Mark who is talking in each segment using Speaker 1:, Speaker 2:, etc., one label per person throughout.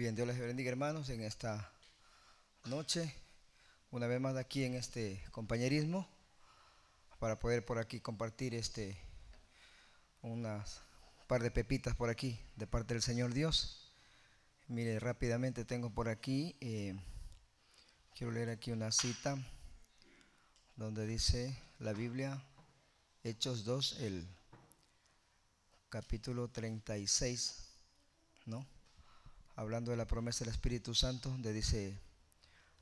Speaker 1: Bien, Dios les bendiga hermanos en esta noche, una vez más aquí en este compañerismo, para poder por aquí compartir este unas par de pepitas por aquí de parte del Señor Dios. Mire, rápidamente tengo por aquí, eh, quiero leer aquí una cita donde dice la Biblia, Hechos 2, el capítulo 36, ¿no? hablando de la promesa del Espíritu Santo, donde dice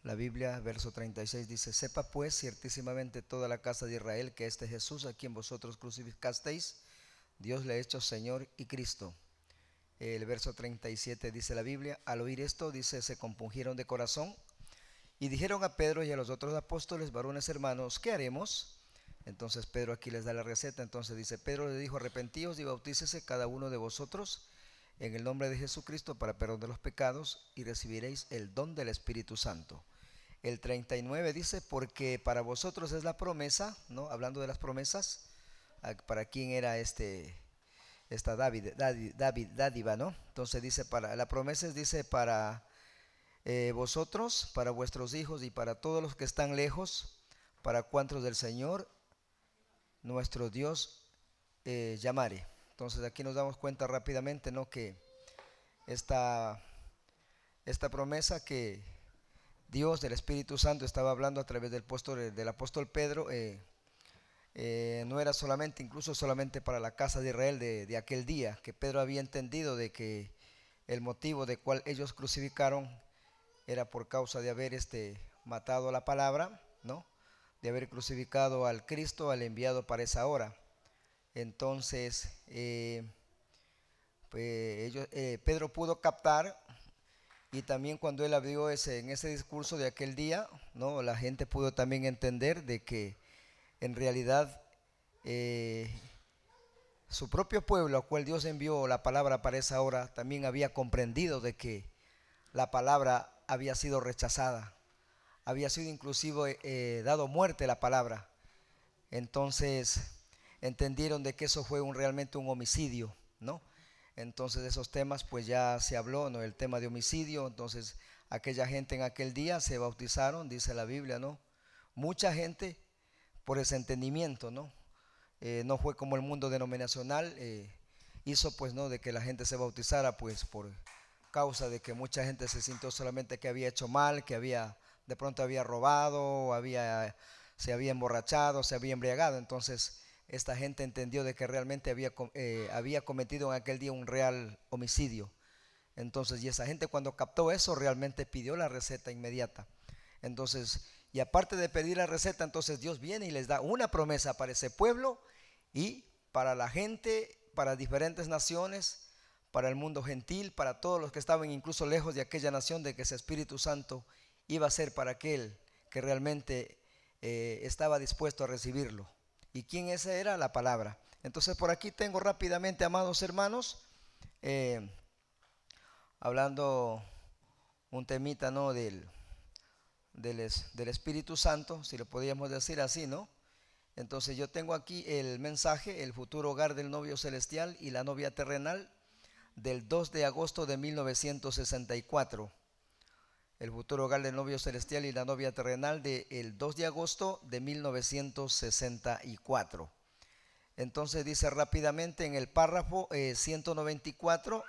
Speaker 1: la Biblia, verso 36, dice, sepa pues ciertísimamente toda la casa de Israel que este Jesús a quien vosotros crucificasteis, Dios le ha hecho Señor y Cristo. El verso 37 dice la Biblia, al oír esto, dice, se compungieron de corazón y dijeron a Pedro y a los otros apóstoles, varones hermanos, ¿qué haremos? Entonces Pedro aquí les da la receta, entonces dice, Pedro le dijo, arrepentíos y bautícese cada uno de vosotros en el nombre de Jesucristo para perdón de los pecados y recibiréis el don del Espíritu Santo. El 39 dice, porque para vosotros es la promesa, ¿no? Hablando de las promesas, ¿para quién era este, esta David, David, dádiva, ¿no? Entonces dice, para, la promesa dice para eh, vosotros, para vuestros hijos y para todos los que están lejos, para cuantos del Señor, nuestro Dios, eh, llamare. Entonces aquí nos damos cuenta rápidamente, ¿no? Que esta, esta promesa que Dios, del Espíritu Santo, estaba hablando a través del apóstol, del apóstol Pedro, eh, eh, no era solamente, incluso solamente para la casa de Israel de, aquel día, que Pedro había entendido de que el motivo de cual ellos crucificaron era por causa de haber este, matado la palabra, ¿no? De haber crucificado al Cristo, al enviado para esa hora. Entonces, eh, pues, eh, Pedro pudo captar y también cuando él abrió ese, en ese discurso de aquel día, ¿no? la gente pudo también entender de que en realidad eh, su propio pueblo, al cual Dios envió la palabra para esa hora, también había comprendido de que la palabra había sido rechazada, había sido inclusive dado muerte la palabra. Entonces, entendieron de que eso fue un, realmente un homicidio, ¿no? Entonces de esos temas pues ya se habló, ¿no? El tema de homicidio, entonces aquella gente en aquel día se bautizaron, dice la Biblia, ¿no? Mucha gente por ese entendimiento, ¿no? Eh, no fue como el mundo denominacional eh, hizo pues, ¿no? De que la gente se bautizara pues por causa de que mucha gente se sintió solamente que había hecho mal, que había, de pronto había robado, había, se había emborrachado, se había embriagado, entonces esta gente entendió de que realmente había, eh, había cometido en aquel día un real homicidio. Entonces, y esa gente cuando captó eso realmente pidió la receta inmediata. Entonces, y aparte de pedir la receta, entonces Dios viene y les da una promesa para ese pueblo y para la gente, para diferentes naciones, para el mundo gentil, para todos los que estaban incluso lejos de aquella nación, de que ese Espíritu Santo iba a ser para aquel que realmente eh, estaba dispuesto a recibirlo. ¿Y quién esa era? La palabra. Entonces por aquí tengo rápidamente, amados hermanos, eh, hablando un temita, ¿no? Del, del, del, Espíritu Santo, si lo podíamos decir así, ¿no? Entonces yo tengo aquí el mensaje, el futuro hogar del novio celestial y la novia terrenal del 2 de agosto de 1964 el futuro hogar del novio celestial y la novia terrenal del 2 de agosto de 1964. Entonces dice rápidamente en el párrafo 194, eh,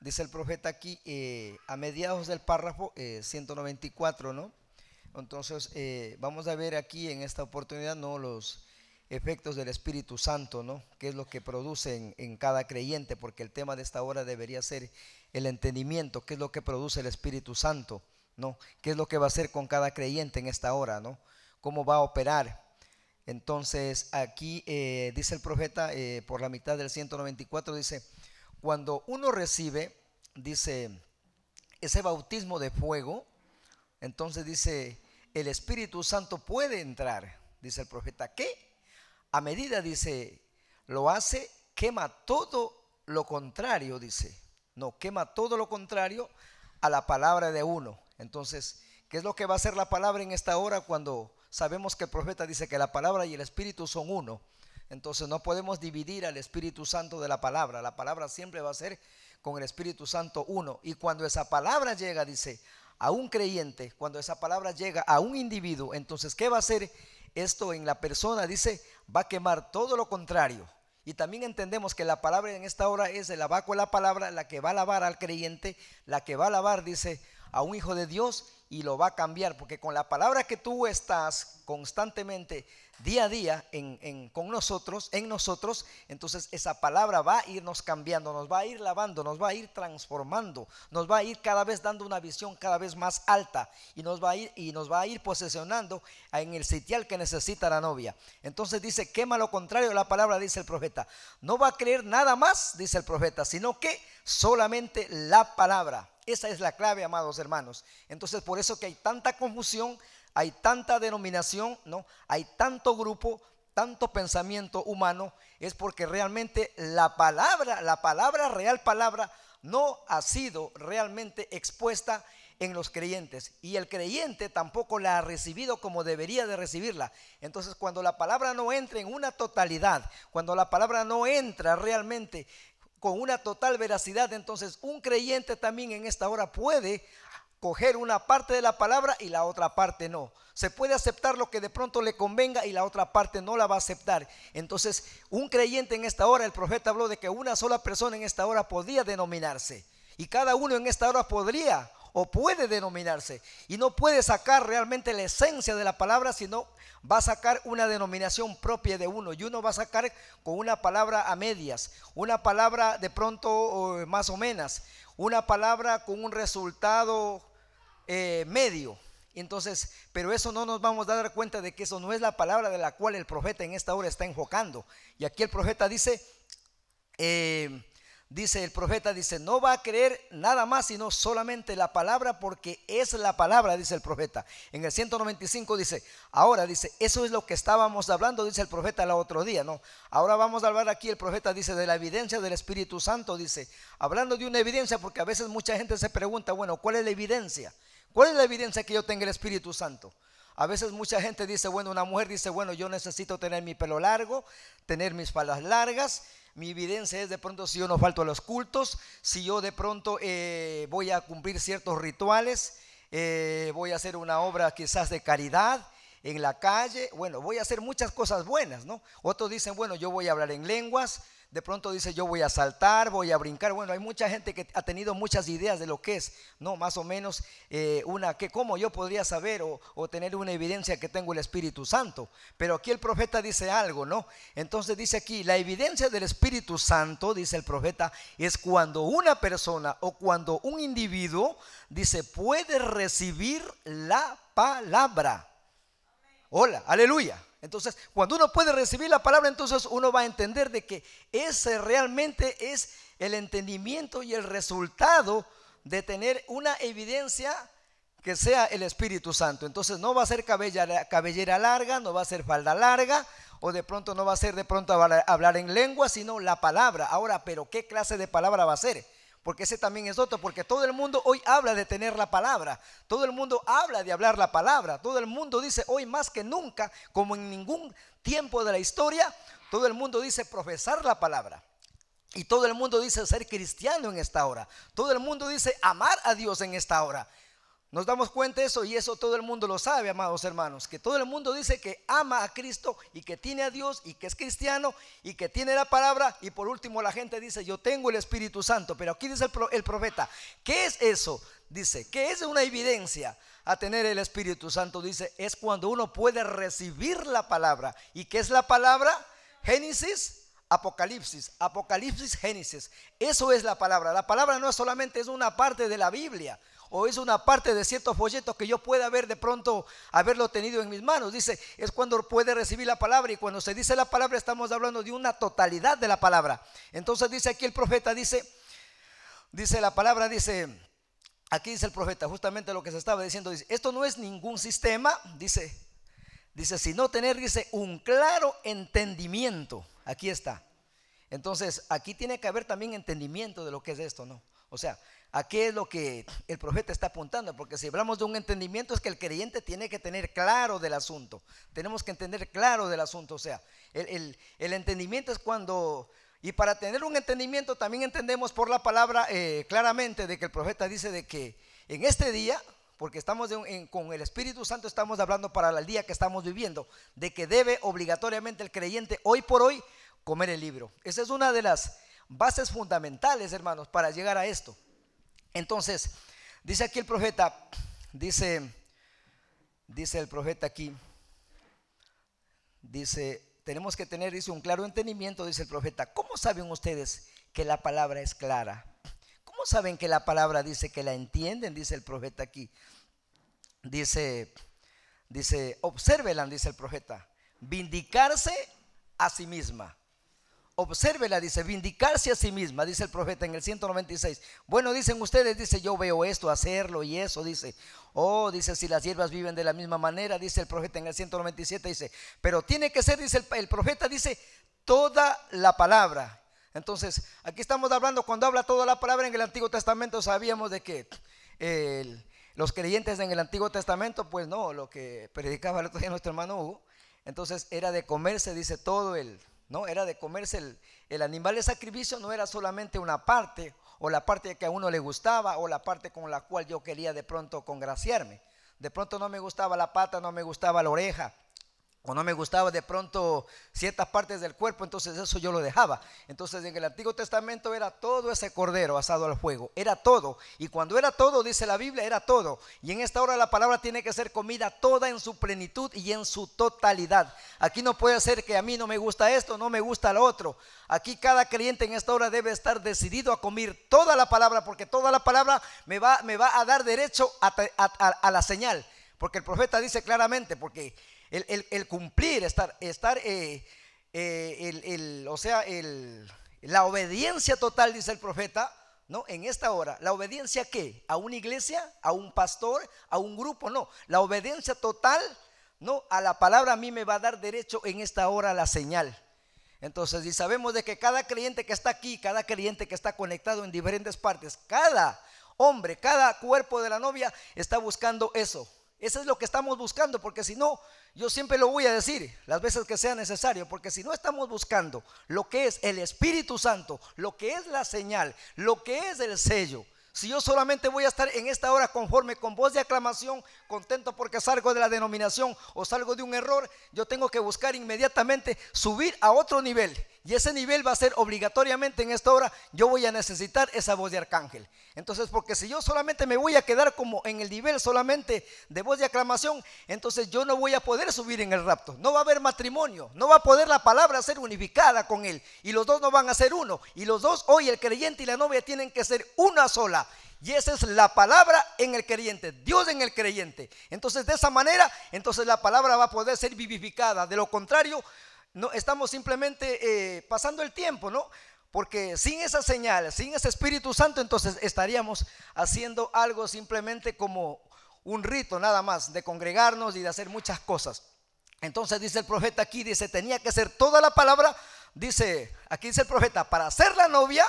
Speaker 1: dice el profeta aquí, eh, a mediados del párrafo 194, eh, ¿no? Entonces vamos a ver aquí en esta oportunidad, ¿no? Los efectos del Espíritu Santo, ¿no? qué es lo que produce en, en cada creyente, porque el tema de esta hora debería ser el entendimiento, qué es lo que produce el Espíritu Santo. ¿no? ¿Qué es lo que va a hacer con cada creyente en esta hora, ¿no? ¿Cómo va a operar? Entonces, aquí eh, dice el profeta, eh, por la mitad del 194, dice, cuando uno recibe, dice, ese bautismo de fuego, entonces dice, el Espíritu Santo puede entrar, dice el profeta, qué a medida, dice, lo hace, quema todo lo contrario, dice, no, quema todo lo contrario a la palabra de uno entonces, ¿qué es lo que va a hacer la palabra en esta hora cuando sabemos que el profeta dice que la palabra y el Espíritu son uno? Entonces no podemos dividir al Espíritu Santo de la palabra. La palabra siempre va a ser con el Espíritu Santo uno. Y cuando esa palabra llega, dice, a un creyente, cuando esa palabra llega a un individuo, entonces, ¿qué va a hacer esto en la persona? Dice, va a quemar todo lo contrario. Y también entendemos que la palabra en esta hora es el abaco de la palabra, la que va a lavar al creyente, la que va a lavar, dice, a un hijo de Dios y lo va a cambiar, porque con la palabra que tú estás constantemente, día a día, en, con nosotros, en nosotros, entonces esa palabra va a irnos cambiando, nos va a ir lavando, nos va a ir transformando, nos va a ir cada vez dando una visión cada vez más alta y nos va a ir, y nos va a ir posesionando en el sitial que necesita la novia. Entonces dice, quema lo contrario de la palabra, dice el profeta. No va a creer nada más, dice el profeta, sino que solamente la palabra. Esa es la clave, amados hermanos. Entonces, por eso que hay tanta confusión, hay tanta denominación, ¿no? Hay tanto grupo, tanto pensamiento humano, es porque realmente la palabra, la palabra real palabra no ha sido realmente expuesta en los creyentes y el creyente tampoco la ha recibido como debería de recibirla. Entonces, cuando la palabra no entra en una totalidad, cuando la palabra no entra realmente con una total veracidad. Entonces, un creyente también en esta hora puede coger una parte de la palabra y la otra parte no. Se puede aceptar lo que de pronto le convenga y la otra parte no la va a aceptar. Entonces, un creyente en esta hora, el profeta habló de que una sola persona en esta hora podía denominarse. Y cada uno en esta hora podría o puede denominarse. Y no puede sacar realmente la esencia de la palabra, sino va a sacar una denominación propia de uno. Y uno va a sacar con una palabra a medias, una palabra de pronto más o menos, una palabra con un resultado eh, medio. Entonces, pero eso no nos vamos a dar cuenta de que eso no es la palabra de la cual el profeta en esta hora está enfocando. Y aquí el profeta dice, eh, dice el profeta, dice, no va a creer nada más sino solamente la palabra porque es la palabra, dice el profeta. En el 195 dice, ahora dice, eso es lo que estábamos hablando, dice el profeta el otro día, ¿no? Ahora vamos a hablar aquí, el profeta dice, de la evidencia del Espíritu Santo, dice, hablando de una evidencia porque a veces mucha gente se pregunta, bueno, ¿cuál es la evidencia? ¿Cuál es la evidencia que yo tenga el Espíritu Santo? A veces mucha gente dice, bueno, una mujer dice, bueno, yo necesito tener mi pelo largo, tener mis palas largas, mi evidencia es de pronto si yo no falto a los cultos, si yo de pronto eh, voy a cumplir ciertos rituales, eh, voy a hacer una obra quizás de caridad en la calle, bueno, voy a hacer muchas cosas buenas, ¿no? Otros dicen, bueno, yo voy a hablar en lenguas, de pronto dice, yo voy a saltar, voy a brincar. Bueno, hay mucha gente que ha tenido muchas ideas de lo que es, ¿no? Más o menos eh, una que, ¿cómo yo podría saber o, o, tener una evidencia que tengo el Espíritu Santo? Pero aquí el profeta dice algo, ¿no? Entonces dice aquí, la evidencia del Espíritu Santo, dice el profeta, es cuando una persona o cuando un individuo, dice, puede recibir la palabra. Hola, aleluya. Entonces, cuando uno puede recibir la palabra, entonces uno va a entender de que ese realmente es el entendimiento y el resultado de tener una evidencia que sea el Espíritu Santo. Entonces no va a ser cabellera, larga, no va a ser falda larga, o de pronto no va a ser de pronto hablar en lengua, sino la palabra. Ahora, pero ¿qué clase de palabra va a ser? porque ese también es otro, porque todo el mundo hoy habla de tener la palabra, todo el mundo habla de hablar la palabra, todo el mundo dice hoy más que nunca, como en ningún tiempo de la historia, todo el mundo dice profesar la palabra. Y todo el mundo dice ser cristiano en esta hora. Todo el mundo dice amar a Dios en esta hora. Nos damos cuenta de eso y eso todo el mundo lo sabe, amados hermanos, que todo el mundo dice que ama a Cristo y que tiene a Dios y que es cristiano y que tiene la palabra y por último la gente dice, yo tengo el Espíritu Santo, pero aquí dice el, profeta, ¿qué es eso? Dice, que es una evidencia a tener el Espíritu Santo, dice, es cuando uno puede recibir la palabra. ¿Y qué es la palabra? Génesis Apocalipsis, Apocalipsis, Génesis. Eso es la palabra. La palabra no es solamente es una parte de la Biblia o es una parte de ciertos folletos que yo pueda haber de pronto haberlo tenido en mis manos. Dice, es cuando puede recibir la palabra y cuando se dice la palabra estamos hablando de una totalidad de la palabra. Entonces dice aquí el profeta, dice, dice la palabra, dice, aquí dice el profeta justamente lo que se estaba diciendo, dice, esto no es ningún sistema, dice, dice, sino tener, dice, un claro entendimiento. Aquí está. Entonces, aquí tiene que haber también entendimiento de lo que es esto, ¿no? O sea, ¿A qué es lo que el profeta está apuntando? Porque si hablamos de un entendimiento es que el creyente tiene que tener claro del asunto. Tenemos que entender claro del asunto. O sea, el, entendimiento es cuando... Y para tener un entendimiento también entendemos por la palabra eh, claramente de que el profeta dice de que en este día, porque estamos con el Espíritu Santo, estamos hablando para el día que estamos viviendo, de que debe obligatoriamente el creyente hoy por hoy comer el libro. Esa es una de las bases fundamentales, hermanos, para llegar a esto. Entonces, dice aquí el profeta, dice, dice el profeta aquí, dice, tenemos que tener, dice, un claro entendimiento, dice el profeta. ¿Cómo saben ustedes que la palabra es clara? ¿Cómo saben que la palabra dice que la entienden? Dice el profeta aquí. Dice, dice, la, dice el profeta, vindicarse a sí misma. Obsérvela, dice, vindicarse a sí misma, dice el profeta en el 196. Bueno, dicen ustedes, dice, yo veo esto, hacerlo y eso, dice. Oh, dice, si las hierbas viven de la misma manera, dice el profeta en el 197, dice, pero tiene que ser, dice el, profeta, dice, toda la palabra. Entonces, aquí estamos hablando, cuando habla toda la palabra en el Antiguo Testamento, sabíamos de que los creyentes en el Antiguo Testamento, pues no, lo que predicaba el otro día nuestro hermano entonces era de comerse, dice, todo el ¿no? Era de comerse el animal de sacrificio, no era solamente una parte o la parte que a uno le gustaba o la parte con la cual yo quería de pronto congraciarme. De pronto no me gustaba la pata, no me gustaba la oreja, o no me gustaba de pronto ciertas partes del cuerpo, entonces eso yo lo dejaba. Entonces en el Antiguo Testamento era todo ese cordero asado al fuego, era todo. Y cuando era todo, dice la Biblia, era todo. Y en esta hora la palabra tiene que ser comida toda en su plenitud y en su totalidad. Aquí no puede ser que a mí no me gusta esto, no me gusta lo otro. Aquí cada creyente en esta hora debe estar decidido a comer toda la palabra, porque toda la palabra me va, me va a dar derecho a la señal. Porque el profeta dice claramente, porque el, cumplir, estar, estar eh, eh, el, o sea, la obediencia total, dice el profeta, ¿no? En esta hora, ¿la obediencia qué? ¿A una iglesia? ¿A un pastor? ¿A un grupo? No, la obediencia total, ¿no? A la palabra a mí me va a dar derecho en esta hora la señal. Entonces, y sabemos de que cada creyente que está aquí, cada creyente que está conectado en diferentes partes, cada hombre, cada cuerpo de la novia está buscando eso. Eso es lo que estamos buscando, porque si no, yo siempre lo voy a decir las veces que sea necesario, porque si no estamos buscando lo que es el Espíritu Santo, lo que es la señal, lo que es el sello, si yo solamente voy a estar en esta hora conforme con voz de aclamación, contento porque salgo de la denominación o salgo de un error, yo tengo que buscar inmediatamente subir a otro nivel y ese nivel va a ser obligatoriamente en esta hora, yo voy a necesitar esa voz de arcángel. Entonces, porque si yo solamente me voy a quedar como en el nivel solamente de voz de aclamación, entonces yo no voy a poder subir en el rapto. No va a haber matrimonio, no va a poder la palabra ser unificada con él. Y los dos no van a ser uno. Y los dos, hoy el creyente y la novia tienen que ser una sola. Y esa es la palabra en el creyente, Dios en el creyente. Entonces, de esa manera, entonces la palabra va a poder ser vivificada. De lo contrario, no, estamos simplemente eh, pasando el tiempo, ¿no? Porque sin esa señal, sin ese Espíritu Santo, entonces estaríamos haciendo algo simplemente como un rito nada más, de congregarnos y de hacer muchas cosas. Entonces dice el profeta aquí, dice, tenía que ser toda la palabra, dice, aquí dice el profeta, para ser la novia,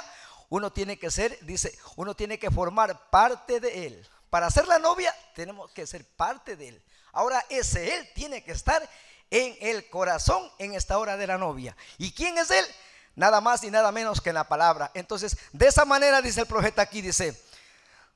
Speaker 1: uno tiene que ser, dice, uno tiene que formar parte de él. Para ser la novia, tenemos que ser parte de él. Ahora ese él tiene que estar en el corazón en esta hora de la novia. ¿Y quién es Él? Nada más y nada menos que la palabra. Entonces, de esa manera dice el profeta aquí, dice,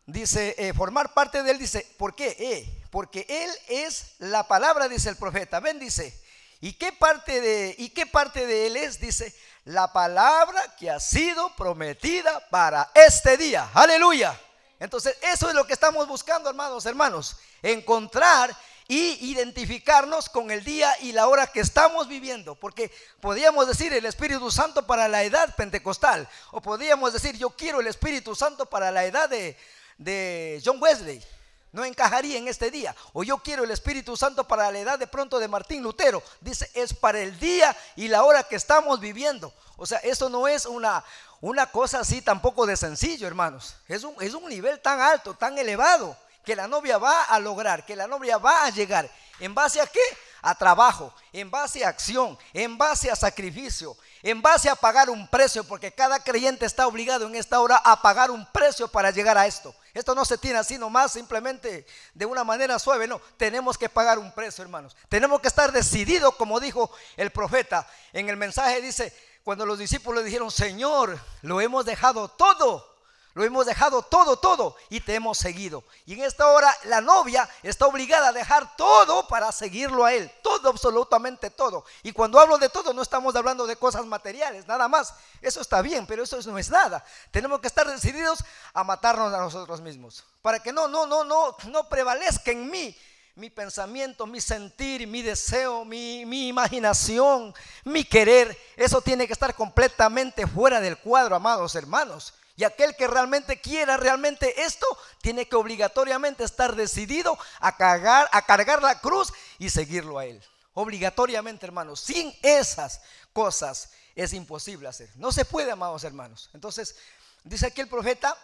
Speaker 1: dice, eh, formar parte de Él, dice, ¿por qué? Eh, porque Él es la palabra, dice el profeta. Ven, dice. ¿Y qué, parte de, ¿Y qué parte de él es? Dice, la palabra que ha sido prometida para este día. Aleluya. Entonces, eso es lo que estamos buscando, hermanos, hermanos. Encontrar y identificarnos con el día y la hora que estamos viviendo, porque podríamos decir el Espíritu Santo para la edad pentecostal, o podríamos decir yo quiero el Espíritu Santo para la edad de, John Wesley, no encajaría en este día, o yo quiero el Espíritu Santo para la edad de pronto de Martín Lutero, dice es para el día y la hora que estamos viviendo, o sea, eso no es una, una cosa así tampoco de sencillo, hermanos, es un, es un nivel tan alto, tan elevado que la novia va a lograr, que la novia va a llegar. ¿En base a qué? A trabajo, en base a acción, en base a sacrificio, en base a pagar un precio, porque cada creyente está obligado en esta hora a pagar un precio para llegar a esto. Esto no se tiene así nomás, simplemente de una manera suave, no. Tenemos que pagar un precio, hermanos. Tenemos que estar decididos, como dijo el profeta. En el mensaje dice, cuando los discípulos dijeron, Señor, lo hemos dejado todo lo hemos dejado todo, todo y te hemos seguido. Y en esta hora la novia está obligada a dejar todo para seguirlo a él. Todo, absolutamente todo. Y cuando hablo de todo no estamos hablando de cosas materiales, nada más. Eso está bien, pero eso no es nada. Tenemos que estar decididos a matarnos a nosotros mismos. Para que no, no, no, no, no prevalezca en mí mi pensamiento, mi sentir, mi deseo, mi, mi, imaginación, mi querer, eso tiene que estar completamente fuera del cuadro, amados hermanos. Y aquel que realmente quiera realmente esto, tiene que obligatoriamente estar decidido a cargar, a cargar la cruz y seguirlo a Él. Obligatoriamente, hermanos. Sin esas cosas es imposible hacer. No se puede, amados hermanos. Entonces, dice aquí el profeta,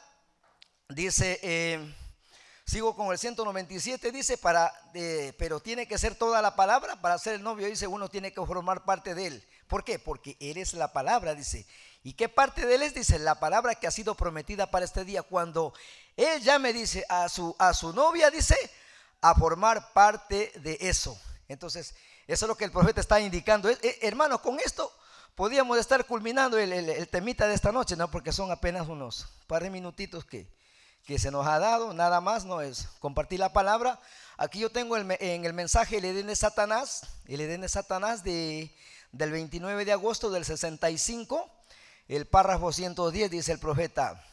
Speaker 1: dice... Eh, sigo con el 197, dice, para, eh, pero tiene que ser toda la palabra, para ser el novio, dice, uno tiene que formar parte de él. ¿Por qué? Porque él es la palabra, dice, ¿Y qué parte de él es? Dice, la palabra que ha sido prometida para este día. Cuando él ya me dice a su, a su novia, dice, a formar parte de eso. Entonces, eso es lo que el profeta está indicando. Eh, eh, hermano, con esto podríamos estar culminando el, temita de esta noche, ¿no? Porque son apenas unos par de minutitos que, que se nos ha dado, nada más, no es compartir la palabra. Aquí yo tengo en el mensaje el Edén de Satanás, el Edén de Satanás de, del 29 de agosto del 65. El párrafo 110 dice el profeta,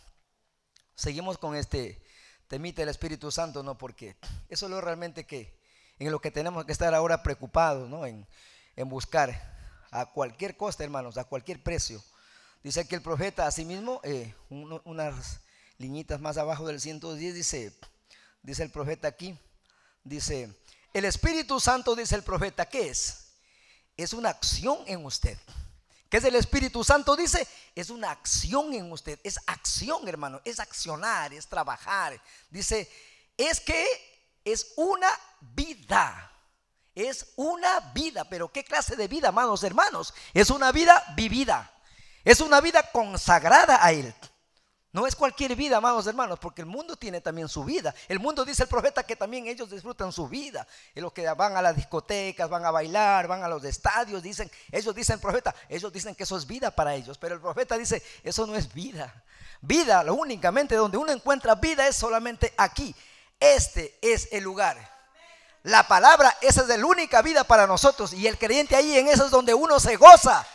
Speaker 1: seguimos con este Temite el Espíritu Santo, ¿no? Porque eso es lo realmente que, en lo que tenemos que estar ahora preocupados, ¿no? En, buscar a cualquier costa, hermanos, a cualquier precio. Dice que el profeta, asimismo, eh, unas liñitas más abajo del 110, dice, dice el profeta aquí, dice, el Espíritu Santo, dice el profeta, ¿qué es? Es una acción en usted que es el Espíritu Santo, dice, es una acción en usted, es acción, hermano, es accionar, es trabajar. Dice, es que es una vida. Es una vida, pero ¿qué clase de vida, hermanos, hermanos? Es una vida vivida. Es una vida consagrada a Él. No es cualquier vida, amados hermanos, porque el mundo tiene también su vida. El mundo dice el profeta que también ellos disfrutan su vida. Y los que van a las discotecas, van a bailar, van a los estadios, dicen, ellos dicen, profeta, ellos dicen que eso es vida para ellos. Pero el profeta dice, eso no es vida. Vida, lo únicamente donde uno encuentra vida es solamente aquí. Este es el lugar. La palabra, esa es la única vida para nosotros. Y el creyente ahí en eso es donde uno se goza.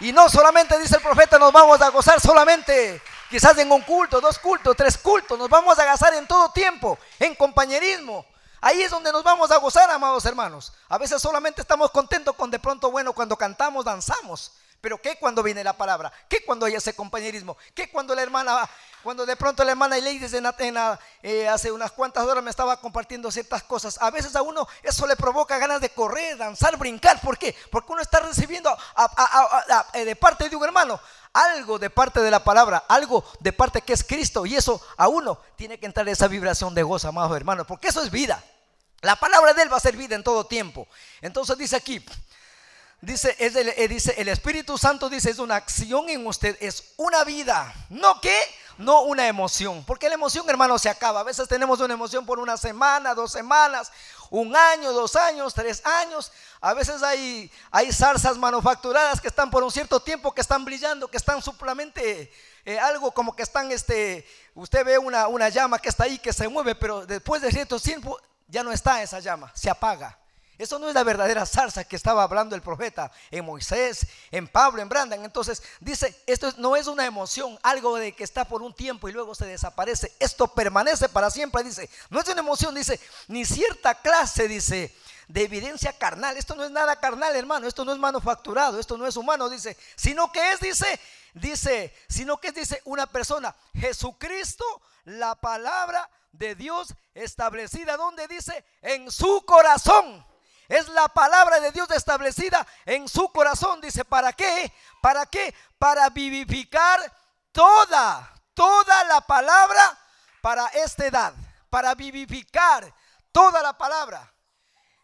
Speaker 1: Y no solamente dice el profeta, nos vamos a gozar solamente Quizás en un culto, dos cultos, tres cultos. Nos vamos a gastar en todo tiempo, en compañerismo. Ahí es donde nos vamos a gozar, amados hermanos. A veces solamente estamos contentos con de pronto, bueno, cuando cantamos, danzamos. Pero ¿qué cuando viene la palabra? ¿Qué cuando hay ese compañerismo? ¿Qué cuando la hermana, cuando de pronto la hermana y en Atena eh, hace unas cuantas horas me estaba compartiendo ciertas cosas? A veces a uno eso le provoca ganas de correr, danzar, brincar. ¿Por qué? Porque uno está recibiendo eh, de parte de un hermano algo de parte de la palabra, algo de parte que es Cristo. Y eso a uno tiene que entrar esa vibración de gozo, amados hermanos, porque eso es vida. La palabra de Él va a ser vida en todo tiempo. Entonces dice aquí, dice, es el, eh, dice, el Espíritu Santo dice, es una acción en usted, es una vida. ¿No que No una emoción. Porque la emoción, hermano, se acaba. A veces tenemos una emoción por una semana, dos semanas, un año, dos años, tres años. A veces hay, hay zarzas manufacturadas que están por un cierto tiempo, que están brillando, que están suplamente... Eh, algo como que están, este, usted ve una, una llama que está ahí, que se mueve, pero después de cierto tiempo ya no está esa llama, se apaga. Eso no es la verdadera zarza que estaba hablando el profeta en Moisés, en Pablo, en Brandan. Entonces dice, esto no es una emoción, algo de que está por un tiempo y luego se desaparece. Esto permanece para siempre, dice. No es una emoción, dice, ni cierta clase, dice, de evidencia carnal. Esto no es nada carnal, hermano. Esto no es manufacturado, esto no es humano, dice. Sino que es, dice, dice, sino que es, dice, una persona. Jesucristo, la palabra de Dios establecida, donde dice, en su corazón. Es la palabra de Dios establecida en su corazón. Dice, ¿para qué? ¿Para qué? Para vivificar toda, toda la palabra para esta edad. Para vivificar toda la palabra.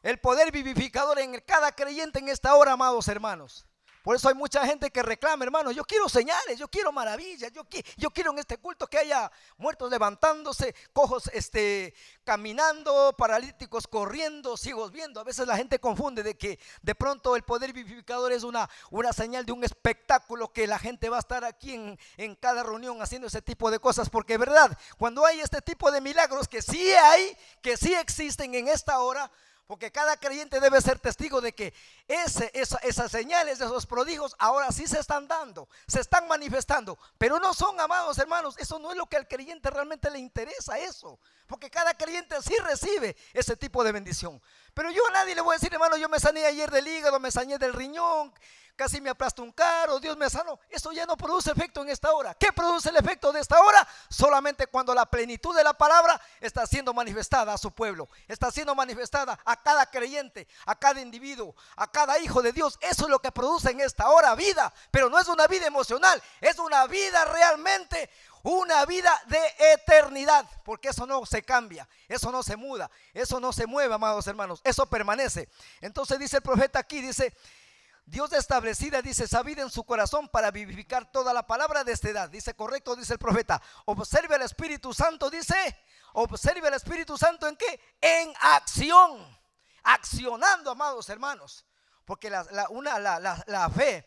Speaker 1: El poder vivificador en cada creyente en esta hora, amados hermanos. Por eso hay mucha gente que reclama, hermano, yo quiero señales, yo quiero maravillas, yo, quiero en este culto que haya muertos levantándose, cojos este, caminando, paralíticos corriendo, ciegos viendo. A veces la gente confunde de que de pronto el poder vivificador es una, una señal de un espectáculo que la gente va a estar aquí en, en cada reunión haciendo ese tipo de cosas. Porque, ¿verdad? Cuando hay este tipo de milagros que sí hay, que sí existen en esta hora, porque cada creyente debe ser testigo de que ese, esas señales, esos prodigios, ahora sí se están dando, se están manifestando. Pero no son, amados hermanos, eso no es lo que al creyente realmente le interesa, eso. Porque cada creyente sí recibe ese tipo de bendición. Pero yo a nadie le voy a decir, hermano, yo me sané ayer del hígado, me sané del riñón, casi me aplastó un carro, Dios me sanó. Eso ya no produce efecto en esta hora. ¿Qué produce el efecto de esta hora? Solamente cuando la plenitud de la palabra está siendo manifestada a su pueblo, está siendo manifestada a cada creyente, a cada individuo, a cada hijo de Dios. Eso es lo que produce en esta hora vida, pero no es una vida emocional, es una vida realmente, una vida de eternidad, porque eso no se cambia, eso no se muda, eso no se mueve, amados hermanos, eso permanece. Entonces dice el profeta aquí, dice, Dios establecida, dice, sabida en su corazón para vivificar toda la palabra de esta edad. Dice, correcto, dice el profeta. Observe al Espíritu Santo, dice, observe al Espíritu Santo en qué? En acción, accionando, amados hermanos. Porque la, la, una, la, fe,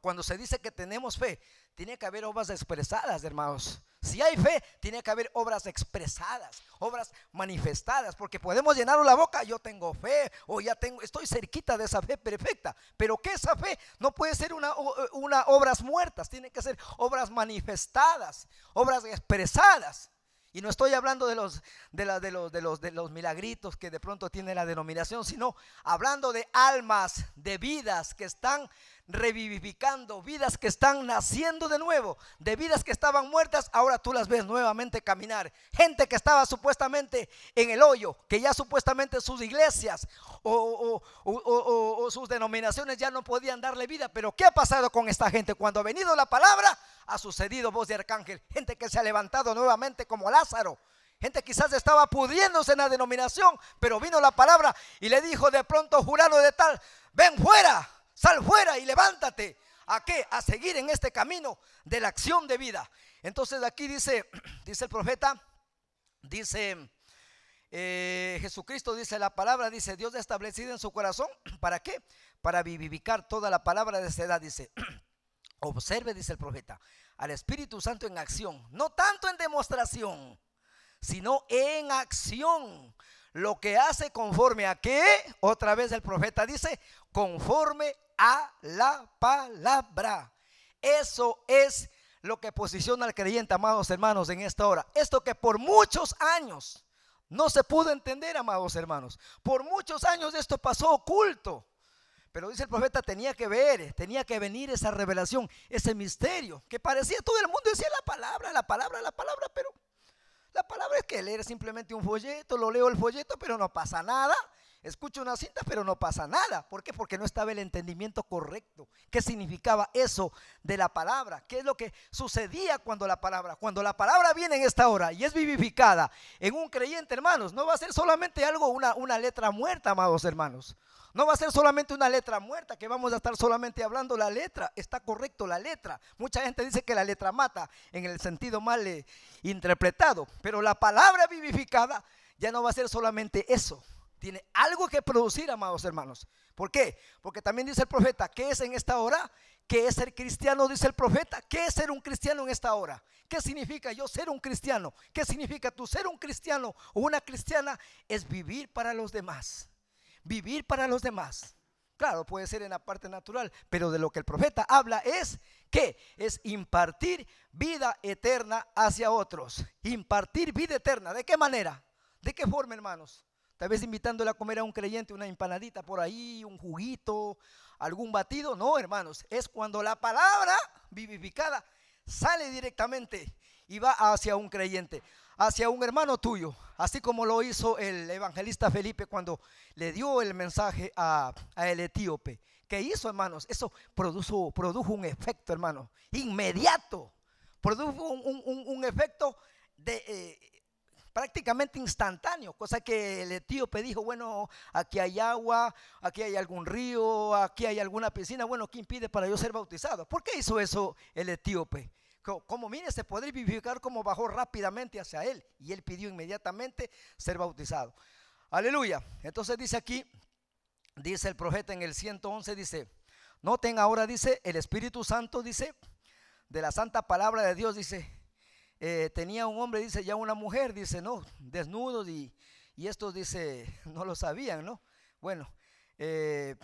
Speaker 1: cuando se dice que tenemos fe, tiene que haber obras expresadas, hermanos. Si hay fe, tiene que haber obras expresadas, obras manifestadas, porque podemos llenar la boca, yo tengo fe, o ya tengo, estoy cerquita de esa fe perfecta, pero que esa fe no puede ser una, eh, una obras muertas, tiene que ser obras manifestadas, obras expresadas. Y no estoy hablando de los, de, de, los, de, los, de los milagritos que de pronto tiene la denominación, sino hablando de almas, de vidas que están revivificando vidas que están naciendo de nuevo, de vidas que estaban muertas, ahora tú las ves nuevamente caminar. Gente que estaba supuestamente en el hoyo, que ya supuestamente sus iglesias o, sus denominaciones ya no podían darle vida. Pero ¿qué ha pasado con esta gente? Cuando ha venido la palabra, ha sucedido voz de arcángel. Gente que se ha levantado nuevamente como Lázaro. Gente quizás estaba pudriéndose en la denominación, pero vino la palabra y le dijo de pronto, jurado de tal, ven fuera Sal fuera y levántate. ¿A qué? A seguir en este camino de la acción de vida. Entonces aquí dice, dice el profeta, dice eh, Jesucristo, dice la palabra, dice Dios establecido en su corazón. ¿Para qué? Para vivificar toda la palabra de esa edad, dice. Observe, dice el profeta, al Espíritu Santo en acción, no tanto en demostración, sino en acción. Lo que hace conforme a qué? Otra vez el profeta dice, conforme a la palabra. Eso es lo que posiciona al creyente, amados hermanos, en esta hora. Esto que por muchos años no se pudo entender, amados hermanos. Por muchos años esto pasó oculto. Pero dice el profeta, tenía que ver, tenía que venir esa revelación, ese misterio, que parecía todo el mundo, decía la palabra, la palabra, la palabra, pero la palabra es que leer simplemente un folleto, lo leo el folleto, pero no pasa nada. Escucho una cinta, pero no pasa nada. ¿Por qué? Porque no estaba el entendimiento correcto. ¿Qué significaba eso de la palabra? ¿Qué es lo que sucedía cuando la palabra, cuando la palabra viene en esta hora y es vivificada en un creyente, hermanos? No va a ser solamente algo, una, una letra muerta, amados hermanos. No va a ser solamente una letra muerta, que vamos a estar solamente hablando la letra. Está correcto la letra. Mucha gente dice que la letra mata en el sentido mal eh, interpretado. Pero la palabra vivificada ya no va a ser solamente eso. Tiene algo que producir, amados hermanos. ¿Por qué? Porque también dice el profeta, ¿qué es en esta hora? ¿Qué es ser cristiano? Dice el profeta, ¿qué es ser un cristiano en esta hora? ¿Qué significa yo ser un cristiano? ¿Qué significa tú ser un cristiano o una cristiana? Es vivir para los demás. Vivir para los demás. Claro, puede ser en la parte natural, pero de lo que el profeta habla es que es impartir vida eterna hacia otros. Impartir vida eterna. ¿De qué manera? ¿De qué forma, hermanos? Tal vez invitándole a comer a un creyente una empanadita por ahí, un juguito, algún batido. No, hermanos, es cuando la palabra vivificada sale directamente y va hacia un creyente, hacia un hermano tuyo, así como lo hizo el evangelista Felipe cuando le dio el mensaje a, el etíope. ¿Qué hizo, hermanos? Eso produjo, un efecto, hermano, inmediato. Produjo un, efecto de... Eh, prácticamente instantáneo, cosa que el etíope dijo, bueno, aquí hay agua, aquí hay algún río, aquí hay alguna piscina, bueno, ¿qué impide para yo ser bautizado? ¿Por qué hizo eso el etíope? Como mire, se podría vivificar como bajó rápidamente hacia él y él pidió inmediatamente ser bautizado. Aleluya. Entonces dice aquí, dice el profeta en el 111, dice, noten ahora, dice, el Espíritu Santo, dice, de la santa palabra de Dios, dice, eh, tenía un hombre, dice, ya una mujer, dice, no, desnudos y, y estos, dice, no lo sabían, ¿no? Bueno, eh,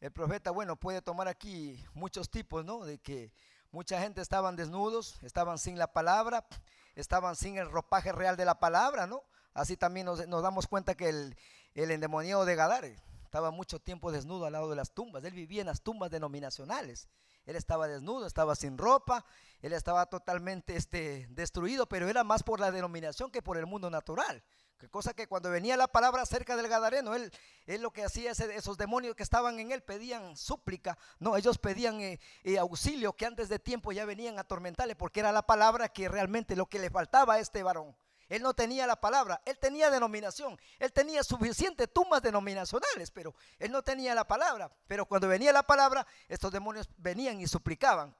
Speaker 1: el profeta, bueno, puede tomar aquí muchos tipos, ¿no? De que mucha gente estaban desnudos, estaban sin la palabra, estaban sin el ropaje real de la palabra, ¿no? Así también nos, damos cuenta que el, el endemoniado de Gadare estaba mucho tiempo desnudo al lado de las tumbas, él vivía en las tumbas denominacionales. Él estaba desnudo, estaba sin ropa, él estaba totalmente este, destruido, pero era más por la denominación que por el mundo natural. cosa que cuando venía la palabra cerca del Gadareno, él, él lo que hacía, esos demonios que estaban en él pedían súplica, no, ellos pedían eh, eh, auxilio que antes de tiempo ya venían a atormentarle, porque era la palabra que realmente lo que le faltaba a este varón. Él no tenía la palabra, él tenía denominación, él tenía suficientes tumbas denominacionales, pero él no tenía la palabra. Pero cuando venía la palabra, estos demonios venían y suplicaban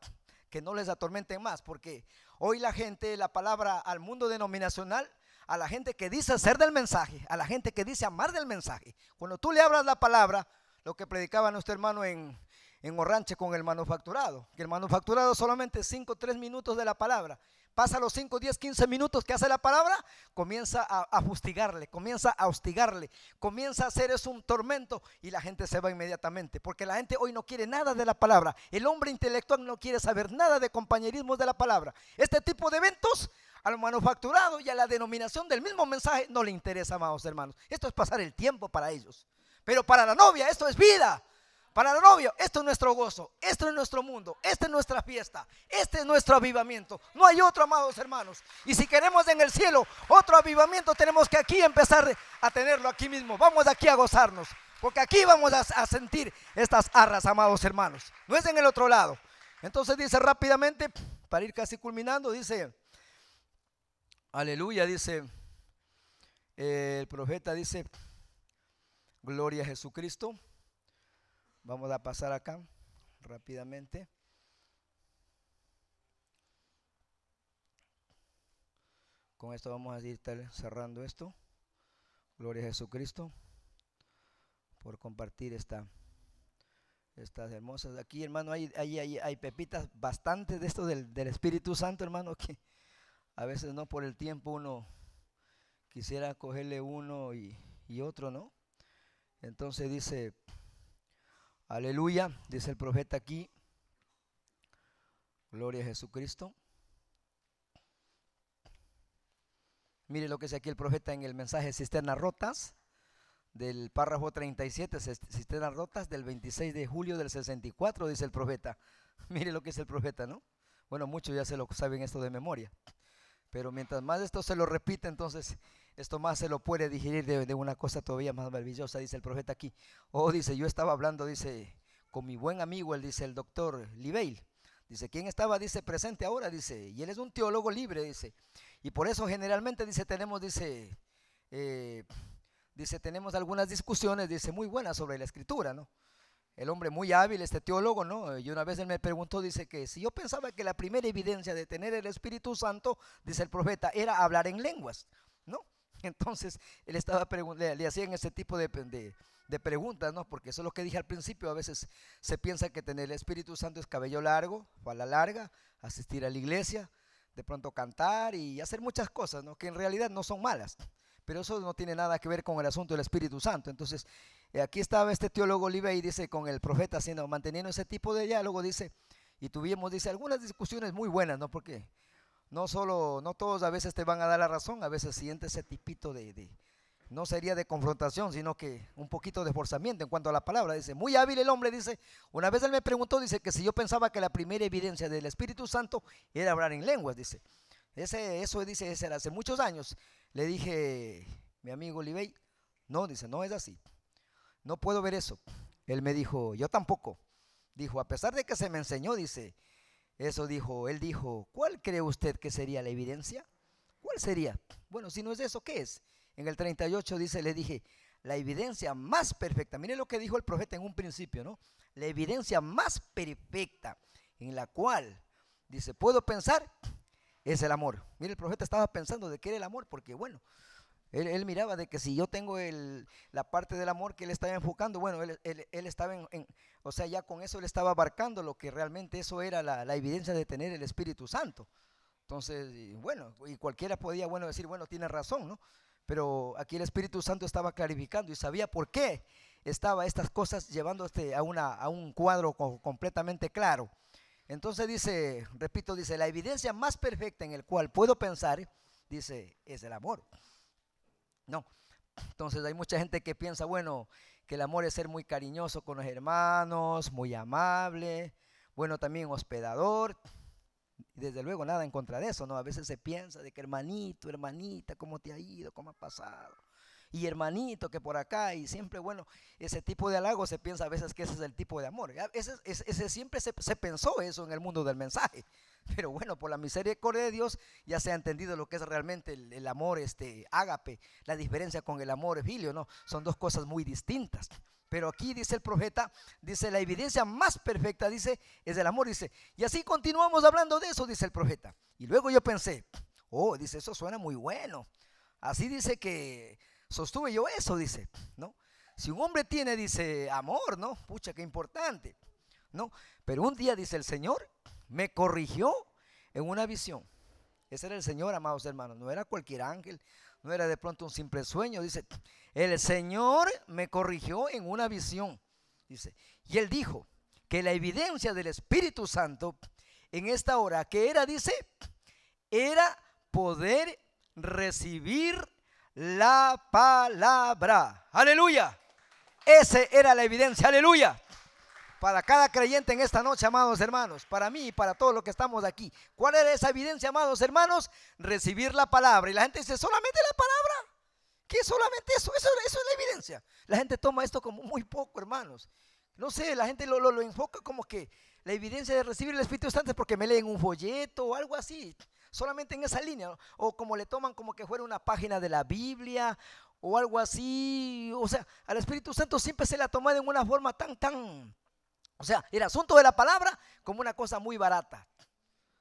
Speaker 1: que no les atormenten más, porque hoy la gente, la palabra al mundo denominacional, a la gente que dice ser del mensaje, a la gente que dice amar del mensaje, cuando tú le abras la palabra, lo que predicaba nuestro hermano en, en Orranche con el manufacturado, que el manufacturado solamente 5 o 3 minutos de la palabra Pasa los 5, 10, 15 minutos que hace la palabra, comienza a, fustigarle, comienza a hostigarle, comienza a hacer eso un tormento y la gente se va inmediatamente, porque la gente hoy no quiere nada de la palabra. El hombre intelectual no quiere saber nada de compañerismo de la palabra. Este tipo de eventos al manufacturado y a la denominación del mismo mensaje no le interesa, amados hermanos. Esto es pasar el tiempo para ellos. Pero para la novia esto es vida. Para la novia, esto es nuestro gozo, esto es nuestro mundo, esta es nuestra fiesta, este es nuestro avivamiento. No hay otro, amados hermanos. Y si queremos en el cielo otro avivamiento, tenemos que aquí empezar a tenerlo aquí mismo. Vamos aquí a gozarnos, porque aquí vamos a, a sentir estas arras, amados hermanos. No es en el otro lado. Entonces dice rápidamente, para ir casi culminando, dice, aleluya, dice, eh, el profeta dice, gloria a Jesucristo. Vamos a pasar acá rápidamente. Con esto vamos a ir cerrando esto. Gloria a Jesucristo por compartir esta, estas hermosas. Aquí, hermano, hay, hay, pepitas bastante de esto del, Espíritu Santo, hermano, que a veces no por el tiempo uno quisiera cogerle uno y, y otro, ¿no? Entonces dice Aleluya, dice el profeta aquí. Gloria a Jesucristo. Mire lo que dice aquí el profeta en el mensaje Cisternas Rotas del párrafo 37, Cisternas Rotas del 26 de julio del 64, dice el profeta. Mire lo que dice el profeta, ¿no? Bueno, muchos ya se lo saben esto de memoria. Pero mientras más esto se lo repite, entonces esto más se lo puede digerir de, una cosa todavía más maravillosa, dice el profeta aquí. Oh, dice, yo estaba hablando, dice, con mi buen amigo, él dice, el doctor Libel. Dice, ¿quién estaba? Dice, presente ahora, dice. Y él es un teólogo libre, dice. Y por eso generalmente, dice, tenemos, dice, eh, dice, tenemos algunas discusiones, dice, muy buenas sobre la escritura, ¿no? El hombre muy hábil, este teólogo, ¿no? Y una vez él me preguntó, dice que si yo pensaba que la primera evidencia de tener el Espíritu Santo, dice el profeta, era hablar en lenguas. Entonces, él estaba le, le hacían ese tipo de, preguntas, ¿no? Porque eso es lo que dije al principio. A veces se piensa que tener el Espíritu Santo es cabello largo, la larga, asistir a la iglesia, de pronto cantar y hacer muchas cosas, ¿no? Que en realidad no son malas. Pero eso no tiene nada que ver con el asunto del Espíritu Santo. Entonces, eh, aquí estaba este teólogo Olive y dice, con el profeta haciendo, manteniendo ese tipo de diálogo, dice, y tuvimos, dice, algunas discusiones muy buenas, ¿no? Porque no solo, no todos a veces te van a dar la razón, a veces siente ese tipito de, no sería de confrontación, sino que un poquito de esforzamiento en cuanto a la palabra. Dice, muy hábil el hombre, dice, una vez él me preguntó, dice que si yo pensaba que la primera evidencia del Espíritu Santo era hablar en lenguas, dice. Ese, eso dice, ese era hace muchos años. Le dije, mi amigo Olivey, no, dice, no es así. No puedo ver eso. Él me dijo, yo tampoco. Dijo, a pesar de que se me enseñó, dice, eso dijo, él dijo, ¿cuál cree usted que sería la evidencia? ¿Cuál sería? Bueno, si no es eso, ¿qué es? En el 38 dice, le dije, la evidencia más perfecta. Mire lo que dijo el profeta en un principio, ¿no? La evidencia más perfecta en la cual, dice, puedo pensar, es el amor. Mire, el profeta estaba pensando de qué era el amor, porque bueno, él, miraba de que si yo tengo la parte del amor que él estaba enfocando, bueno, él, estaba en, o sea, ya con eso él estaba abarcando lo que realmente eso era la, evidencia de tener el Espíritu Santo. Entonces, bueno, y cualquiera podía, bueno, decir, bueno, tiene razón, ¿no? Pero aquí el Espíritu Santo estaba clarificando y sabía por qué estaba estas cosas llevando a, a un cuadro completamente claro. Entonces dice, repito, dice, la evidencia más perfecta en el cual puedo pensar, dice, es el amor. No. Entonces hay mucha gente que piensa, bueno, que el amor es ser muy cariñoso con los hermanos, muy amable, bueno, también hospedador. Desde luego, nada en contra de eso, ¿no? A veces se piensa de que hermanito, hermanita, ¿cómo te ha ido? ¿Cómo ha pasado? Y hermanito, que por acá, y siempre, bueno, ese tipo de halago se piensa a veces que ese es el tipo de amor. Ese, ese, siempre se pensó eso en el mundo del mensaje. Pero bueno, por la misericordia de Dios ya se ha entendido lo que es realmente el, amor este ágape, la diferencia con el amor filio, ¿no? Son dos cosas muy distintas. Pero aquí dice el profeta, dice la evidencia más perfecta, dice, es el amor, dice. Y así continuamos hablando de eso, dice el profeta. Y luego yo pensé, oh, dice, eso suena muy bueno. Así dice que sostuve yo eso, dice, ¿no? Si un hombre tiene, dice, amor, ¿no? Pucha, qué importante, ¿no? Pero un día, dice el Señor, me corrigió en una visión. Ese era el Señor, amados hermanos. No era cualquier ángel, no era de pronto un simple sueño. Dice, el Señor me corrigió en una visión. Dice, y él dijo que la evidencia del Espíritu Santo en esta hora, que era, dice, era poder recibir la palabra. Aleluya. Esa era la evidencia. Aleluya para cada creyente en esta noche, amados hermanos, para mí y para todos los que estamos aquí. ¿Cuál era esa evidencia, amados hermanos? Recibir la palabra. Y la gente dice, solamente la palabra. ¿Qué solamente eso? Eso, eso es la evidencia. La gente toma esto como muy poco, hermanos. No sé, la gente lo, lo, enfoca como que la evidencia de recibir el Espíritu Santo es porque me leen un folleto o algo así. Solamente en esa línea. O como le toman como que fuera una página de la Biblia o algo así. O sea, al Espíritu Santo siempre se la ha de una forma tan, tan, o sea, el asunto de la palabra como una cosa muy barata.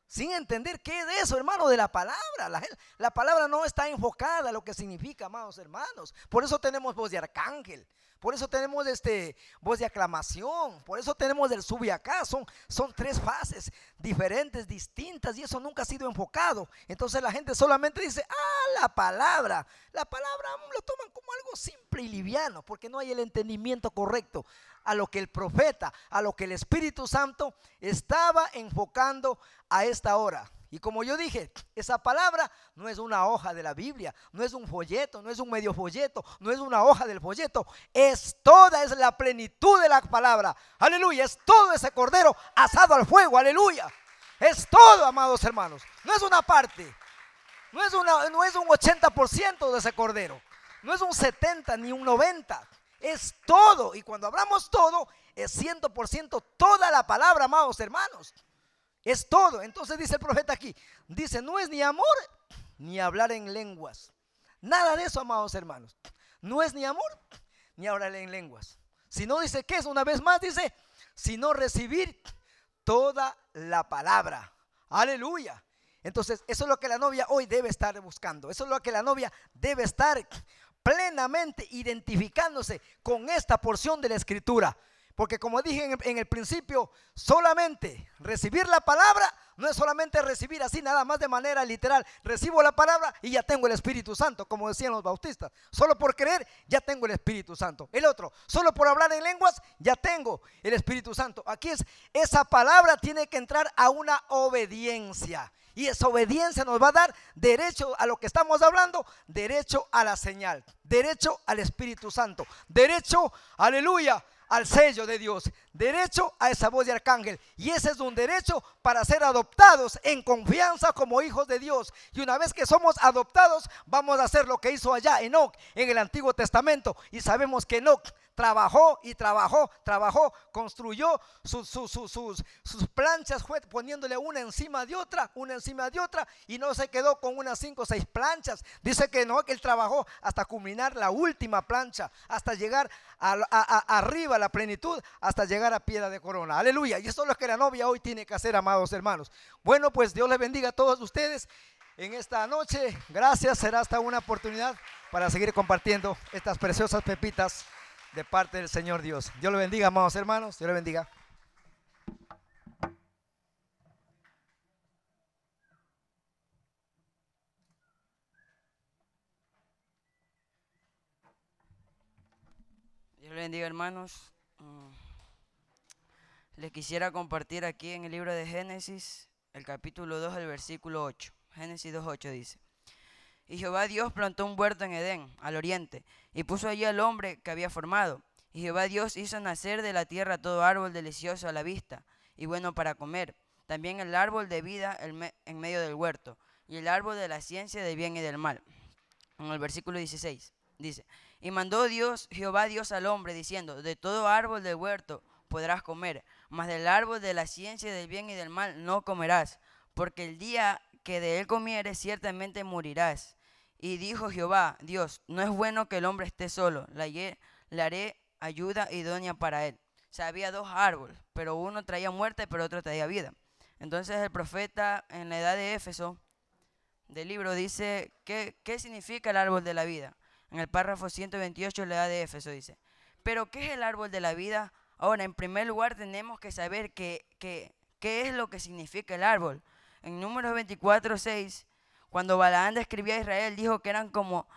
Speaker 1: Sin entender qué es eso, hermano, de la palabra. La, la palabra no está enfocada a lo que significa, amados hermanos. Por eso tenemos voz de arcángel. Por eso tenemos este voz de aclamación, por eso tenemos el sub son, son tres fases diferentes, distintas, y eso nunca ha sido enfocado. Entonces la gente solamente dice, ah, la palabra, la palabra mm, lo toman como algo simple y liviano, porque no hay el entendimiento correcto a lo que el profeta, a lo que el Espíritu Santo estaba enfocando a esta hora. Y como yo dije, esa palabra no es una hoja de la Biblia, no es un folleto, no es un medio folleto, no es una hoja del folleto, es toda, es la plenitud de la palabra. Aleluya, es todo ese cordero asado al fuego, aleluya. Es todo, amados hermanos, no es una parte, no es, una, no es un 80% de ese cordero, no es un 70 ni un 90, es todo. Y cuando hablamos todo, es 100% toda la palabra, amados hermanos. Es todo. Entonces dice el profeta aquí, dice, no es ni amor ni hablar en lenguas. Nada de eso, amados hermanos. No es ni amor ni hablar en lenguas. Si no dice que es, una vez más dice, sino recibir toda la palabra. Aleluya. Entonces, eso es lo que la novia hoy debe estar buscando. Eso es lo que la novia debe estar plenamente identificándose con esta porción de la escritura. Porque como dije en, el principio, solamente recibir la palabra no es solamente recibir así nada más de manera literal. Recibo la palabra y ya tengo el Espíritu Santo, como decían los bautistas. Solo por creer ya tengo el Espíritu Santo. El otro, solo por hablar en lenguas ya tengo el Espíritu Santo. Aquí es, esa palabra tiene que entrar a una obediencia. Y esa obediencia nos va a dar derecho a lo que estamos hablando, derecho a la señal, derecho al Espíritu Santo, derecho, aleluya, al sello de Dios derecho a esa voz de arcángel. Y ese es un derecho para ser adoptados en confianza como hijos de Dios. Y una vez que somos adoptados, vamos a hacer lo que hizo allá Enoch en el Antiguo Testamento. Y sabemos que Enoch trabajó y trabajó, trabajó, construyó sus, sus, sus, sus, planchas, poniéndole una encima de otra, una encima de otra, y no se quedó con unas cinco o seis planchas. Dice que Enoch él trabajó hasta culminar la última plancha, hasta llegar arriba a la plenitud, hasta llegar a piedra de corona. Aleluya. Y eso es lo que la novia hoy tiene que hacer, amados hermanos. Bueno, pues Dios les bendiga a todos ustedes en esta noche. Gracias. Será hasta una oportunidad para seguir compartiendo estas preciosas pepitas de parte del Señor Dios. Dios le bendiga, amados hermanos. Dios le bendiga.
Speaker 2: Dios le bendiga, hermanos. Les quisiera compartir aquí en el libro de Génesis, el capítulo 2, el versículo 8. Génesis 2.8 dice. Y Jehová Dios plantó un huerto en Edén, al oriente, y puso allí al hombre que había formado. Y Jehová Dios hizo nacer de la tierra todo árbol delicioso a la vista y bueno para comer. También el árbol de vida en medio del huerto y el árbol de la ciencia del bien y del mal. En el versículo 16 dice, y mandó Dios, Jehová Dios al hombre, diciendo, de todo árbol del huerto podrás comer, mas del árbol de la ciencia del bien y del mal no comerás, porque el día que de él comieres ciertamente morirás. Y dijo Jehová, Dios, no es bueno que el hombre esté solo, le, haré ayuda idónea para él. O había dos árboles, pero uno traía muerte, pero otro traía vida. Entonces el profeta en la edad de Éfeso, del libro, dice, ¿qué, ¿qué significa el árbol de la vida? En el párrafo 128 de la edad de Éfeso dice, ¿pero qué es el árbol de la vida? Ahora, en primer lugar, tenemos que saber qué es lo que significa el árbol. En Números 24, 6, cuando Balaán describía a Israel, dijo que eran como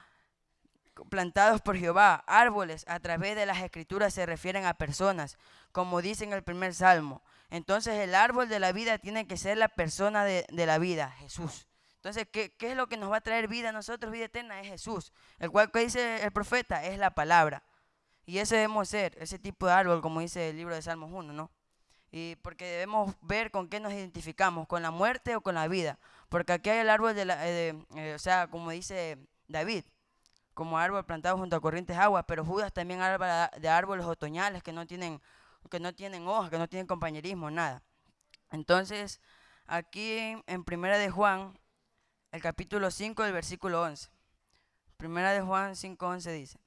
Speaker 2: plantados por Jehová, árboles, a través de las escrituras se refieren a personas, como dice en el primer salmo. Entonces el árbol de la vida tiene que ser la persona de, la vida, Jesús. Entonces, ¿qué, ¿qué, es lo que nos va a traer vida a nosotros, vida eterna? Es Jesús, el cual que dice el profeta es la palabra. Y ese debemos ser, ese tipo de árbol, como dice el libro de Salmos 1, ¿no? Y porque debemos ver con qué nos identificamos, con la muerte o con la vida. Porque aquí hay el árbol de eh, eh, o sea, como dice David, como árbol plantado junto a corrientes aguas, pero Judas también árbol de árboles otoñales que no tienen, que no tienen hojas, que no tienen compañerismo, nada. Entonces, aquí en Primera de Juan, el capítulo 5, el versículo 11. Primera de Juan 5, 11 dice.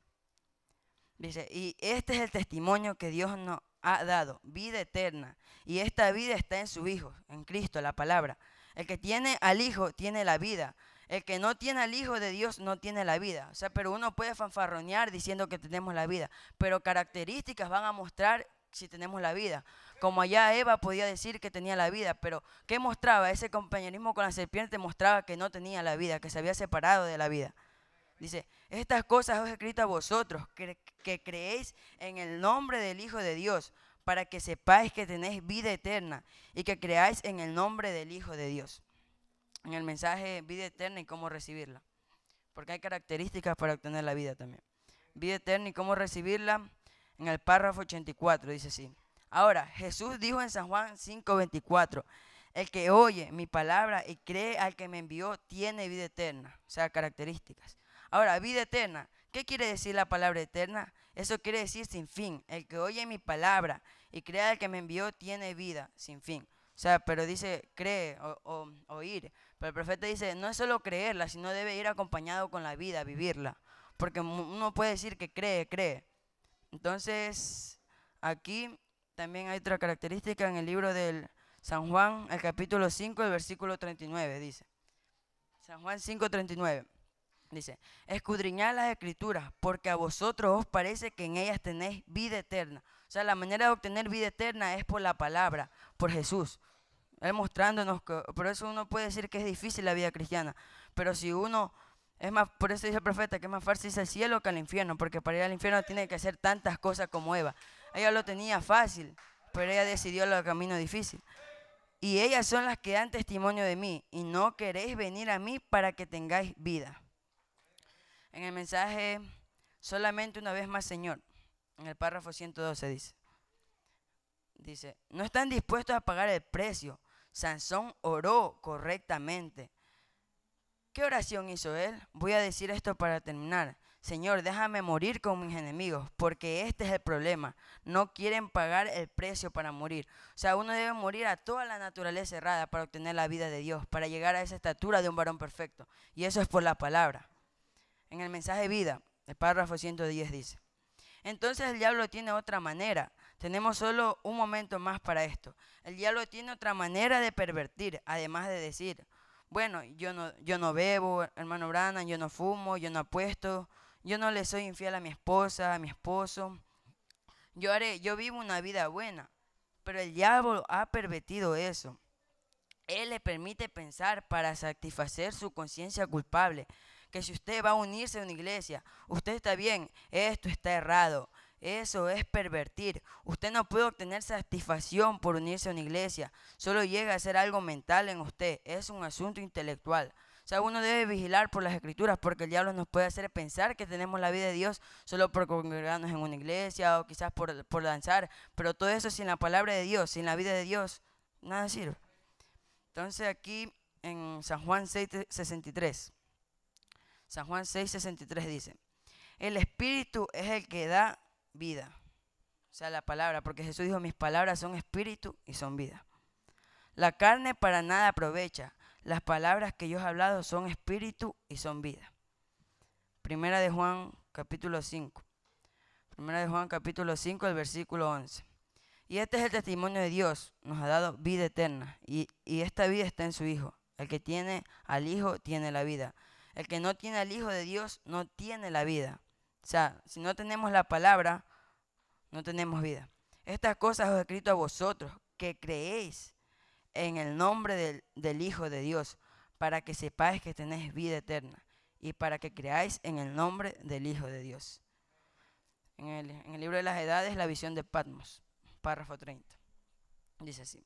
Speaker 2: Dice, y este es el testimonio que Dios nos ha dado, vida eterna. Y esta vida está en su Hijo, en Cristo, la palabra. El que tiene al Hijo tiene la vida. El que no tiene al Hijo de Dios no tiene la vida. O sea, pero uno puede fanfarronear diciendo que tenemos la vida, pero características van a mostrar si tenemos la vida. Como allá Eva podía decir que tenía la vida, pero ¿qué mostraba? Ese compañerismo con la serpiente mostraba que no tenía la vida, que se había separado de la vida. Dice, estas cosas os he escrito a vosotros, que, creéis en el nombre del Hijo de Dios, para que sepáis que tenéis vida eterna y que creáis en el nombre del Hijo de Dios. En el mensaje vida eterna y cómo recibirla. Porque hay características para obtener la vida también. Vida eterna y cómo recibirla. En el párrafo 84 dice así. Ahora, Jesús dijo en San Juan 5:24, el que oye mi palabra y cree al que me envió tiene vida eterna. O sea, características. Ahora, vida eterna. ¿Qué quiere decir la palabra eterna? Eso quiere decir sin fin. El que oye mi palabra y crea el que me envió tiene vida sin fin. O sea, pero dice cree o, oír. Pero el profeta dice, no es solo creerla, sino debe ir acompañado con la vida, vivirla. Porque uno puede decir que cree, cree. Entonces, aquí también hay otra característica en el libro del San Juan, el capítulo 5, el versículo 39, dice. San Juan 5, 39. Dice, escudriñad las escrituras, porque a vosotros os parece que en ellas tenéis vida eterna. O sea, la manera de obtener vida eterna es por la palabra, por Jesús. Él mostrándonos que, por eso uno puede decir que es difícil la vida cristiana. Pero si uno, es más, por eso dice el profeta que es más fácil irse al cielo que al infierno, porque para ir al infierno tiene que hacer tantas cosas como Eva. Ella lo tenía fácil, pero ella decidió el camino difícil. Y ellas son las que dan testimonio de mí, y no queréis venir a mí para que tengáis vida en el mensaje solamente una vez más, Señor. En el párrafo 112 dice, dice, no están dispuestos a pagar el precio. Sansón oró correctamente. ¿Qué oración hizo él? Voy a decir esto para terminar. Señor, déjame morir con mis enemigos, porque este es el problema. No quieren pagar el precio para morir. O sea, uno debe morir a toda la naturaleza errada para obtener la vida de Dios, para llegar a esa estatura de un varón perfecto. Y eso es por la palabra en el mensaje de vida, el párrafo 110 dice, entonces el diablo tiene otra manera. Tenemos solo un momento más para esto. El diablo tiene otra manera de pervertir, además de decir, bueno, yo no, yo no bebo, hermano Brana, yo no fumo, yo no apuesto, yo no le soy infiel a mi esposa, a mi esposo. Yo haré, yo vivo una vida buena. Pero el diablo ha pervertido eso. Él le permite pensar para satisfacer su conciencia culpable, que si usted va a unirse a una iglesia, usted está bien, esto está errado. Eso es pervertir. Usted no puede obtener satisfacción por unirse a una iglesia. Solo llega a ser algo mental en usted. Es un asunto intelectual. O sea, uno debe vigilar por las escrituras porque el diablo nos puede hacer pensar que tenemos la vida de Dios solo por congregarnos en una iglesia o quizás por, danzar. Pero todo eso sin la palabra de Dios, sin la vida de Dios, nada sirve. Entonces aquí en San Juan 6, 63. San Juan 6, 63 dice, el espíritu es el que da vida. O sea, la palabra, porque Jesús dijo, mis palabras son espíritu y son vida. La carne para nada aprovecha. Las palabras que yo he hablado son espíritu y son vida. Primera de Juan capítulo 5. Primera de Juan capítulo 5, el versículo 11. Y este es el testimonio de Dios. Nos ha dado vida eterna. Y, y esta vida está en su Hijo. El que tiene al Hijo tiene la vida. El que no tiene al Hijo de Dios no tiene la vida. O sea, si no tenemos la palabra, no tenemos vida. Estas cosas os he escrito a vosotros, que creéis en el nombre del, Hijo de Dios, para que sepáis que tenéis vida eterna y para que creáis en el nombre del Hijo de Dios. En el, en el libro de las edades, la visión de Patmos, párrafo 30. Dice así.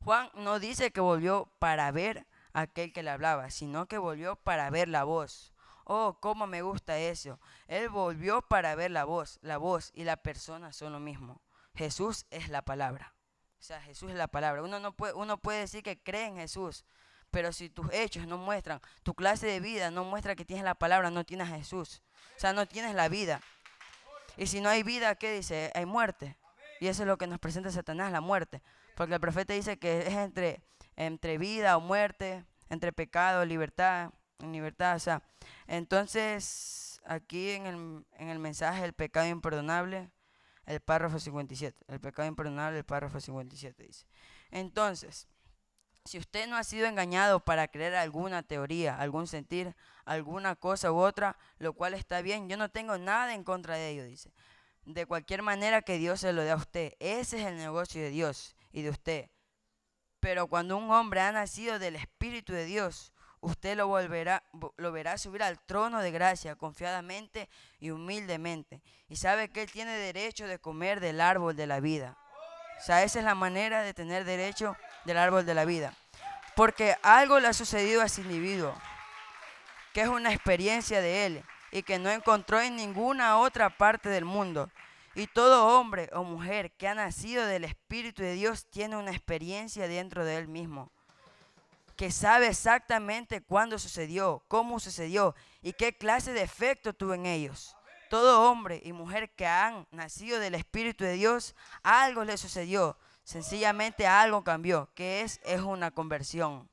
Speaker 2: Juan no dice que volvió para ver aquel que le hablaba, sino que volvió para ver la voz. Oh, cómo me gusta eso. Él volvió para ver la voz. La voz y la persona son lo mismo. Jesús es la palabra. O sea, Jesús es la palabra. Uno, no puede, uno puede decir que cree en Jesús, pero si tus hechos no muestran, tu clase de vida no muestra que tienes la palabra, no tienes a Jesús. O sea, no tienes la vida. Y si no hay vida, ¿qué dice? Hay muerte. Y eso es lo que nos presenta Satanás, la muerte. Porque el profeta dice que es entre entre vida o muerte, entre pecado, libertad, libertad. O sea, entonces aquí en el, en el mensaje el pecado imperdonable, el párrafo 57, el pecado imperdonable, el párrafo 57 dice. Entonces, si usted no ha sido engañado para creer alguna teoría, algún sentir, alguna cosa u otra, lo cual está bien, yo no tengo nada en contra de ello, dice. De cualquier manera que Dios se lo dé a usted, ese es el negocio de Dios y de usted pero cuando un hombre ha nacido del Espíritu de Dios, usted lo, volverá, lo verá subir al trono de gracia confiadamente y humildemente. Y sabe que él tiene derecho de comer del árbol de la vida. O sea, esa es la manera de tener derecho del árbol de la vida. Porque algo le ha sucedido a ese individuo, que es una experiencia de él y que no encontró en ninguna otra parte del mundo. Y todo hombre o mujer que ha nacido del Espíritu de Dios tiene una experiencia dentro de él mismo, que sabe exactamente cuándo sucedió, cómo sucedió y qué clase de efecto tuvo en ellos. Todo hombre y mujer que han nacido del Espíritu de Dios, algo le sucedió, sencillamente algo cambió, que es, es una conversión.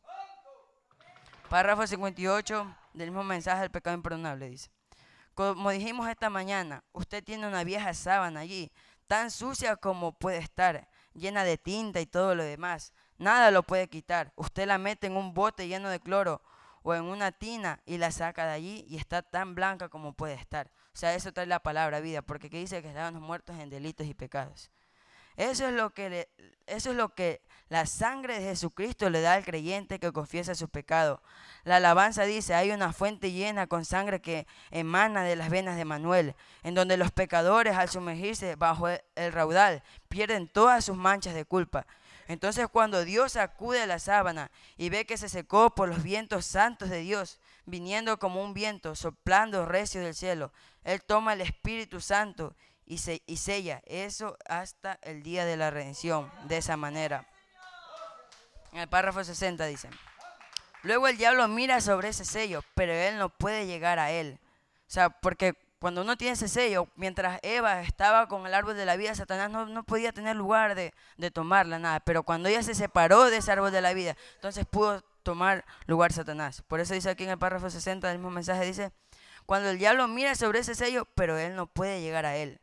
Speaker 2: Párrafo 58 del mismo mensaje del pecado imperdonable dice. Como dijimos esta mañana, usted tiene una vieja sábana allí, tan sucia como puede estar, llena de tinta y todo lo demás. Nada lo puede quitar. Usted la mete en un bote lleno de cloro o en una tina y la saca de allí y está tan blanca como puede estar. O sea, eso trae la palabra vida, porque qué dice que estábamos muertos en delitos y pecados. Eso es lo que, eso es lo que la sangre de Jesucristo le da al creyente que confiesa su pecado. La alabanza dice, hay una fuente llena con sangre que emana de las venas de Manuel, en donde los pecadores al sumergirse bajo el raudal pierden todas sus manchas de culpa. Entonces cuando Dios acude a la sábana y ve que se secó por los vientos santos de Dios, viniendo como un viento, soplando recio del cielo, Él toma el Espíritu Santo y, se, y sella eso hasta el día de la redención, de esa manera. En el párrafo 60 dice, luego el diablo mira sobre ese sello, pero él no puede llegar a él. O sea, porque cuando uno tiene ese sello, mientras Eva estaba con el árbol de la vida, Satanás no, no podía tener lugar de, de, tomarla, nada. Pero cuando ella se separó de ese árbol de la vida, entonces pudo tomar lugar Satanás. Por eso dice aquí en el párrafo 60 el mismo mensaje, dice, cuando el diablo mira sobre ese sello, pero él no puede llegar a él.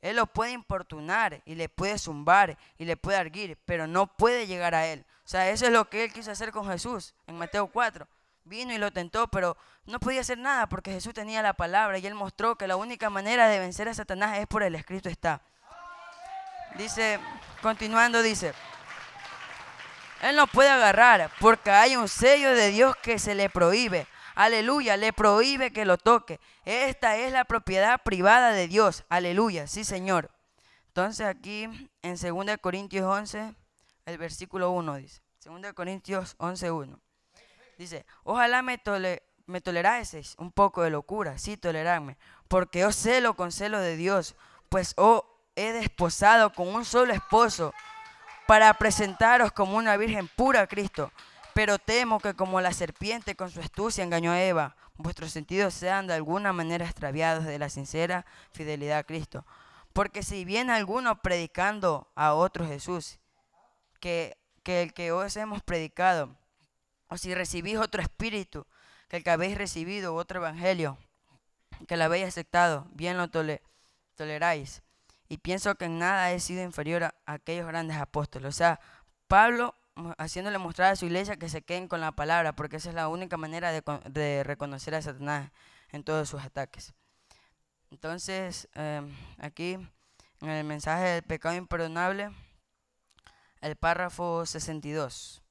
Speaker 2: Él lo puede importunar y le puede zumbar y le puede arguir, pero no puede llegar a él. O sea, eso es lo que él quiso hacer con Jesús en Mateo 4. Vino y lo tentó, pero no podía hacer nada porque Jesús tenía la palabra y él mostró que la única manera de vencer a Satanás es por el escrito está. Dice, continuando, dice, él no puede agarrar porque hay un sello de Dios que se le prohíbe. Aleluya, le prohíbe que lo toque. Esta es la propiedad privada de Dios. Aleluya, sí Señor. Entonces aquí en 2 Corintios 11 el versículo 1 dice, 2 Corintios 11.1. Dice, ojalá me, tole, un poco de locura, sí, tolerarme, porque os celo con celo de Dios, pues os oh, he desposado con un solo esposo para presentaros como una virgen pura a Cristo. Pero temo que como la serpiente con su astucia engañó a Eva, vuestros sentidos sean de alguna manera extraviados de la sincera fidelidad a Cristo. Porque si viene alguno predicando a otro Jesús que, el que os hemos predicado, o si recibís otro espíritu que el que habéis recibido, otro evangelio que lo habéis aceptado, bien lo toleráis. Y pienso que en nada he sido inferior a aquellos grandes apóstoles. O sea, Pablo mm, haciéndole mostrar a su iglesia que se queden con la palabra, porque esa es la única manera de, reconocer a Satanás en todos sus ataques. Entonces, em, aquí, en el mensaje del pecado imperdonable, el párrafo 62.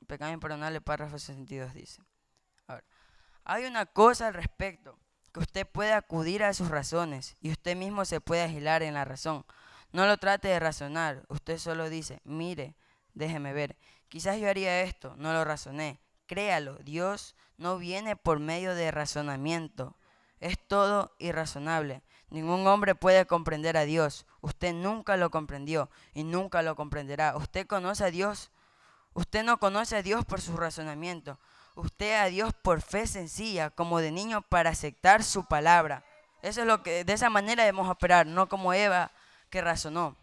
Speaker 2: El pecado párrafo 62 dice. hay una cosa al respecto, que usted puede acudir a sus razones y usted mismo se puede agilar en la razón. No lo trate de razonar, usted solo dice, mire, déjeme ver, quizás yo haría esto, no lo razoné. Créalo, Dios no viene por medio de razonamiento, es todo irrazonable. Ningún hombre puede comprender a Dios. Usted nunca lo comprendió y nunca lo comprenderá. Usted conoce a Dios. Usted no conoce a Dios por su razonamiento. Usted a Dios por fe sencilla, como de niño, para aceptar su palabra. Eso es lo que de esa manera debemos operar, no como Eva que razonó.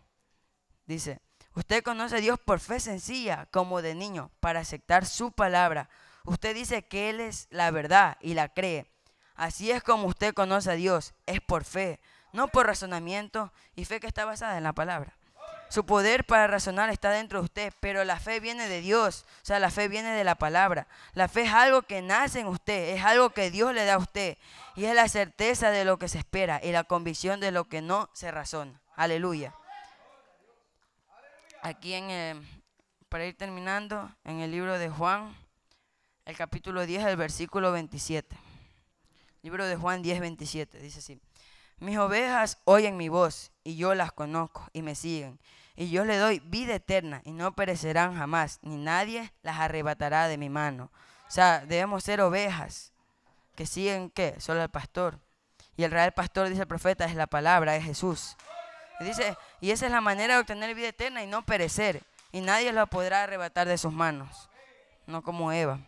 Speaker 2: Dice, usted conoce a Dios por fe sencilla, como de niño, para aceptar su palabra. Usted dice que Él es la verdad y la cree. Así es como usted conoce a Dios, es por fe, no por razonamiento y fe que está basada en la palabra. Su poder para razonar está dentro de usted, pero la fe viene de Dios, o sea, la fe viene de la palabra. La fe es algo que nace en usted, es algo que Dios le da a usted y es la certeza de lo que se espera y la convicción de lo que no se razona. Aleluya. Aquí en eh, para ir terminando, en el libro de Juan, el capítulo 10, el versículo 27. Libro de Juan 10, 27, dice así. Mis ovejas oyen mi voz y yo las conozco y me siguen. Y yo les doy vida eterna y no perecerán jamás, ni nadie las arrebatará de mi mano. O sea, debemos ser ovejas que siguen qué? Solo al pastor. Y el real pastor, dice el profeta, es la palabra, es Jesús. Y dice, y esa es la manera de obtener vida eterna y no perecer. Y nadie la podrá arrebatar de sus manos. No como Eva.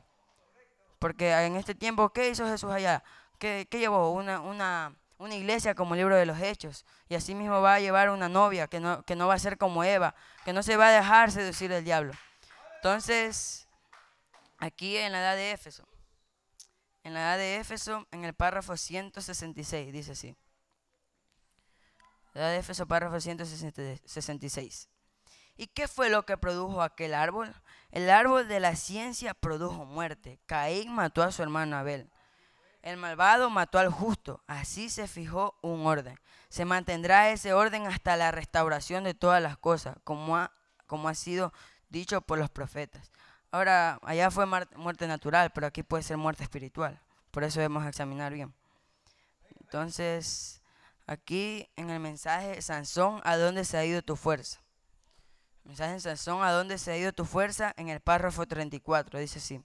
Speaker 2: Porque en este tiempo, ¿qué hizo Jesús allá? ¿Qué, llevó? Una, una, iglesia como el libro de los hechos. Y así mismo va a llevar una novia que no, que no va a ser como Eva, que no se va a dejar seducir el diablo. Entonces, aquí en la edad de Éfeso, en la edad de Éfeso, en el párrafo 166, dice así. La edad de Éfeso, párrafo 166. ¿Y qué fue lo que produjo aquel árbol? El árbol de la ciencia produjo muerte. Caín mató a su hermano Abel. El malvado mató al justo. Así se fijó un orden. Se mantendrá ese orden hasta la restauración de todas las cosas, como ha, como ha sido dicho por los profetas. Ahora, allá fue muerte natural, pero aquí puede ser muerte espiritual. Por eso debemos examinar bien. Entonces, aquí en el mensaje, Sansón, ¿a dónde se ha ido tu fuerza? mensaje Sansón, ¿a dónde se ha ido tu fuerza? En el párrafo 34, dice así.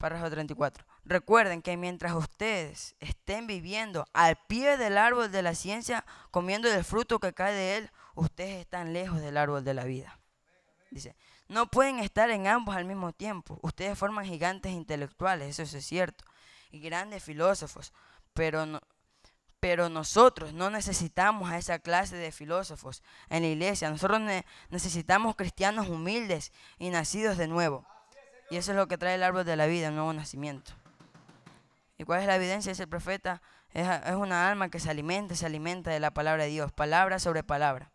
Speaker 2: Párrafo 34. Recuerden que mientras ustedes estén viviendo al pie del árbol de la ciencia, comiendo del fruto que cae de él, ustedes están lejos del árbol de la vida. Dice, no pueden estar en ambos al mismo tiempo. Ustedes forman gigantes intelectuales, eso es cierto, y grandes filósofos, pero, pero nosotros no necesitamos a esa clase de filósofos en la iglesia. Nosotros necesitamos cristianos humildes y nacidos de nuevo. Y eso es lo que trae el árbol de la vida, el nuevo nacimiento. ¿Y cuál es la evidencia? Es el profeta, es, una alma que se alimenta, se alimenta de la palabra de Dios, palabra sobre palabra.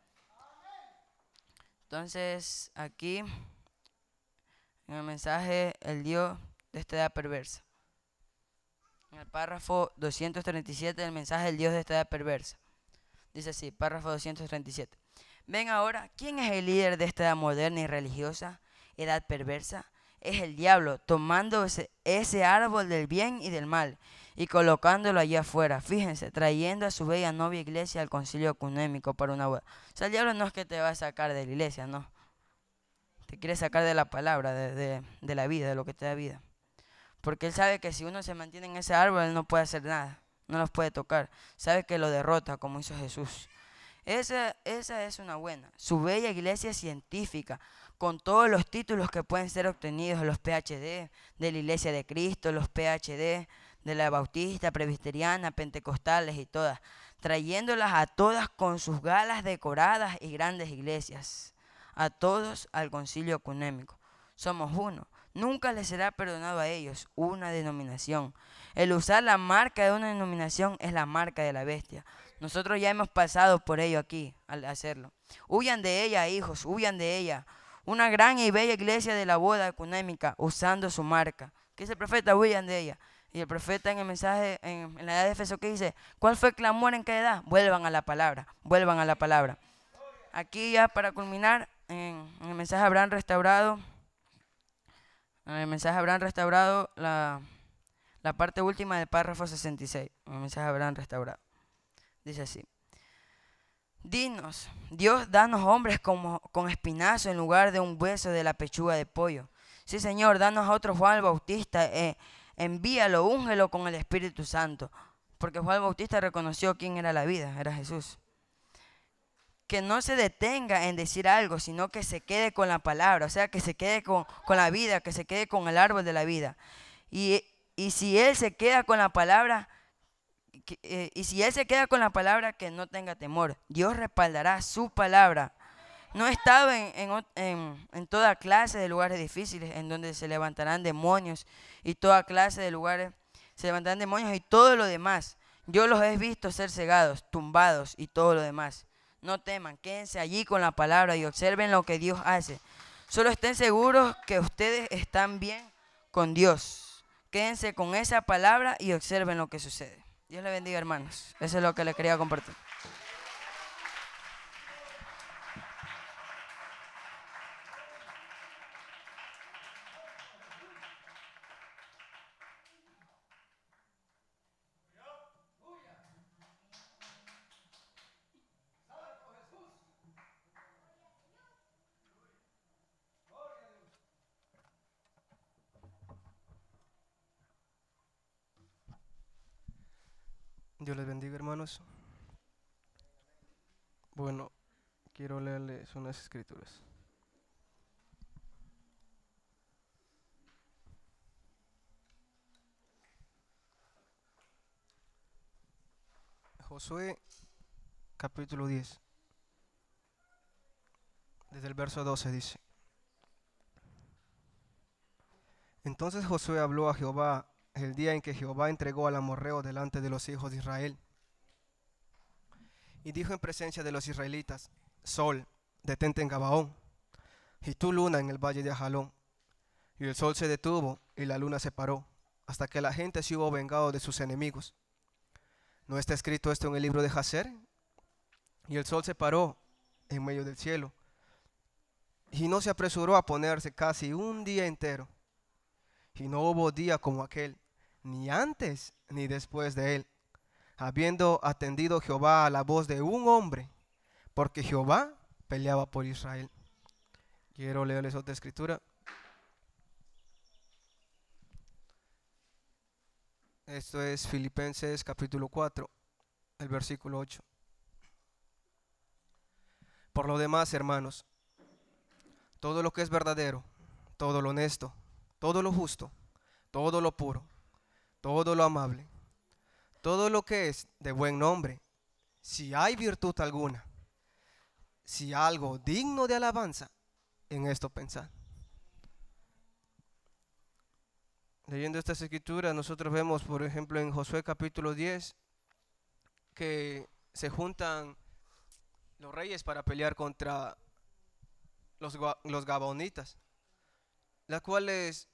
Speaker 2: Entonces, aquí, en el mensaje, el Dios de esta edad perversa. En el párrafo 237 del mensaje el Dios de esta edad perversa. Dice así, párrafo 237. Ven ahora, ¿quién es el líder de esta edad moderna y religiosa, edad perversa, es el diablo, tomando ese, árbol del bien y del mal y colocándolo allá afuera. Fíjense, trayendo a su bella novia iglesia al concilio económico para una boda. O sea, el diablo no es que te va a sacar de la iglesia, no. Te quiere sacar de la palabra, de, la vida, de lo que te da vida. Porque él sabe que si uno se mantiene en ese árbol, él no puede hacer nada, no los puede tocar. Sabe que lo derrota como hizo Jesús. Esa, esa es una buena. Su bella iglesia científica con todos los títulos que pueden ser obtenidos, los PhD de la Iglesia de Cristo, los PhD de la Bautista, Presbiteriana, Pentecostales y todas, trayéndolas a todas con sus galas decoradas y grandes iglesias, a todos al concilio ecuménico. Somos uno. Nunca les será perdonado a ellos una denominación. El usar la marca de una denominación es la marca de la bestia. Nosotros ya hemos pasado por ello aquí al hacerlo. Huyan de ella, hijos, huyan de ella una gran y bella iglesia de la boda económica usando su marca. Que dice el profeta William de ella? Y el profeta en el mensaje, en, la edad de Efeso, ¿qué dice? ¿Cuál fue el clamor en qué edad? Vuelvan a la palabra, vuelvan a la palabra. Aquí ya para culminar, en, el mensaje habrán restaurado, el mensaje habrán restaurado la, la parte última del párrafo 66. En el mensaje habrán restaurado. Dice así. Dinos, Dios, danos hombres como, con espinazo en lugar de un hueso de la pechuga de pollo. Sí, Señor, danos a otro Juan el Bautista, eh, envíalo, úngelo con el Espíritu Santo. Porque Juan el Bautista reconoció quién era la vida, era Jesús. Que no se detenga en decir algo, sino que se quede con la palabra, o sea, que se quede con, la vida, que se quede con el árbol de la vida. y si Él se queda con la palabra, eh, y si él se queda con la palabra, que no tenga temor. Dios respaldará su palabra. No he estado en, en, toda clase de lugares difíciles, en donde se levantarán demonios y toda clase de lugares, se levantarán demonios y todo lo demás. Yo los he visto ser cegados, tumbados y todo lo demás. No teman, quédense allí con la palabra y observen lo que Dios hace. Solo estén seguros que ustedes están bien con Dios. Quédense con esa palabra y observen lo que sucede. Dios le bendiga, hermanos. Eso es lo que le quería compartir.
Speaker 3: unas las escrituras. Josué capítulo 10. Desde el verso 12 dice. Entonces Josué habló a Jehová el día en que Jehová entregó al amorreo delante de los hijos de Israel. Y dijo en presencia de los israelitas, Sol, detente en Gabaón, y tu luna en el valle de Ajalón. Y el sol se detuvo y la luna se paró, hasta que la gente se hubo vengado de sus enemigos. ¿No está escrito esto en el libro de Jacer? Y el sol se paró en medio del cielo, y no se apresuró a ponerse casi un día entero. Y no hubo día como aquel, ni antes ni después de él, habiendo atendido Jehová a la voz de un hombre, porque Jehová peleaba por Israel. Quiero leerles otra escritura. Esto es Filipenses capítulo 4, el versículo 8. Por lo demás, hermanos, todo lo que es verdadero, todo lo honesto, todo lo justo, todo lo puro, todo lo amable, todo lo que es de buen nombre, si hay virtud alguna si algo digno de alabanza, en esto pensar. Leyendo estas escrituras, nosotros vemos, por ejemplo, en Josué capítulo 10, que se juntan los reyes para pelear contra los, los gabonitas, las cuales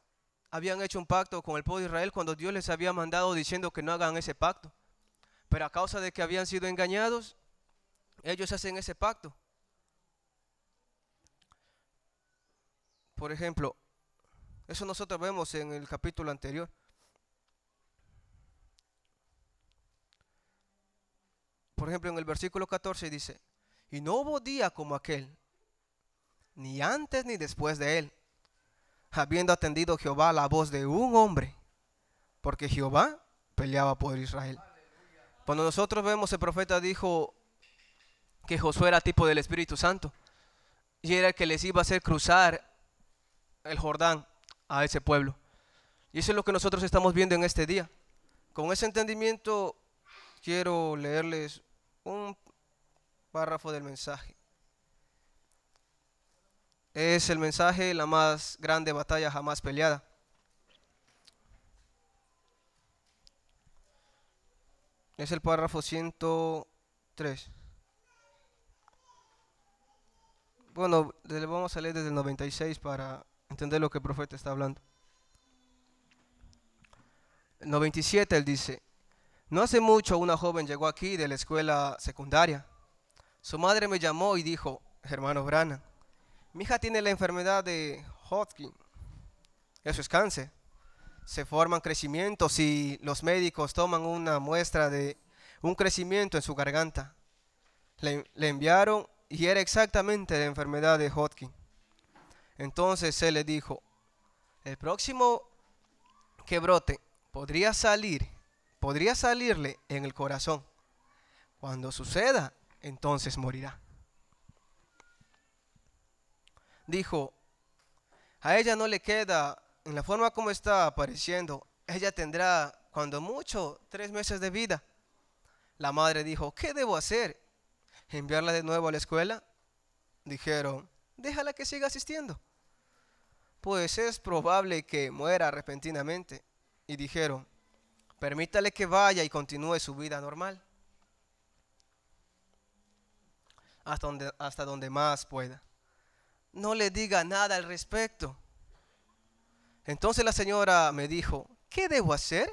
Speaker 3: habían hecho un pacto con el pueblo de Israel cuando Dios les había mandado diciendo que no hagan ese pacto. Pero a causa de que habían sido engañados, ellos hacen ese pacto. Por ejemplo, eso nosotros vemos en el capítulo anterior. Por ejemplo, en el versículo 14 dice, y no hubo día como aquel, ni antes ni después de él, habiendo atendido Jehová la voz de un hombre, porque Jehová peleaba por Israel. Cuando nosotros vemos, el profeta dijo que Josué era tipo del Espíritu Santo y era el que les iba a hacer cruzar el Jordán a ese pueblo. Y eso es lo que nosotros estamos viendo en este día. Con ese entendimiento quiero leerles un párrafo del mensaje. Es el mensaje la más grande batalla jamás peleada. Es el párrafo 103. Bueno, le vamos a leer desde el 96 para Entender lo que el profeta está hablando. 97 él dice, no hace mucho una joven llegó aquí de la escuela secundaria. Su madre me llamó y dijo, hermano Brana, mi hija tiene la enfermedad de Hodgkin. Eso es cáncer. Se forman crecimientos y los médicos toman una muestra de un crecimiento en su garganta. Le, le enviaron y era exactamente la enfermedad de Hodgkin. Entonces él le dijo, el próximo que brote podría salir, podría salirle en el corazón. Cuando suceda, entonces morirá. Dijo, a ella no le queda, en la forma como está apareciendo, ella tendrá, cuando mucho, tres meses de vida. La madre dijo, ¿qué debo hacer? ¿Enviarla de nuevo a la escuela? Dijeron, déjala que siga asistiendo pues es probable que muera repentinamente. Y dijeron, permítale que vaya y continúe su vida normal, hasta donde, hasta donde más pueda. No le diga nada al respecto. Entonces la señora me dijo, ¿qué debo hacer?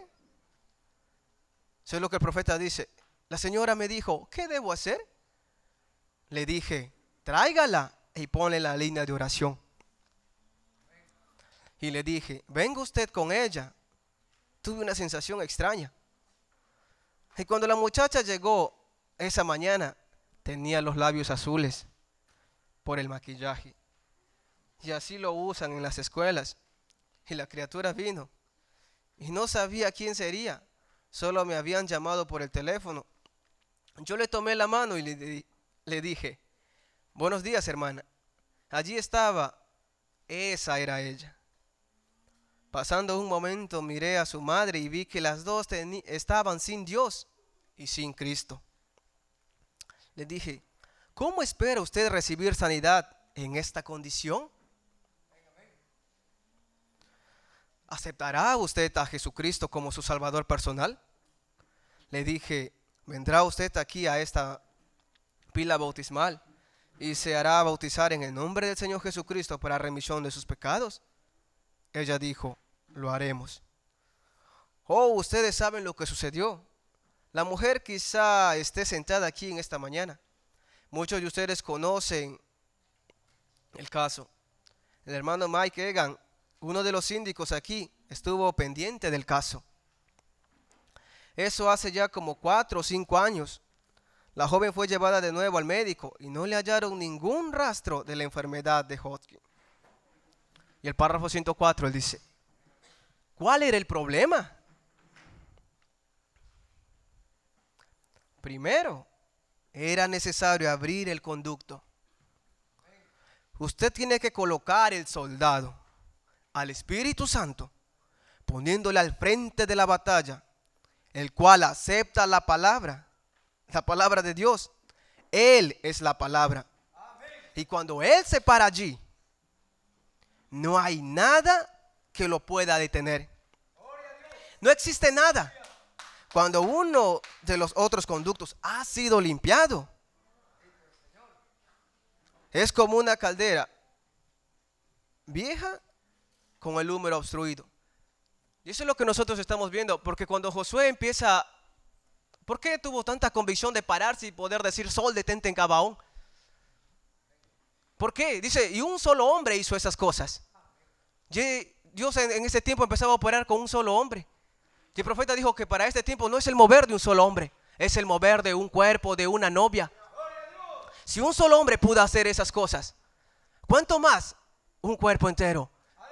Speaker 3: Eso es lo que el profeta dice. La señora me dijo, ¿qué debo hacer? Le dije, tráigala y ponle la línea de oración y le dije, venga usted con ella. Tuve una sensación extraña. Y cuando la muchacha llegó esa mañana, tenía los labios azules por el maquillaje. Y así lo usan en las escuelas. Y la criatura vino. Y no sabía quién sería. Solo me habían llamado por el teléfono. Yo le tomé la mano y le, le dije, buenos días hermana. Allí estaba. Esa era ella. Pasando un momento miré a su madre y vi que las dos estaban sin Dios y sin Cristo. Le dije, ¿cómo espera usted recibir sanidad en esta condición? ¿Aceptará usted a Jesucristo como su Salvador personal? Le dije, vendrá usted aquí a esta pila bautismal y se hará bautizar en el nombre del Señor Jesucristo para remisión de sus pecados. Ella dijo, lo haremos. Oh, ustedes saben lo que sucedió. La mujer quizá esté sentada aquí en esta mañana. Muchos de ustedes conocen el caso. El hermano Mike Egan, uno de los síndicos aquí, estuvo pendiente del caso. Eso hace ya como cuatro o cinco años. La joven fue llevada de nuevo al médico y no le hallaron ningún rastro de la enfermedad de Hodgkin. Y el párrafo 104, él dice, ¿cuál era el problema? Primero, era necesario abrir el conducto. Usted tiene que colocar el soldado al Espíritu Santo, poniéndole al frente de la batalla, el cual acepta la palabra, la palabra de Dios. Él es la palabra. Y cuando Él se para allí, no hay nada que lo pueda detener. No existe nada. Cuando uno de los otros conductos ha sido limpiado, es como una caldera vieja con el húmero obstruido. Y eso es lo que nosotros estamos viendo, porque cuando Josué empieza, ¿por qué tuvo tanta convicción de pararse y poder decir, sol, detente en Cabaón? ¿Por qué? Dice, y un solo hombre hizo esas cosas. Dios en ese tiempo empezaba a operar con un solo hombre. Y el profeta dijo que para este tiempo no es el mover de un solo hombre, es el mover de un cuerpo, de una novia. Si un solo hombre pudo hacer esas cosas, ¿cuánto más un cuerpo entero?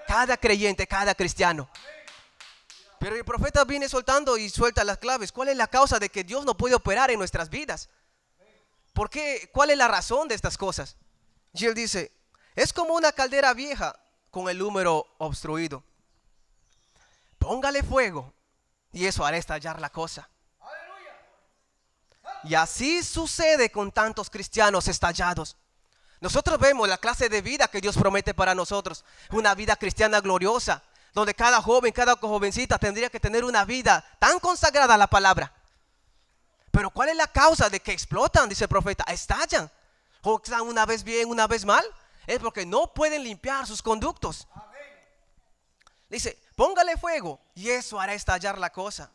Speaker 3: Cada creyente, cada cristiano. Pero el profeta viene soltando y suelta las claves. ¿Cuál es la causa de que Dios no puede operar en nuestras vidas? ¿Por qué? ¿Cuál es la razón de estas cosas? él dice, es como una caldera vieja con el número obstruido. Póngale fuego y eso hará estallar la cosa. Y así sucede con tantos cristianos estallados. Nosotros vemos la clase de vida que Dios promete para nosotros, una vida cristiana gloriosa, donde cada joven, cada jovencita tendría que tener una vida tan consagrada a la palabra. Pero ¿cuál es la causa de que explotan? Dice el profeta, estallan una vez bien, una vez mal, es porque no pueden limpiar sus conductos. Dice, póngale fuego y eso hará estallar la cosa.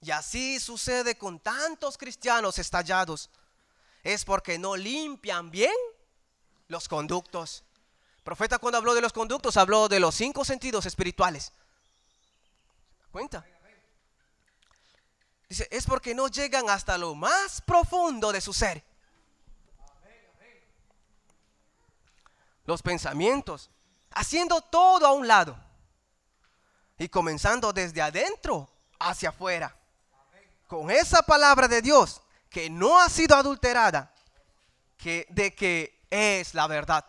Speaker 3: Y así sucede con tantos cristianos estallados. Es porque no limpian bien los conductos. profeta cuando habló de los conductos habló de los cinco sentidos espirituales. ¿Cuenta? Dice, es porque no llegan hasta lo más profundo de su ser. los pensamientos, haciendo todo a un lado y comenzando desde adentro hacia afuera. Con esa palabra de Dios que no ha sido adulterada, que, de que es la verdad.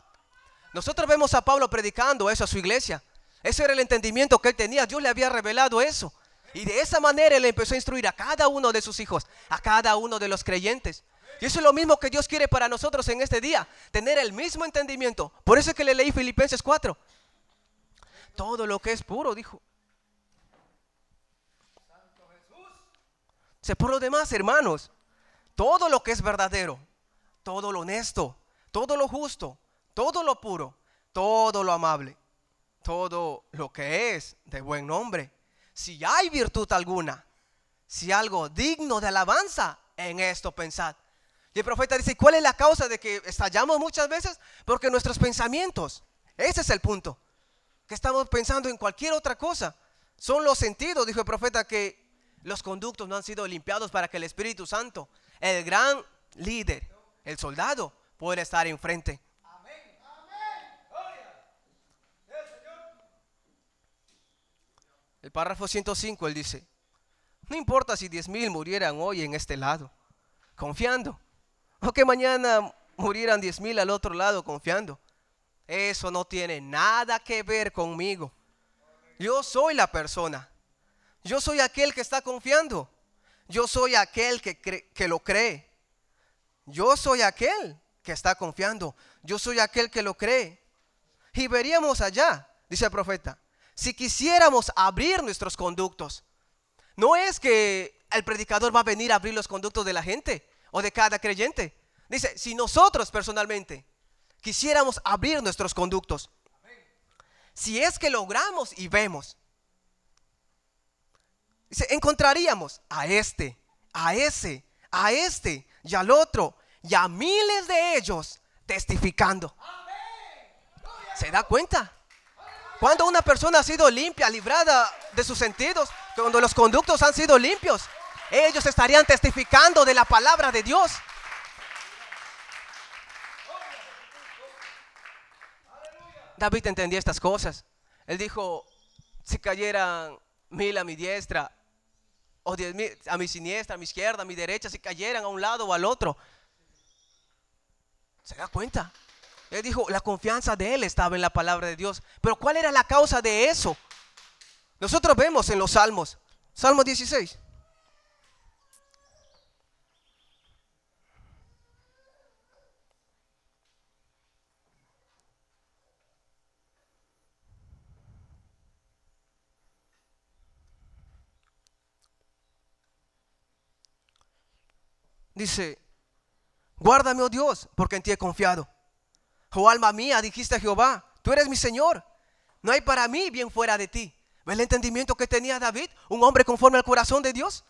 Speaker 3: Nosotros vemos a Pablo predicando eso a su iglesia. Ese era el entendimiento que él tenía. Dios le había revelado eso. Y de esa manera él empezó a instruir a cada uno de sus hijos, a cada uno de los creyentes. Y eso es lo mismo que Dios quiere para nosotros en este día, tener el mismo entendimiento. Por eso es que le leí Filipenses 4. Todo lo que es puro, dijo. Santo Jesús Se por lo demás, hermanos, todo lo que es verdadero, todo lo honesto, todo lo justo, todo lo puro, todo lo amable, todo lo que es de buen nombre. Si hay virtud alguna, si algo digno de alabanza, en esto pensad. Y el profeta dice, ¿cuál es la causa de que estallamos muchas veces? Porque nuestros pensamientos, ese es el punto, que estamos pensando en cualquier otra cosa. Son los sentidos, dijo el profeta, que los conductos no han sido limpiados para que el Espíritu Santo, el gran líder, el soldado, pueda estar enfrente. El párrafo 105, él dice, no importa si diez mil murieran hoy en este lado, confiando que mañana murieran diez mil al otro lado confiando. Eso no tiene nada que ver conmigo. Yo soy la persona. Yo soy aquel que está confiando. Yo soy aquel que, que lo cree. Yo soy aquel que está confiando. Yo soy aquel que lo cree. Y veríamos allá, dice el profeta, si quisiéramos abrir nuestros conductos. No es que el predicador va a venir a abrir los conductos de la gente o de cada creyente. Dice, si nosotros personalmente quisiéramos abrir nuestros conductos, si es que logramos y vemos, encontraríamos a este, a ese, a este y al otro y a miles de ellos testificando. ¿Se da cuenta? Cuando una persona ha sido limpia, librada de sus sentidos, cuando los conductos han sido limpios, ellos estarían testificando de la palabra de Dios. David entendía estas cosas. Él dijo, si cayeran mil a mi diestra, o diez mil a mi siniestra, a mi izquierda, a mi derecha, si cayeran a un lado o al otro. ¿Se da cuenta? Él dijo, la confianza de él estaba en la palabra de Dios. Pero ¿cuál era la causa de eso? Nosotros vemos en los Salmos, Salmo 16. dice, guárdame, oh Dios, porque en ti he confiado. Oh alma mía, dijiste Jehová, tú eres mi Señor. No hay para mí bien fuera de ti. el entendimiento que tenía David? Un hombre conforme al corazón de Dios.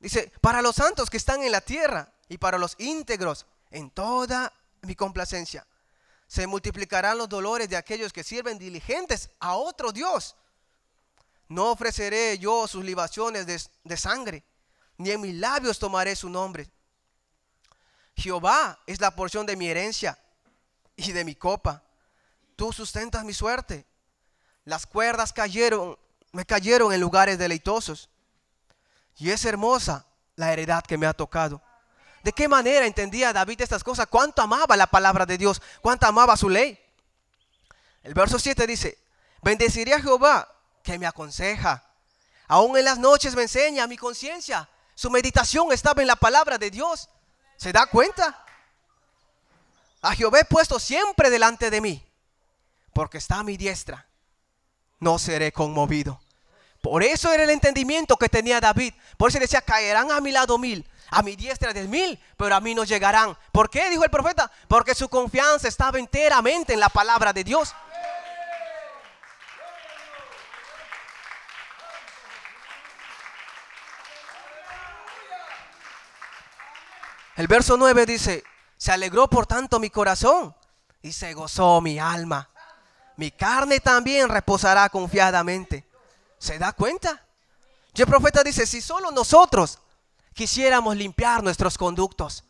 Speaker 3: Dice, para los santos que están en la tierra y para los íntegros, en toda mi complacencia, se multiplicarán los dolores de aquellos que sirven diligentes a otro Dios. No ofreceré yo sus libaciones de, de sangre, ni en mis labios tomaré su nombre. Jehová es la porción de mi herencia y de mi copa. Tú sustentas mi suerte. Las cuerdas cayeron, me cayeron en lugares deleitosos. Y es hermosa la heredad que me ha tocado. ¿De qué manera entendía David estas cosas? ¿Cuánto amaba la palabra de Dios? ¿Cuánto amaba su ley? El verso 7 dice, bendeciré a Jehová que me aconseja. Aún en las noches me enseña mi conciencia. Su meditación estaba en la palabra de Dios. ¿Se da cuenta? A Jehová puesto siempre delante de mí, porque está a mi diestra. No seré conmovido. Por eso era el entendimiento que tenía David. Por eso decía, caerán a mi lado mil, a mi diestra de mil, pero a mí no llegarán. ¿Por qué? Dijo el profeta. Porque su confianza estaba enteramente en la palabra de Dios. El verso 9 dice, se alegró por tanto mi corazón y se gozó mi alma. Mi carne también reposará confiadamente. ¿Se da cuenta? Y el profeta dice, si solo nosotros quisiéramos limpiar nuestros conductos,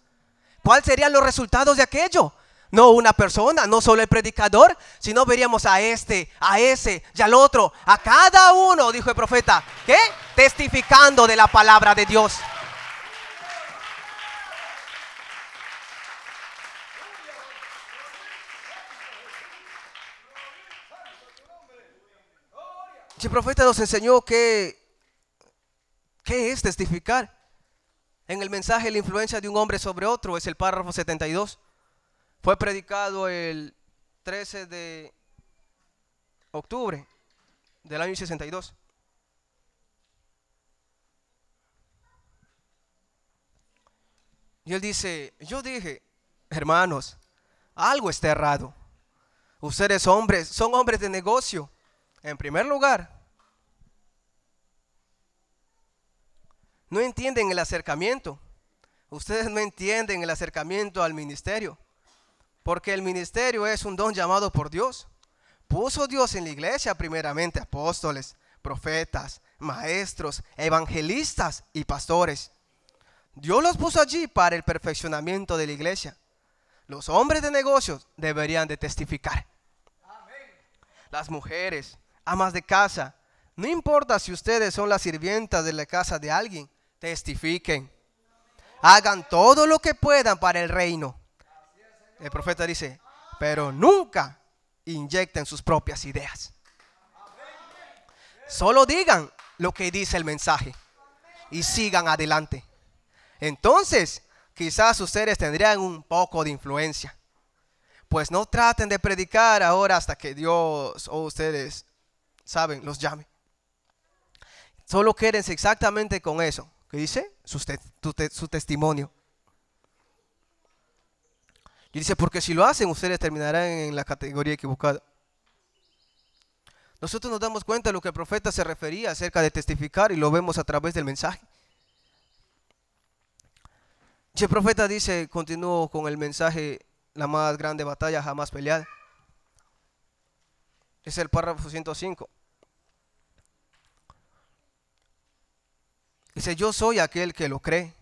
Speaker 3: ¿cuáles serían los resultados de aquello? No una persona, no solo el predicador, sino veríamos a este, a ese y al otro, a cada uno, dijo el profeta, que Testificando de la palabra de Dios. El profeta nos enseñó que, ¿qué es testificar? En el mensaje La influencia de un hombre sobre otro es el párrafo 72. Fue predicado el 13 de octubre del año 62. Y él dice, yo dije, hermanos, algo está errado. Ustedes hombres, son hombres de negocio en primer lugar, no entienden el acercamiento. Ustedes no entienden el acercamiento al ministerio, porque el ministerio es un don llamado por Dios. Puso Dios en la iglesia primeramente apóstoles, profetas, maestros, evangelistas y pastores. Dios los puso allí para el perfeccionamiento de la iglesia. Los hombres de negocios deberían de testificar. Las mujeres, amas de casa, no importa si ustedes son las sirvientas de la casa de alguien, testifiquen. Hagan todo lo que puedan para el reino. El profeta dice, pero nunca inyecten sus propias ideas. Solo digan lo que dice el mensaje y sigan adelante. Entonces, quizás ustedes tendrían un poco de influencia. Pues no traten de predicar ahora hasta que Dios o ustedes saben, los llame. Solo quédense exactamente con eso. ¿Qué dice? Su, su, testimonio. Y dice, porque si lo hacen, ustedes terminarán en la categoría equivocada. Nosotros nos damos cuenta de lo que el profeta se refería acerca de testificar y lo vemos a través del mensaje. el profeta dice, Continúo con el mensaje, la más grande batalla jamás peleada. Es el párrafo 105. Dice, yo soy aquel que lo cree.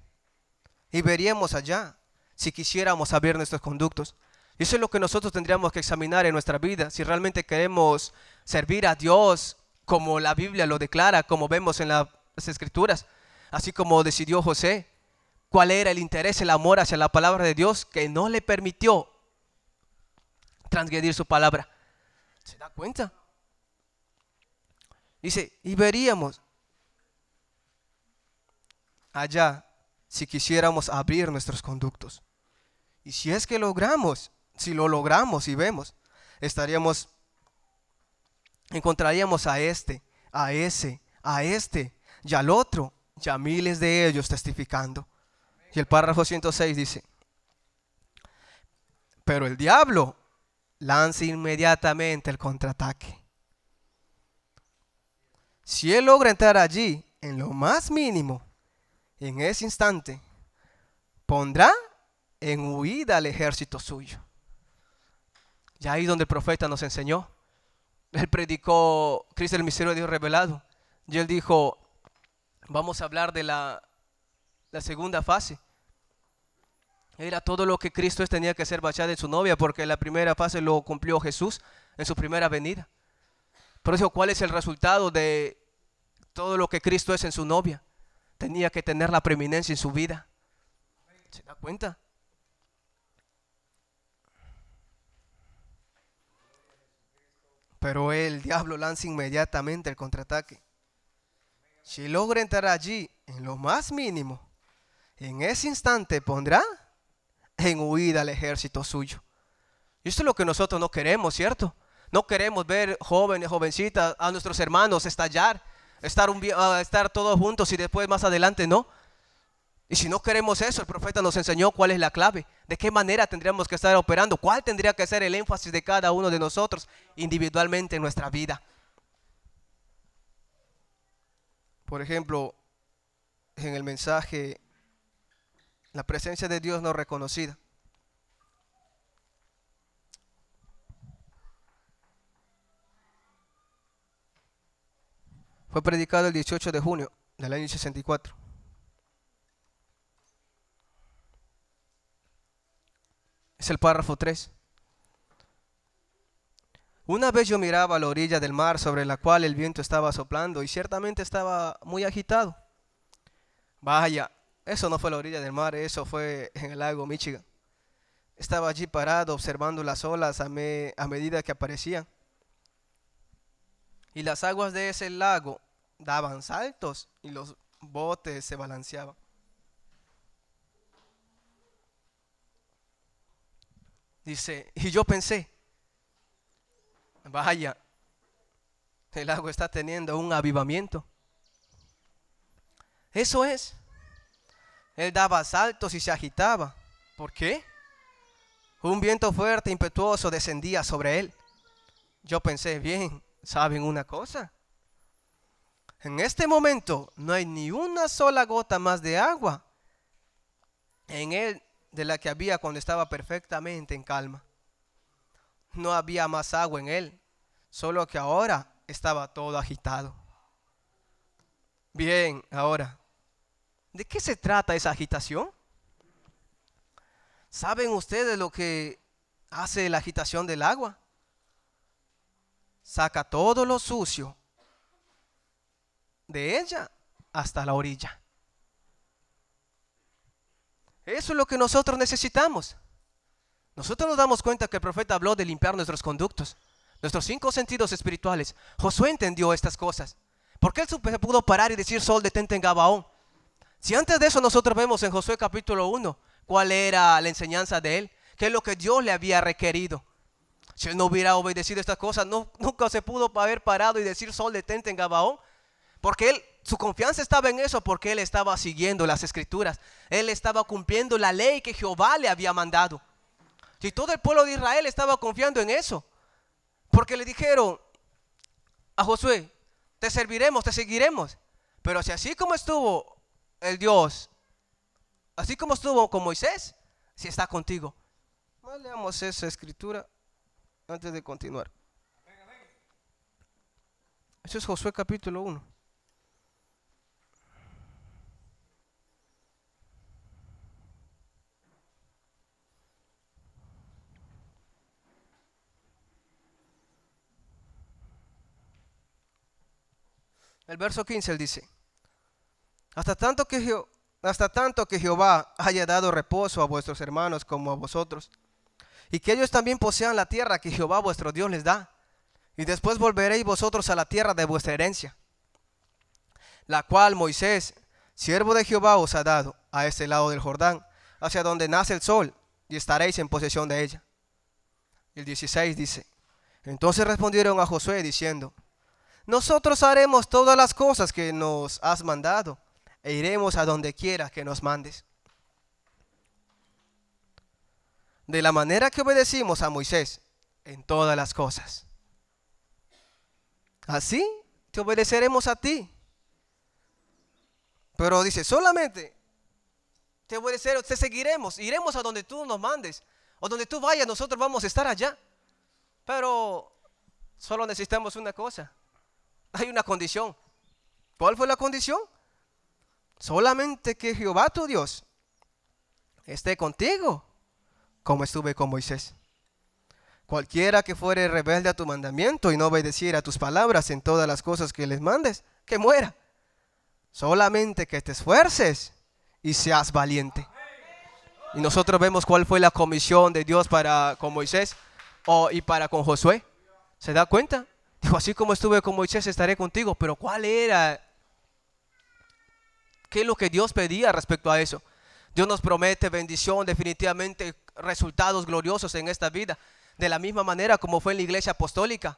Speaker 3: Y veríamos allá si quisiéramos saber nuestros conductos. Y eso es lo que nosotros tendríamos que examinar en nuestra vida, si realmente queremos servir a Dios como la Biblia lo declara, como vemos en las Escrituras, así como decidió José, cuál era el interés, el amor hacia la palabra de Dios que no le permitió transgredir su palabra. ¿Se da cuenta? Dice, y veríamos allá si quisiéramos abrir nuestros conductos. Y si es que logramos, si lo logramos y vemos, estaríamos, encontraríamos a este, a ese, a este y al otro, y a miles de ellos testificando. Y el párrafo 106 dice, pero el diablo lanza inmediatamente el contraataque. Si él logra entrar allí en lo más mínimo, en ese instante pondrá en huida al ejército suyo. Y ahí donde el profeta nos enseñó. Él predicó Cristo el misterio de Dios revelado. Y él dijo, vamos a hablar de la, segunda fase. Era todo lo que Cristo tenía que ser bachada en su novia, porque la primera fase lo cumplió Jesús en su primera venida. Por eso, ¿cuál es el resultado de todo lo que Cristo es en su novia? tenía que tener la preeminencia en su vida. ¿Se da cuenta? Pero el diablo lanza inmediatamente el contraataque. Si logra entrar allí en lo más mínimo, en ese instante pondrá en huida al ejército suyo. Y esto es lo que nosotros no queremos, ¿cierto? No queremos ver jóvenes, jovencitas, a nuestros hermanos estallar estar, ah, estar todos juntos y después más adelante no. Y si no queremos eso, el profeta nos enseñó cuál es la clave, de qué manera tendríamos que estar operando, cuál tendría que ser el énfasis de cada uno de nosotros individualmente en nuestra vida. Por ejemplo, en el mensaje, la presencia de Dios no reconocida. Fue predicado el 18 de junio del año 64. Es el párrafo 3. Una vez yo miraba la orilla del mar sobre la cual el viento estaba soplando y ciertamente estaba muy agitado. Vaya, eso no fue la orilla del mar, eso fue en el lago Michigan. Estaba allí parado observando las olas a medida que aparecían. Y las aguas de ese lago daban saltos y los botes se balanceaban. Dice, y yo pensé, vaya, el agua está teniendo un avivamiento. Eso es. Él daba saltos y se agitaba. ¿Por qué? Un viento fuerte, impetuoso, descendía sobre él. Yo pensé, bien, ¿saben una cosa? En este momento no hay ni una sola gota más de agua en él de la que había cuando estaba perfectamente en calma. No había más agua en él, solo que ahora estaba todo agitado. Bien, ahora, ¿de qué se trata esa agitación? ¿Saben ustedes lo que hace la agitación del agua? Saca todo lo sucio de ella hasta la orilla. Eso es lo que nosotros necesitamos. Nosotros nos damos cuenta que el profeta habló de limpiar nuestros conductos, nuestros cinco sentidos espirituales. Josué entendió estas cosas. Porque él se pudo parar y decir, sol, detente en Gabaón? Si antes de eso nosotros vemos en Josué capítulo 1 cuál era la enseñanza de él, qué es lo que Dios le había requerido. Si él no hubiera obedecido estas cosas, no, nunca se pudo haber parado y decir, sol, detente en Gabaón, porque él, su confianza estaba en eso porque él estaba siguiendo las escrituras. Él estaba cumpliendo la ley que Jehová le había mandado. Y todo el pueblo de Israel estaba confiando en eso. Porque le dijeron a Josué, te serviremos, te seguiremos. Pero si así como estuvo el Dios, así como estuvo con Moisés, si está contigo. Leamos esa escritura antes de continuar. Eso es Josué capítulo 1. El verso 15 dice, hasta tanto que, hasta tanto que Jehová haya dado reposo a vuestros hermanos como a vosotros, y que ellos también posean la tierra que Jehová vuestro Dios les da, y después volveréis vosotros a la tierra de vuestra herencia, la cual Moisés, siervo de Jehová, os ha dado a este lado del Jordán, hacia donde nace el sol, y estaréis en posesión de ella. El 16 dice, entonces respondieron a Josué diciendo, nosotros haremos todas las cosas que nos has mandado e iremos a donde quiera que nos mandes. De la manera que obedecimos a Moisés en todas las cosas. Así te obedeceremos a ti. Pero dice, solamente te obedeceremos, te seguiremos, iremos a donde tú nos mandes. O donde tú vayas, nosotros vamos a estar allá. Pero solo necesitamos una cosa, hay una condición. ¿Cuál fue la condición? Solamente que Jehová tu Dios esté contigo, como estuve con Moisés. Cualquiera que fuere rebelde a tu mandamiento y no obedeciera a tus palabras en todas las cosas que les mandes, que muera. Solamente que te esfuerces y seas valiente. Y nosotros vemos cuál fue la comisión de Dios para con Moisés y para con Josué. ¿Se da cuenta? Dijo, así como estuve con Moisés, estaré contigo. Pero ¿cuál era? ¿Qué es lo que Dios pedía respecto a eso? Dios nos promete bendición, definitivamente resultados gloriosos en esta vida, de la misma manera como fue en la iglesia apostólica,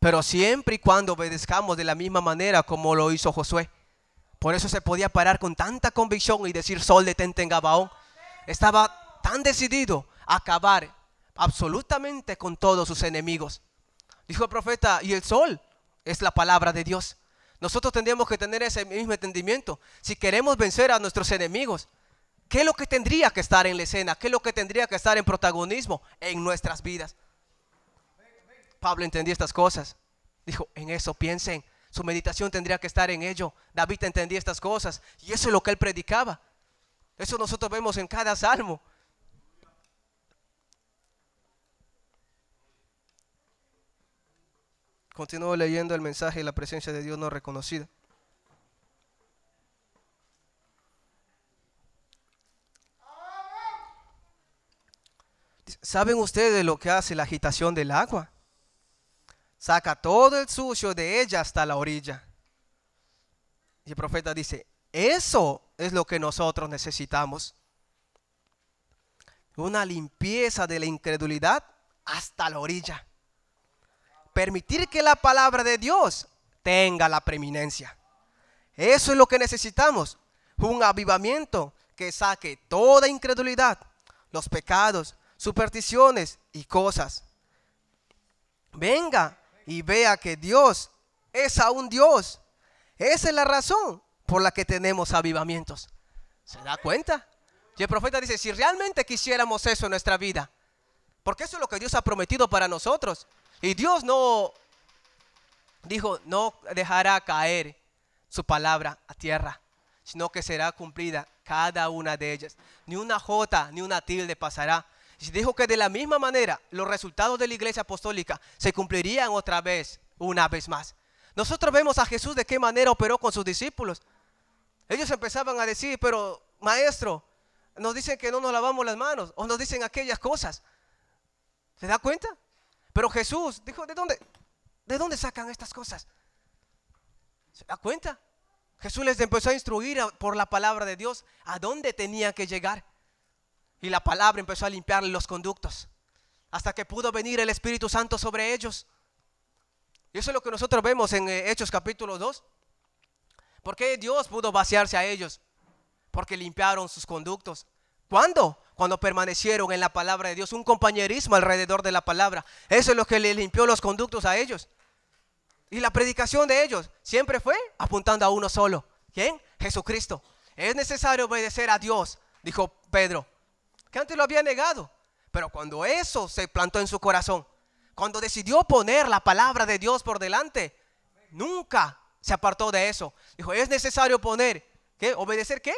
Speaker 3: pero siempre y cuando obedezcamos de la misma manera como lo hizo Josué. Por eso se podía parar con tanta convicción y decir, sol detente en Gabaón. Estaba tan decidido a acabar absolutamente con todos sus enemigos. Dijo el profeta, y el sol es la palabra de Dios. Nosotros tendríamos que tener ese mismo entendimiento. Si queremos vencer a nuestros enemigos, ¿qué es lo que tendría que estar en la escena? ¿Qué es lo que tendría que estar en protagonismo en nuestras vidas? Pablo entendía estas cosas. Dijo, en eso piensen. Su meditación tendría que estar en ello. David entendía estas cosas. Y eso es lo que él predicaba. Eso nosotros vemos en cada salmo. Continúo leyendo el mensaje y la presencia de Dios no reconocida. ¿Saben ustedes lo que hace la agitación del agua? Saca todo el sucio de ella hasta la orilla. Y el profeta dice, eso es lo que nosotros necesitamos. Una limpieza de la incredulidad hasta la orilla permitir que la palabra de Dios tenga la preeminencia. Eso es lo que necesitamos, un avivamiento que saque toda incredulidad, los pecados, supersticiones y cosas. Venga y vea que Dios es aún Dios. Esa es la razón por la que tenemos avivamientos. ¿Se da cuenta? Y el profeta dice, si realmente quisiéramos eso en nuestra vida, porque eso es lo que Dios ha prometido para nosotros, y Dios no dijo, no dejará caer su palabra a tierra, sino que será cumplida cada una de ellas. Ni una jota, ni una tilde pasará. Y dijo que de la misma manera los resultados de la iglesia apostólica se cumplirían otra vez, una vez más. Nosotros vemos a Jesús de qué manera operó con sus discípulos. Ellos empezaban a decir, pero maestro, nos dicen que no nos lavamos las manos o nos dicen aquellas cosas. ¿Se da cuenta? Pero Jesús dijo, ¿de dónde, de dónde sacan estas cosas? ¿Se da cuenta? Jesús les empezó a instruir por la palabra de Dios a dónde tenían que llegar. Y la palabra empezó a limpiar los conductos hasta que pudo venir el Espíritu Santo sobre ellos. Y eso es lo que nosotros vemos en eh, Hechos capítulo 2. ¿Por qué Dios pudo vaciarse a ellos? Porque limpiaron sus conductos. ¿Cuándo? cuando permanecieron en la palabra de Dios, un compañerismo alrededor de la palabra. Eso es lo que le limpió los conductos a ellos. Y la predicación de ellos siempre fue apuntando a uno solo. ¿Quién? Jesucristo. Es necesario obedecer a Dios, dijo Pedro, que antes lo había negado. Pero cuando eso se plantó en su corazón, cuando decidió poner la palabra de Dios por delante, nunca se apartó de eso. Dijo, es necesario poner, ¿qué? ¿Obedecer qué?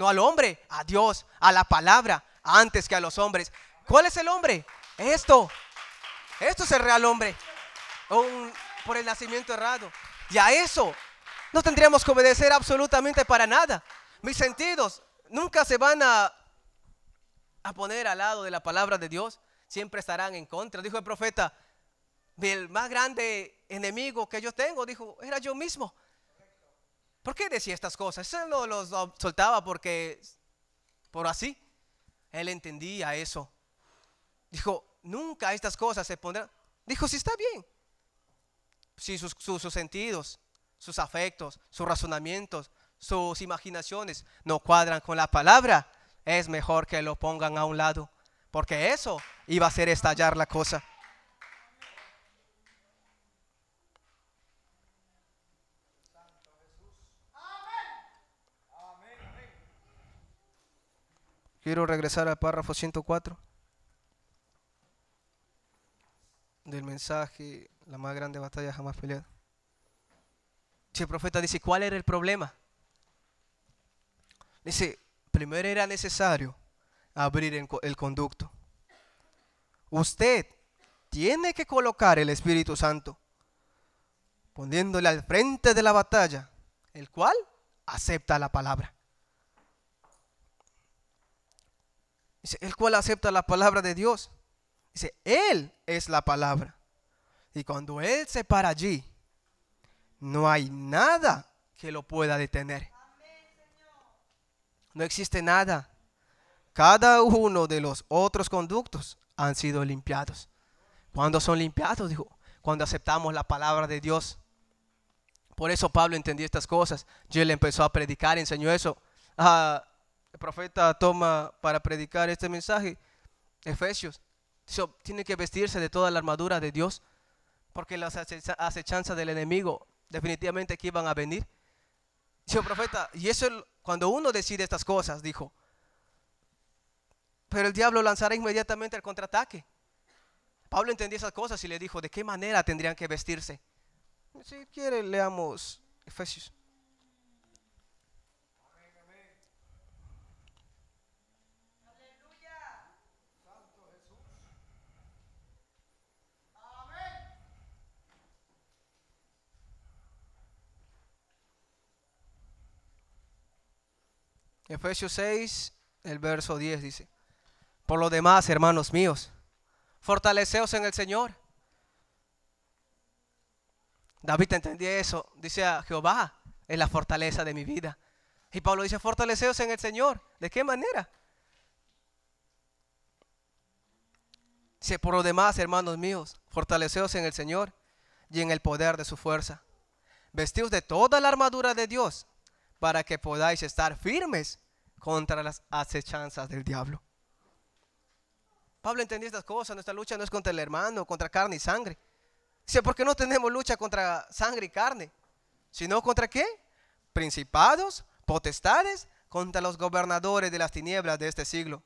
Speaker 3: No al hombre, a Dios, a la palabra, antes que a los hombres. ¿Cuál es el hombre? Esto. Esto es el real hombre. Un, por el nacimiento errado. Y a eso no tendríamos que obedecer absolutamente para nada. Mis sentidos nunca se van a, a poner al lado de la palabra de Dios. Siempre estarán en contra. Dijo el profeta, el más grande enemigo que yo tengo, dijo, era yo mismo. ¿Por qué decía estas cosas? Él los soltaba porque, por así, él entendía eso. Dijo, nunca estas cosas se pondrán. Dijo, si está bien. Si sus, sus sentidos, sus afectos, sus razonamientos, sus imaginaciones no cuadran con la palabra, es mejor que lo pongan a un lado, porque eso iba a hacer estallar la cosa. Quiero regresar al párrafo 104 del mensaje, la más grande batalla jamás peleada. Si el profeta dice, ¿cuál era el problema? Dice, primero era necesario abrir el, el conducto. Usted tiene que colocar el Espíritu Santo, poniéndole al frente de la batalla, el cual acepta la palabra. Dice, el cual acepta la palabra de Dios. Dice, Él es la palabra. Y cuando Él se para allí, no hay nada que lo pueda detener. No existe nada. Cada uno de los otros conductos han sido limpiados. Cuando son limpiados, dijo, cuando aceptamos la palabra de Dios. Por eso Pablo entendió estas cosas. Y él empezó a predicar, enseñó eso. Ah, el profeta toma para predicar este mensaje, Efesios, tiene que vestirse de toda la armadura de Dios, porque las acechanzas del enemigo definitivamente que iban a venir. Dijo oh, profeta, y eso cuando uno decide estas cosas, dijo, pero el diablo lanzará inmediatamente el contraataque. Pablo entendía esas cosas y le dijo, ¿de qué manera tendrían que vestirse? Si quiere, leamos Efesios. Efesios 6, el verso 10 dice, por lo demás, hermanos míos, fortaleceos en el Señor. David entendía eso, dice a Jehová, es la fortaleza de mi vida. Y Pablo dice, fortaleceos en el Señor. ¿De qué manera? Dice, por lo demás, hermanos míos, fortaleceos en el Señor y en el poder de su fuerza. Vestidos de toda la armadura de Dios para que podáis estar firmes contra las acechanzas del diablo. Pablo entendía estas cosas, nuestra lucha no es contra el hermano, contra carne y sangre. ¿Por qué no tenemos lucha contra sangre y carne, sino contra qué? Principados, potestades, contra los gobernadores de las tinieblas de este siglo,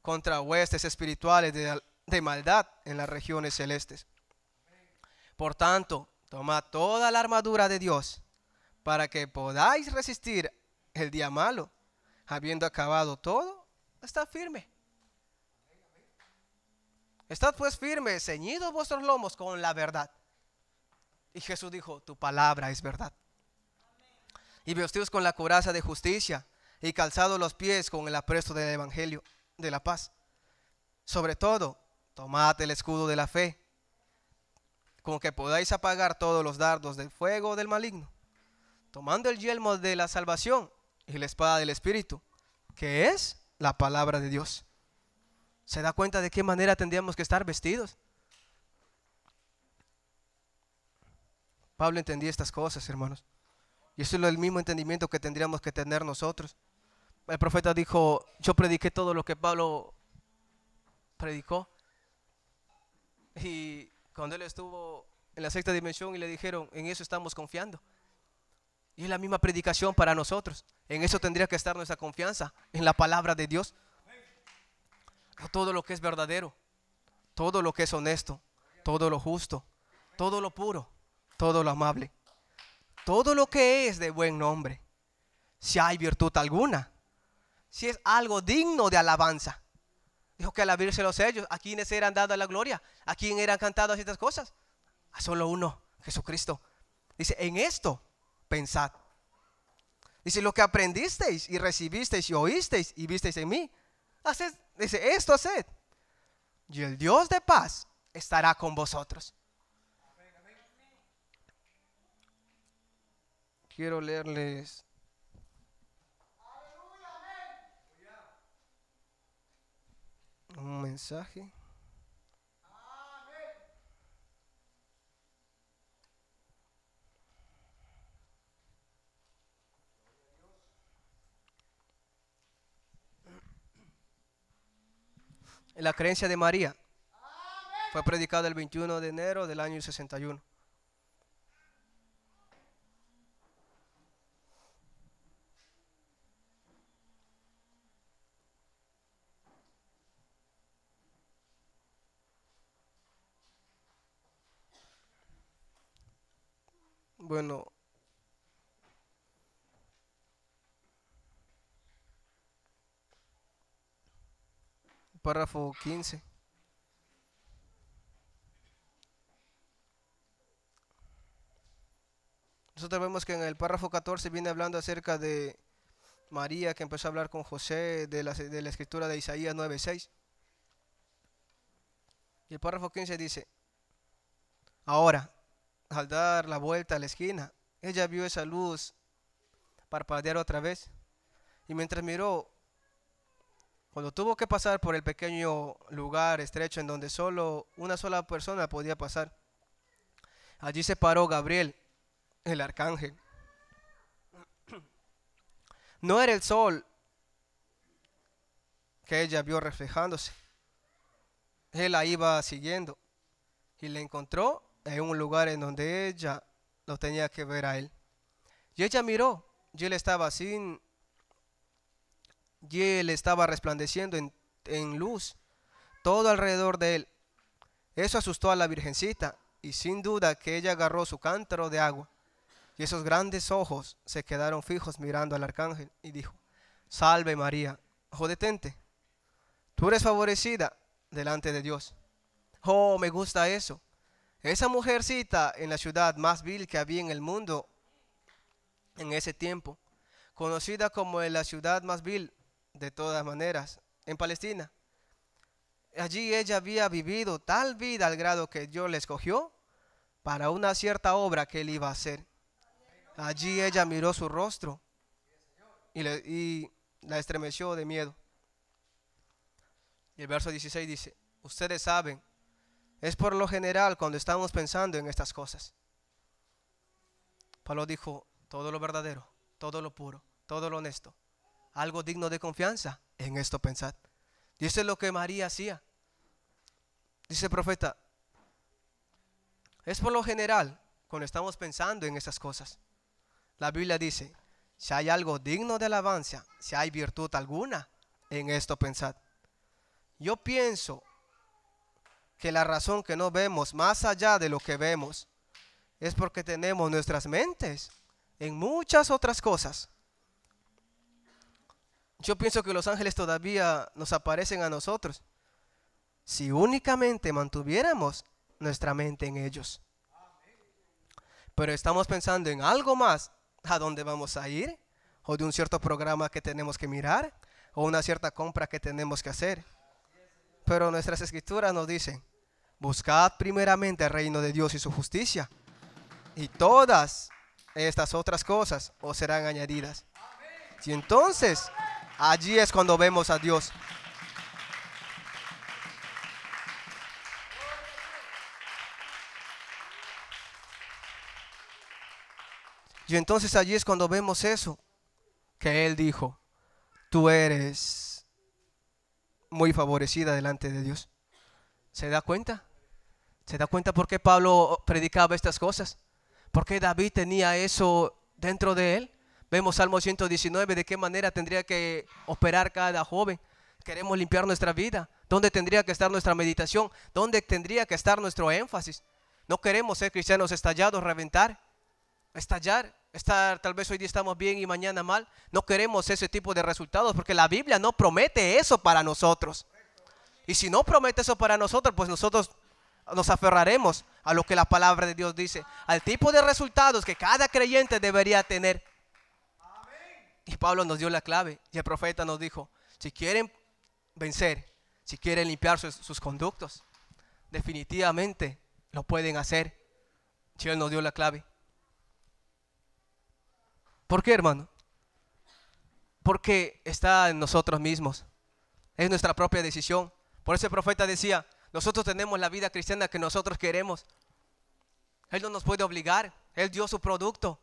Speaker 3: contra huestes espirituales de, de maldad en las regiones celestes. Por tanto, toma toda la armadura de Dios para que podáis resistir el día malo, habiendo acabado todo, estad firme. Estad pues firme, ceñidos vuestros lomos con la verdad. Y Jesús dijo, tu palabra es verdad. Y vestidos con la coraza de justicia y calzados los pies con el apresto del Evangelio de la paz. Sobre todo, tomad el escudo de la fe, con que podáis apagar todos los dardos del fuego del maligno tomando el yelmo de la salvación y la espada del Espíritu, que es la palabra de Dios. ¿Se da cuenta de qué manera tendríamos que estar vestidos? Pablo entendía estas cosas, hermanos. Y eso es el mismo entendimiento que tendríamos que tener nosotros. El profeta dijo, yo prediqué todo lo que Pablo predicó. Y cuando él estuvo en la sexta dimensión y le dijeron, en eso estamos confiando. Y es la misma predicación para nosotros. En eso tendría que estar nuestra confianza, en la palabra de Dios. todo lo que es verdadero, todo lo que es honesto, todo lo justo, todo lo puro, todo lo amable, todo lo que es de buen nombre. Si hay virtud alguna, si es algo digno de alabanza. Dijo que al abrirse los sellos, ¿a quienes eran dadas la gloria? ¿A quién eran cantadas estas cosas? A solo uno, Jesucristo. Dice, en esto pensad. Dice, lo que aprendisteis y recibisteis y oísteis y visteis en mí, haced, dice, esto haced. Y el Dios de paz estará con vosotros. Quiero leerles un mensaje. la creencia de María. Fue predicada el 21 de enero del año 61. Bueno, párrafo 15. Nosotros vemos que en el párrafo 14 viene hablando acerca de María que empezó a hablar con José de la, escritura de Isaías 9:6. Y el párrafo 15 dice, ahora, al dar la vuelta a la esquina, ella vio esa luz parpadear otra vez. Y mientras miró, cuando tuvo que pasar por el pequeño lugar estrecho en donde solo una sola persona podía pasar, allí se paró Gabriel, el arcángel. No era el sol que ella vio reflejándose. Él la iba siguiendo y le encontró en un lugar en donde ella lo tenía que ver a él. Y ella miró, y él estaba sin y él estaba resplandeciendo en, luz todo alrededor de él. Eso asustó a la virgencita y sin duda que ella agarró su cántaro de agua y esos grandes ojos se quedaron fijos mirando al arcángel y dijo, salve María, oh detente, tú eres favorecida delante de Dios. Oh, me gusta eso. Esa mujercita en la ciudad más vil que había en el mundo en ese tiempo, conocida como la ciudad más vil, de todas maneras en Palestina. Allí ella había vivido tal vida al grado que Dios le escogió para una cierta obra que él iba a hacer. Allí ella miró su rostro y, le, y la estremeció de miedo. Y el verso 16 dice, ustedes saben, es por lo general cuando estamos pensando en estas cosas. Pablo dijo, todo lo verdadero, todo lo puro, todo lo honesto, algo digno de confianza. En esto pensad. Dice lo que María hacía. Dice el profeta, es por lo general cuando estamos pensando en esas cosas. La Biblia dice, si hay algo digno de alabanza, si hay virtud alguna, en esto pensad. Yo pienso que la razón que no vemos más allá de lo que vemos es porque tenemos nuestras mentes en muchas otras cosas yo pienso que los ángeles todavía nos aparecen a nosotros si únicamente mantuviéramos nuestra mente en ellos. Pero estamos pensando en algo más, a dónde vamos a ir, o de un cierto programa que tenemos que mirar, o una cierta compra que tenemos que hacer. Pero nuestras escrituras nos dicen, buscad primeramente el reino de Dios y su justicia, y todas estas otras cosas os serán añadidas. Y entonces Allí es cuando vemos a Dios. Y entonces allí es cuando vemos eso, que Él dijo, tú eres muy favorecida delante de Dios. ¿Se da cuenta? ¿Se da cuenta por qué Pablo predicaba estas cosas? ¿Por qué David tenía eso dentro de él? Vemos Salmo 119 de qué manera tendría que operar cada joven. Queremos limpiar nuestra vida. ¿Dónde tendría que estar nuestra meditación? ¿Dónde tendría que estar nuestro énfasis? No queremos ser cristianos estallados, reventar, estallar, estar tal vez hoy día estamos bien y mañana mal. No queremos ese tipo de resultados porque la Biblia no promete eso para nosotros. Y si no promete eso para nosotros, pues nosotros nos aferraremos a lo que la palabra de Dios dice, al tipo de resultados que cada creyente debería tener. Y Pablo nos dio la clave y el profeta nos dijo, si quieren vencer, si quieren limpiar sus, conductos, definitivamente lo pueden hacer. Si Él nos dio la clave. ¿Por qué, hermano? Porque está en nosotros mismos. Es nuestra propia decisión. Por eso el profeta decía, nosotros tenemos la vida cristiana que nosotros queremos. Él no nos puede obligar. Él dio su producto.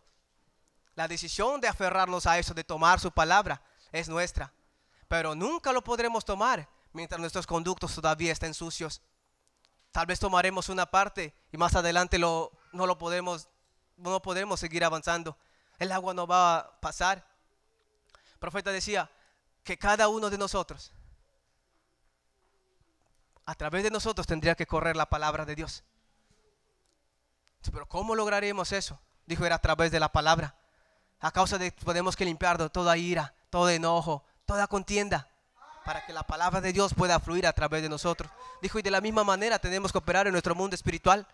Speaker 3: La decisión de aferrarnos a eso, de tomar su palabra, es nuestra. Pero nunca lo podremos tomar mientras nuestros conductos todavía estén sucios. Tal vez tomaremos una parte y más adelante no lo podemos, no podemos seguir avanzando. El agua no va a pasar. El profeta decía que cada uno de nosotros, a través de nosotros tendría que correr la palabra de Dios. Pero ¿cómo lograremos eso? Dijo, era a través de la palabra. A causa de tenemos que limpiar toda ira, todo enojo, toda contienda, para que la palabra de Dios pueda fluir a través de nosotros. Dijo, y de la misma manera tenemos que operar en nuestro mundo espiritual.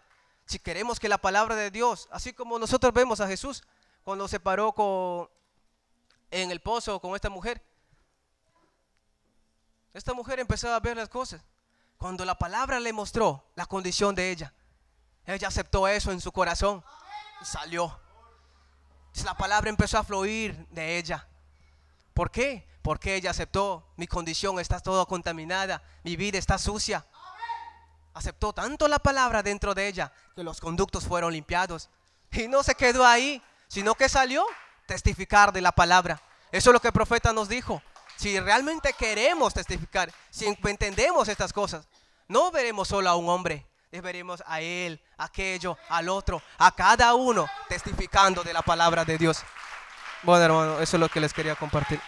Speaker 3: Si queremos que la palabra de Dios, así como nosotros vemos a Jesús, cuando se paró con, en el pozo con esta mujer, esta mujer empezó a ver las cosas. Cuando la palabra le mostró la condición de ella, ella aceptó eso en su corazón y salió la palabra empezó a fluir de ella. ¿Por qué? Porque ella aceptó, mi condición está toda contaminada, mi vida está sucia. Aceptó tanto la palabra dentro de ella que los conductos fueron limpiados. Y no se quedó ahí, sino que salió testificar de la palabra. Eso es lo que el profeta nos dijo. Si realmente queremos testificar, si entendemos estas cosas, no veremos solo a un hombre, les veremos a él, aquello, al otro, a cada uno testificando de la palabra de Dios. Bueno, hermano, eso es lo que les quería compartir.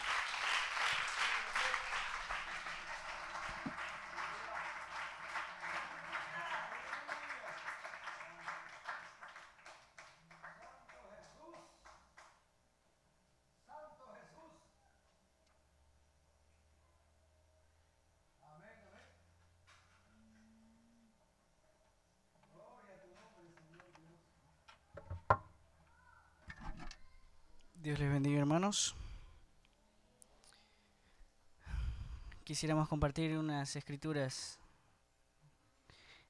Speaker 4: quisiéramos compartir unas escrituras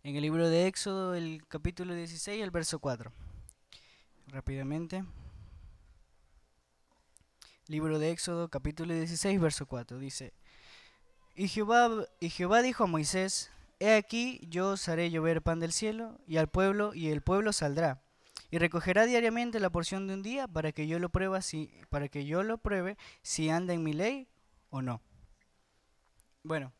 Speaker 4: en el libro de Éxodo, el capítulo 16, el verso 4. Rápidamente. Libro de Éxodo, capítulo 16, verso 4. Dice, y Jehová, y Jehová dijo a Moisés, He aquí, yo os haré llover pan del cielo, y al pueblo, y el pueblo saldrá y recogerá diariamente la porción de un día para que yo lo pruebe si, para que yo lo pruebe si anda en mi ley o no. Bueno,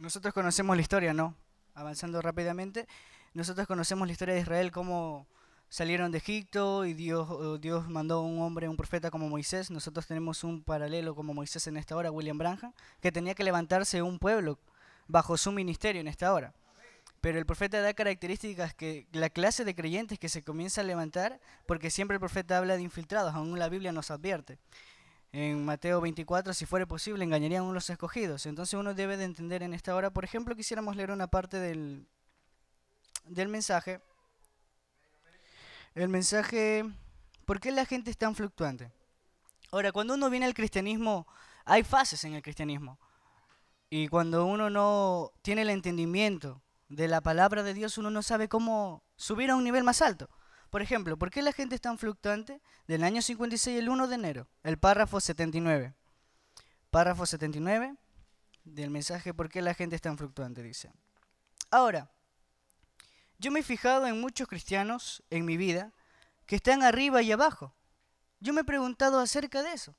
Speaker 4: nosotros conocemos la historia, ¿no? Avanzando rápidamente, nosotros conocemos la historia de Israel, cómo salieron de Egipto y Dios, Dios mandó a un hombre, un profeta como Moisés. Nosotros tenemos un paralelo como Moisés en esta hora, William Branham, que tenía que levantarse un pueblo bajo su ministerio en esta hora. Pero el profeta da características que la clase de creyentes que se comienza a levantar, porque siempre el profeta habla de infiltrados, aún la Biblia nos advierte. En Mateo 24, si fuera posible, engañarían a los escogidos. Entonces uno debe de entender en esta hora, por ejemplo, quisiéramos leer una parte del, del mensaje. El mensaje, ¿por qué la gente es tan fluctuante? Ahora, cuando uno viene al cristianismo, hay fases en el cristianismo. Y cuando uno no tiene el entendimiento de la palabra de Dios uno no sabe cómo subir a un nivel más alto. Por ejemplo, ¿por qué la gente es tan fluctuante del año 56 el 1 de enero? El párrafo 79. Párrafo 79 del mensaje ¿Por qué la gente es tan fluctuante? Dice. Ahora, yo me he fijado en muchos cristianos en mi vida que están arriba y abajo. Yo me he preguntado acerca de eso.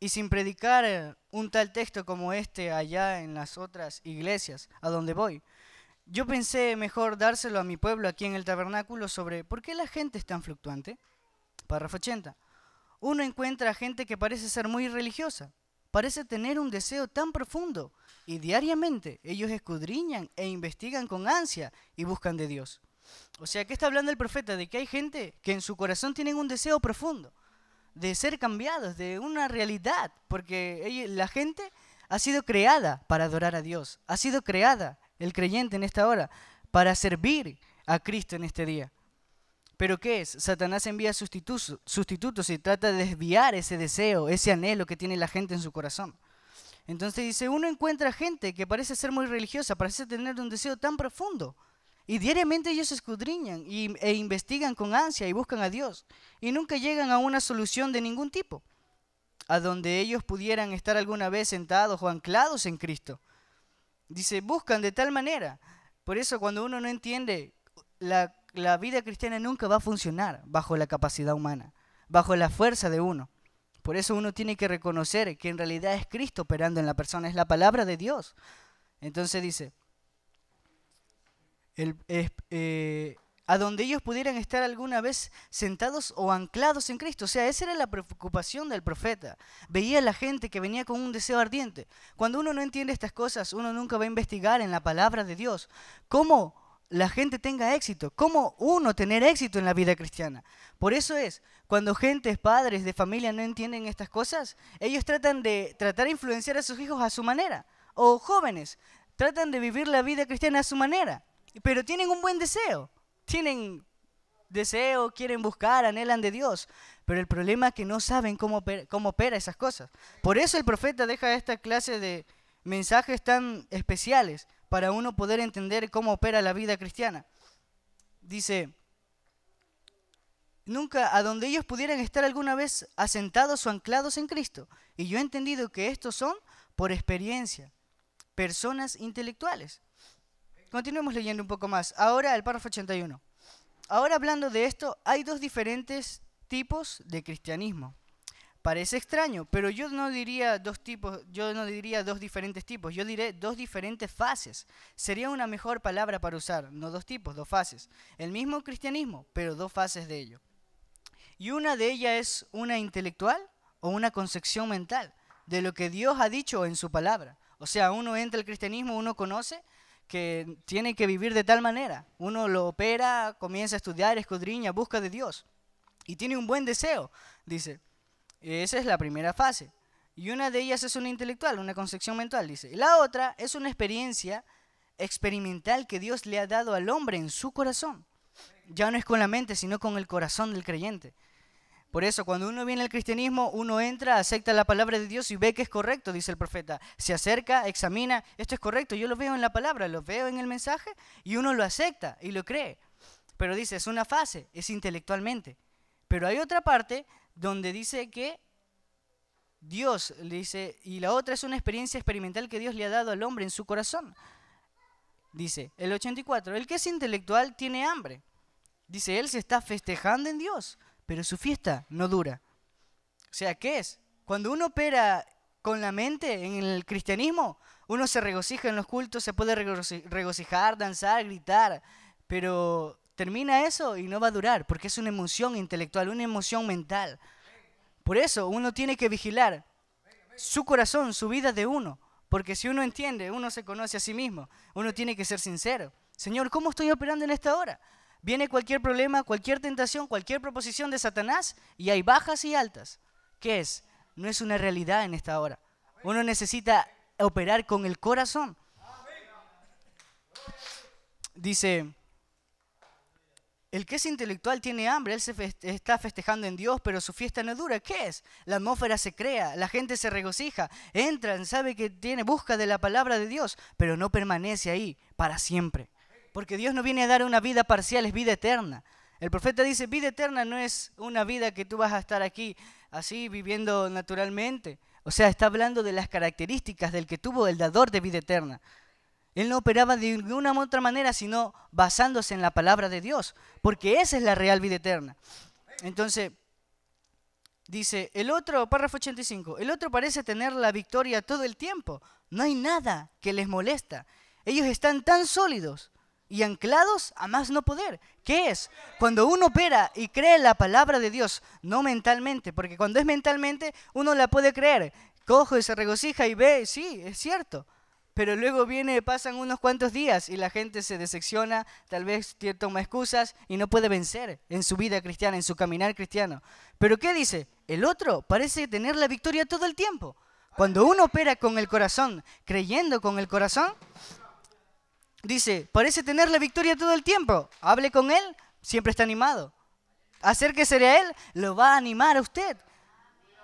Speaker 4: Y sin predicar eh, un tal texto como este allá en las otras iglesias a donde voy, yo pensé mejor dárselo a mi pueblo aquí en el tabernáculo sobre por qué la gente es tan fluctuante. Párrafo 80. Uno encuentra gente que parece ser muy religiosa, parece tener un deseo tan profundo, y diariamente ellos escudriñan e investigan con ansia y buscan de Dios. O sea, ¿qué está hablando el profeta? De que hay gente que en su corazón tienen un deseo profundo de ser cambiados, de una realidad, porque la gente ha sido creada para adorar a Dios, ha sido creada el creyente en esta hora, para servir a Cristo en este día. Pero ¿qué es? Satanás envía sustitutos, y trata de desviar ese deseo, ese anhelo que tiene la gente en su corazón. Entonces dice, uno encuentra gente que parece ser muy religiosa, parece tener un deseo tan profundo. Y diariamente ellos escudriñan e investigan con ansia y buscan a Dios. Y nunca llegan a una solución de ningún tipo, a donde ellos pudieran estar alguna vez sentados o anclados en Cristo. Dice, buscan de tal manera. Por eso cuando uno no entiende, la, vida cristiana nunca va a funcionar bajo la capacidad humana, bajo la fuerza de uno. Por eso uno tiene que reconocer que en realidad es Cristo operando en la persona, es la palabra de Dios. Entonces dice, el, eh, a donde ellos pudieran estar alguna vez sentados o anclados en Cristo. O sea, esa era la preocupación del profeta. Veía a la gente que venía con un deseo ardiente. Cuando uno no entiende estas cosas, uno nunca va a investigar en la palabra de Dios cómo la gente tenga éxito, cómo uno tener éxito en la vida cristiana. Por eso es, cuando gentes, padres de familia no entienden estas cosas, ellos tratan de tratar de influenciar a sus hijos a su manera. O jóvenes, tratan de vivir la vida cristiana a su manera, pero tienen un buen deseo tienen deseo, quieren buscar, anhelan de Dios. Pero el problema es que no saben cómo cómo opera esas cosas. Por eso el profeta deja esta clase de mensajes tan especiales para uno poder entender cómo opera la vida cristiana. Dice, nunca a donde ellos pudieran estar alguna vez asentados o anclados en Cristo. Y yo he entendido que estos son, por experiencia, personas intelectuales Continuemos leyendo un poco más. Ahora el párrafo 81. Ahora hablando de esto, hay dos diferentes tipos de cristianismo. Parece extraño, pero yo no diría dos tipos, yo no diría dos diferentes tipos, yo diré dos diferentes fases. Sería una mejor palabra para usar, no dos tipos, dos fases. El mismo cristianismo, pero dos fases de ello. Y una de ellas es una intelectual o una concepción mental de lo que Dios ha dicho en su palabra. O sea, uno entra al cristianismo, uno conoce que tiene que vivir de tal manera. Uno lo opera, comienza a estudiar, escudriña, busca de Dios. Y tiene un buen deseo, dice. Esa es la primera fase. Y una de ellas es una intelectual, una concepción mental, dice. la otra es una experiencia experimental que Dios le ha dado al hombre en su corazón. Ya no es con la mente, sino con el corazón del creyente. Por eso, cuando uno viene al cristianismo, uno entra, acepta la palabra de Dios y ve que es correcto, dice el profeta. Se acerca, examina, esto es correcto, yo lo veo en la palabra, lo veo en el mensaje, y uno lo acepta y lo cree. Pero dice, es una fase, es intelectualmente. Pero hay otra parte donde dice que Dios le dice, y la otra es una experiencia experimental que Dios le ha dado al hombre en su corazón. Dice, el 84, el que es intelectual tiene hambre. Dice, él se está festejando en Dios pero su fiesta no dura. O sea, ¿qué es? Cuando uno opera con la mente en el cristianismo, uno se regocija en los cultos, se puede regocijar, danzar, gritar, pero termina eso y no va a durar, porque es una emoción intelectual, una emoción mental. Por eso uno tiene que vigilar su corazón, su vida de uno, porque si uno entiende, uno se conoce a sí mismo, uno tiene que ser sincero. Señor, ¿cómo estoy operando en esta hora? Viene cualquier problema, cualquier tentación, cualquier proposición de Satanás y hay bajas y altas. ¿Qué es? No es una realidad en esta hora. Uno necesita operar con el corazón. Dice, el que es intelectual tiene hambre, él se está festejando en Dios, pero su fiesta no dura. ¿Qué es? La atmósfera se crea, la gente se regocija, entran, sabe que tiene busca de la palabra de Dios, pero no permanece ahí para siempre. Porque Dios no viene a dar una vida parcial, es vida eterna. El profeta dice, vida eterna no es una vida que tú vas a estar aquí así viviendo naturalmente. O sea, está hablando de las características del que tuvo el dador de vida eterna. Él no operaba de ninguna otra manera, sino basándose en la palabra de Dios, porque esa es la real vida eterna. Entonces, dice, el otro, párrafo 85, el otro parece tener la victoria todo el tiempo. No hay nada que les molesta. Ellos están tan sólidos y anclados a más no poder. ¿Qué es? Cuando uno opera y cree la palabra de Dios, no mentalmente, porque cuando es mentalmente uno la puede creer. Cojo y se regocija y ve, sí, es cierto. Pero luego viene, pasan unos cuantos días y la gente se decepciona, tal vez toma excusas y no puede vencer en su vida cristiana, en su caminar cristiano. Pero ¿qué dice? El otro parece tener la victoria todo el tiempo. Cuando uno opera con el corazón, creyendo con el corazón, Dice, parece tener la victoria todo el tiempo. Hable con él, siempre está animado. Acérquese a él, lo va a animar a usted.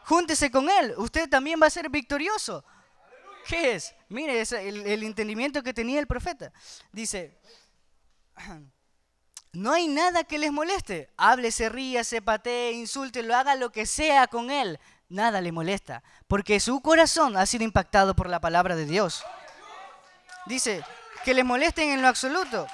Speaker 4: Júntese con él, usted también va a ser victorioso. ¿Qué es? Mire, es el, entendimiento que tenía el profeta. Dice, no hay nada que les moleste. Hable, se ría, se patee, insulte, lo haga lo que sea con él. Nada le molesta, porque su corazón ha sido impactado por la palabra de Dios. Dice, que les molesten en lo absoluto.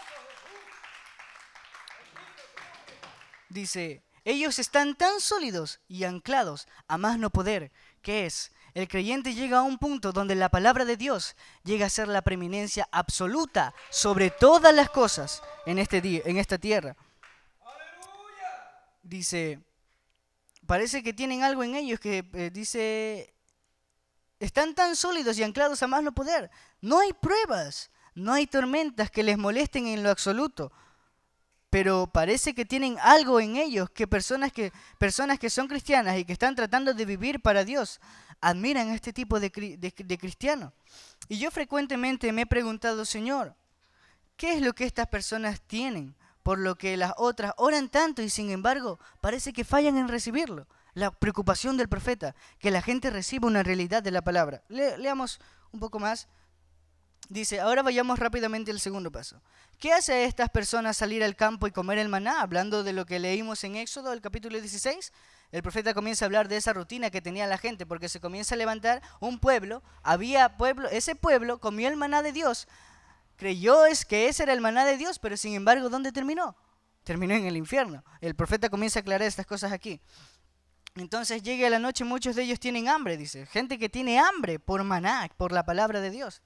Speaker 4: Dice, ellos están tan sólidos y anclados a más no poder, que es, el creyente llega a un punto donde la palabra de Dios llega a ser la preeminencia absoluta sobre todas las cosas en, este día, en esta tierra. Dice, parece que tienen algo en ellos que eh, dice, están tan sólidos y anclados a más no poder. No hay pruebas, no hay tormentas que les molesten en lo absoluto. Pero parece que tienen algo en ellos que personas que, personas que son cristianas y que están tratando de vivir para Dios admiran este tipo de, de, cristiano. Y yo frecuentemente me he preguntado, Señor, ¿qué es lo que estas personas tienen? Por lo que las otras oran tanto y sin embargo parece que fallan en recibirlo la preocupación del profeta, que la gente reciba una realidad de la palabra. leamos un poco más Dice, ahora vayamos rápidamente al segundo paso. ¿Qué hace a estas personas salir al campo y comer el maná? Hablando de lo que leímos en Éxodo, el capítulo 16, el profeta comienza a hablar de esa rutina que tenía la gente, porque se comienza a levantar un pueblo, había pueblo, ese pueblo comió el maná de Dios, creyó es que ese era el maná de Dios, pero sin embargo, ¿dónde terminó? Terminó en el infierno. El profeta comienza a aclarar estas cosas aquí. Entonces llega la noche, muchos de ellos tienen hambre, dice. Gente que tiene hambre por maná, por la palabra de Dios.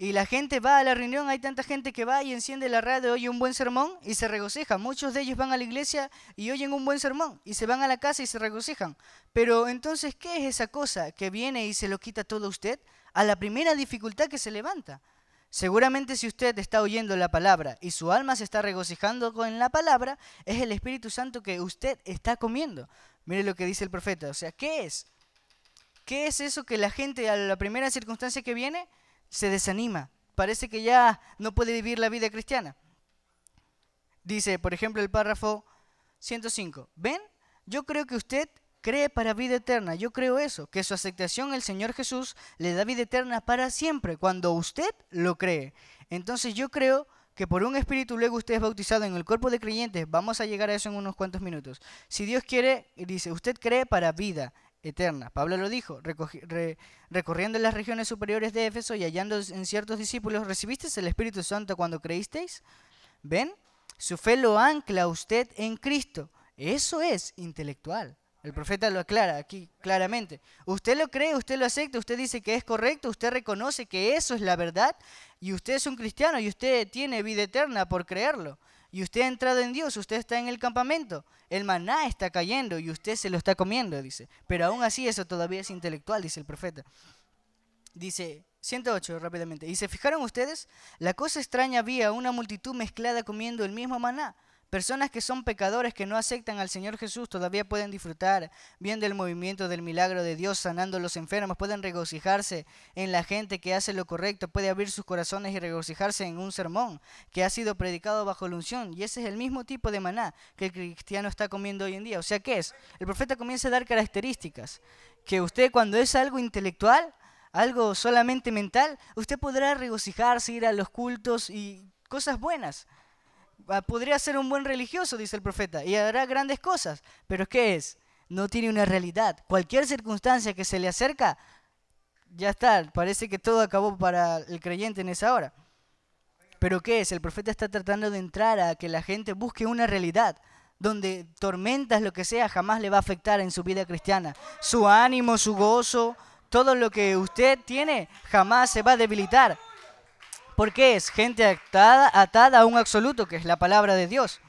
Speaker 4: Y la gente va a la reunión, hay tanta gente que va y enciende la radio, oye un buen sermón y se regocija. Muchos de ellos van a la iglesia y oyen un buen sermón y se van a la casa y se regocijan. Pero entonces, ¿qué es esa cosa que viene y se lo quita todo usted a la primera dificultad que se levanta? Seguramente si usted está oyendo la palabra y su alma se está regocijando con la palabra, es el Espíritu Santo que usted está comiendo. Mire lo que dice el profeta, o sea, ¿qué es? ¿Qué es eso que la gente a la primera circunstancia que viene se desanima, parece que ya no puede vivir la vida cristiana. Dice, por ejemplo, el párrafo 105, ven, yo creo que usted cree para vida eterna, yo creo eso, que su aceptación el Señor Jesús le da vida eterna para siempre, cuando usted lo cree. Entonces yo creo que por un espíritu luego usted es bautizado en el cuerpo de creyentes. Vamos a llegar a eso en unos cuantos minutos. Si Dios quiere, dice, usted cree para vida eterna. Pablo lo dijo, recorriendo las regiones superiores de Éfeso y hallando en ciertos discípulos, ¿recibisteis el Espíritu Santo cuando creísteis? ¿Ven? Su fe lo ancla usted en Cristo. Eso es intelectual. El profeta lo aclara aquí claramente. Usted lo cree, usted lo acepta, usted dice que es correcto, usted reconoce que eso es la verdad y usted es un cristiano y usted tiene vida eterna por creerlo y usted ha entrado en Dios, usted está en el campamento, el maná está cayendo y usted se lo está comiendo, dice. Pero aún así eso todavía es intelectual, dice el profeta. Dice 108 rápidamente. Y se fijaron ustedes, la cosa extraña había una multitud mezclada comiendo el mismo maná Personas que son pecadores que no aceptan al Señor Jesús todavía pueden disfrutar bien del movimiento del milagro de Dios sanando a los enfermos, pueden regocijarse en la gente que hace lo correcto, puede abrir sus corazones y regocijarse en un sermón que ha sido predicado bajo la unción. Y ese es el mismo tipo de maná que el cristiano está comiendo hoy en día. O sea, ¿qué es? El profeta comienza a dar características que usted cuando es algo intelectual, algo solamente mental, usted podrá regocijarse, ir a los cultos y cosas buenas. Ah, podría ser un buen religioso, dice el profeta, y hará grandes cosas, pero ¿qué es? No tiene una realidad. Cualquier circunstancia que se le acerca, ya está, parece que todo acabó para el creyente en esa hora. Pero ¿qué es? El profeta está tratando de entrar a que la gente busque una realidad donde tormentas, lo que sea, jamás le va a afectar en su vida cristiana. Su ánimo, su gozo, todo lo que usted tiene, jamás se va a debilitar porque es gente atada, atada a un absoluto, que es la palabra de Dios.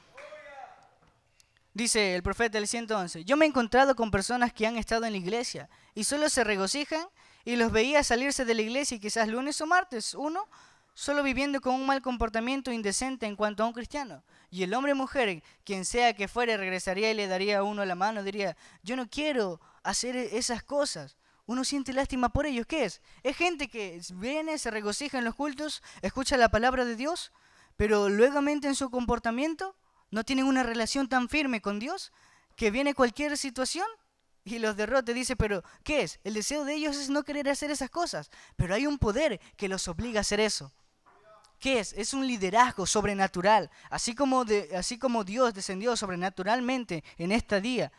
Speaker 4: Dice el profeta del 111, yo me he encontrado con personas que han estado en la iglesia y solo se regocijan y los veía salirse de la iglesia y quizás lunes o martes, uno solo viviendo con un mal comportamiento indecente en cuanto a un cristiano. Y el hombre o mujer, quien sea que fuere, regresaría y le daría a uno la mano, diría, yo no quiero hacer e-, esas cosas uno siente lástima por ellos. ¿Qué es? Es gente que viene, se regocija en los cultos, escucha la palabra de Dios, pero luego en su comportamiento no tienen una relación tan firme con Dios que viene cualquier situación y los derrota. Dice, pero ¿qué es? El deseo de ellos es no querer hacer esas cosas, pero hay un poder que los obliga a hacer eso. ¿Qué es? Es un liderazgo sobrenatural. Así como, de, así como Dios descendió sobrenaturalmente en esta día,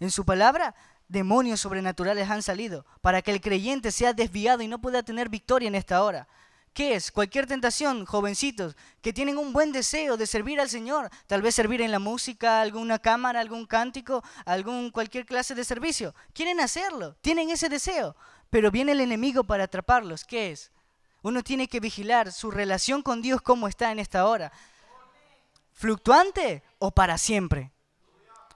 Speaker 4: en su palabra, demonios sobrenaturales han salido, para que el creyente sea desviado y no pueda tener victoria en esta hora. ¿Qué es? Cualquier tentación, jovencitos, que tienen un buen deseo de servir al Señor, tal vez servir en la música, alguna cámara, algún cántico, algún cualquier clase de servicio. Quieren hacerlo, tienen ese deseo, pero viene el enemigo para atraparlos. ¿Qué es? Uno tiene que vigilar su relación con Dios como está en esta hora. ¿Fluctuante o para siempre?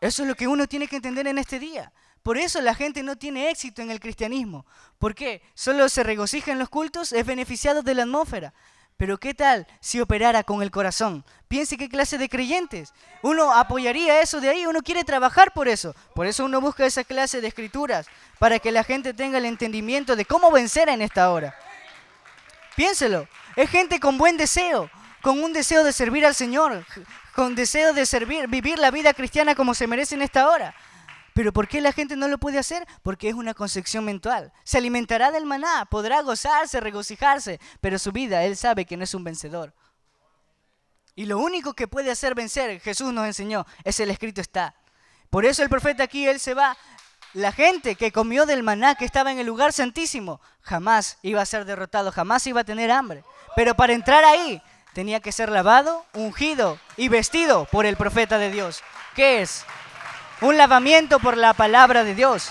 Speaker 4: Eso es lo que uno tiene que entender en este día. Por eso la gente no tiene éxito en el cristianismo. ¿Por qué? Solo se regocija en los cultos, es beneficiado de la atmósfera. Pero ¿qué tal si operara con el corazón? Piense qué clase de creyentes. Uno apoyaría eso de ahí, uno quiere trabajar por eso. Por eso uno busca esa clase de escrituras, para que la gente tenga el entendimiento de cómo vencer en esta hora. Piénselo, es gente con buen deseo, con un deseo de servir al Señor, con deseo de servir, vivir la vida cristiana como se merece en esta hora. Pero ¿por qué la gente no lo puede hacer? Porque es una concepción mental. Se alimentará del maná, podrá gozarse, regocijarse, pero su vida él sabe que no es un vencedor. Y lo único que puede hacer vencer, Jesús nos enseñó, es el escrito está. Por eso el profeta aquí, él se va. La gente que comió del maná que estaba en el lugar santísimo, jamás iba a ser derrotado, jamás iba a tener hambre. Pero para entrar ahí, tenía que ser lavado, ungido y vestido por el profeta de Dios. ¿Qué es? Un lavamiento por la palabra de Dios.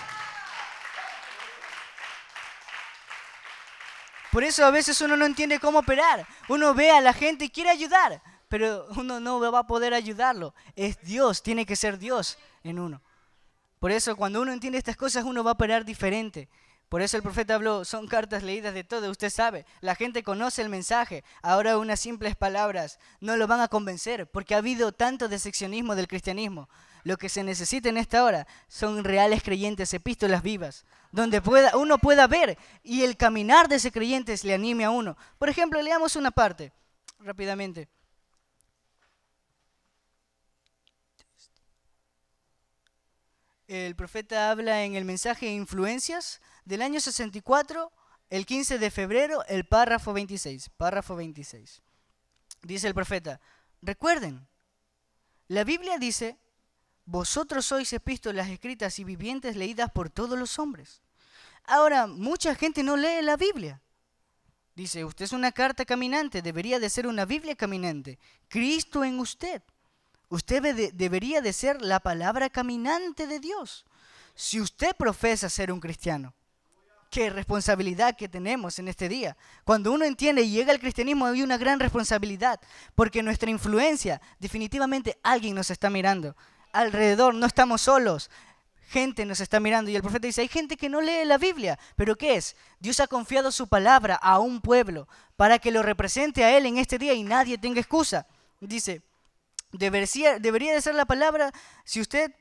Speaker 4: Por eso a veces uno no entiende cómo operar. Uno ve a la gente y quiere ayudar, pero uno no va a poder ayudarlo. Es Dios, tiene que ser Dios en uno. Por eso cuando uno entiende estas cosas, uno va a operar diferente. Por eso el profeta habló, son cartas leídas de todo, usted sabe, la gente conoce el mensaje, ahora unas simples palabras no lo van a convencer, porque ha habido tanto decepcionismo del cristianismo. Lo que se necesita en esta hora son reales creyentes, epístolas vivas, donde pueda, uno pueda ver y el caminar de ese creyente le anime a uno. Por ejemplo, leamos una parte rápidamente. El profeta habla en el mensaje Influencias del año 64, el 15 de febrero, el párrafo 26. Párrafo 26. Dice el profeta, recuerden, la Biblia dice vosotros sois epístolas escritas y vivientes leídas por todos los hombres. Ahora, mucha gente no lee la Biblia. Dice, usted es una carta caminante, debería de ser una Biblia caminante. Cristo en usted. Usted debería de ser la palabra caminante de Dios. Si usted profesa ser un cristiano, qué responsabilidad que tenemos en este día. Cuando uno entiende y llega al cristianismo hay una gran responsabilidad, porque nuestra influencia, definitivamente alguien nos está mirando alrededor, no estamos solos. Gente nos está mirando y el profeta dice, hay gente que no lee la Biblia, pero ¿qué es? Dios ha confiado su palabra a un pueblo para que lo represente a Él en este día y nadie tenga excusa. Dice, debería, de ser la palabra, si usted,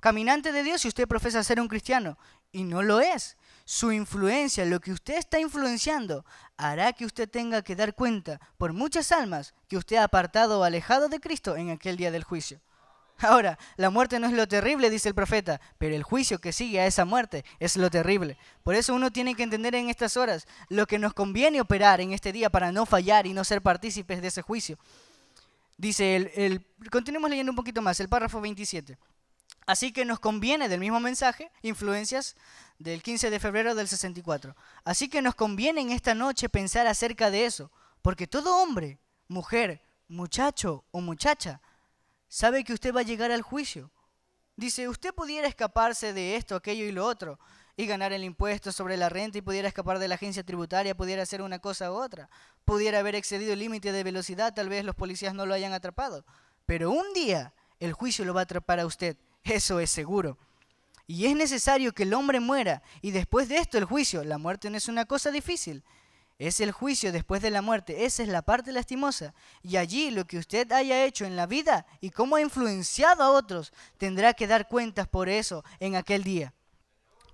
Speaker 4: caminante de Dios, si usted profesa ser un cristiano y no lo es, su influencia, lo que usted está influenciando, hará que usted tenga que dar cuenta por muchas almas que usted ha apartado o alejado de Cristo en aquel día del juicio. Ahora, la muerte no es lo terrible, dice el profeta, pero el juicio que sigue a esa muerte es lo terrible. Por eso uno tiene que entender en estas horas lo que nos conviene operar en este día para no fallar y no ser partícipes de ese juicio. Dice el, el continuemos leyendo un poquito más, el párrafo 27. Así que nos conviene del mismo mensaje, influencias del 15 de febrero del 64. Así que nos conviene en esta noche pensar acerca de eso, porque todo hombre, mujer, muchacho o muchacha sabe que usted va a llegar al juicio. Dice, usted pudiera escaparse de esto, aquello y lo otro, y ganar el impuesto sobre la renta y pudiera escapar de la agencia tributaria, pudiera hacer una cosa u otra, pudiera haber excedido el límite de velocidad, tal vez los policías no lo hayan atrapado, pero un día el juicio lo va a atrapar a usted, eso es seguro. Y es necesario que el hombre muera, y después de esto el juicio, la muerte no es una cosa difícil, es el juicio después de la muerte. Esa es la parte lastimosa. Y allí lo que usted haya hecho en la vida y cómo ha influenciado a otros, tendrá que dar cuentas por eso en aquel día.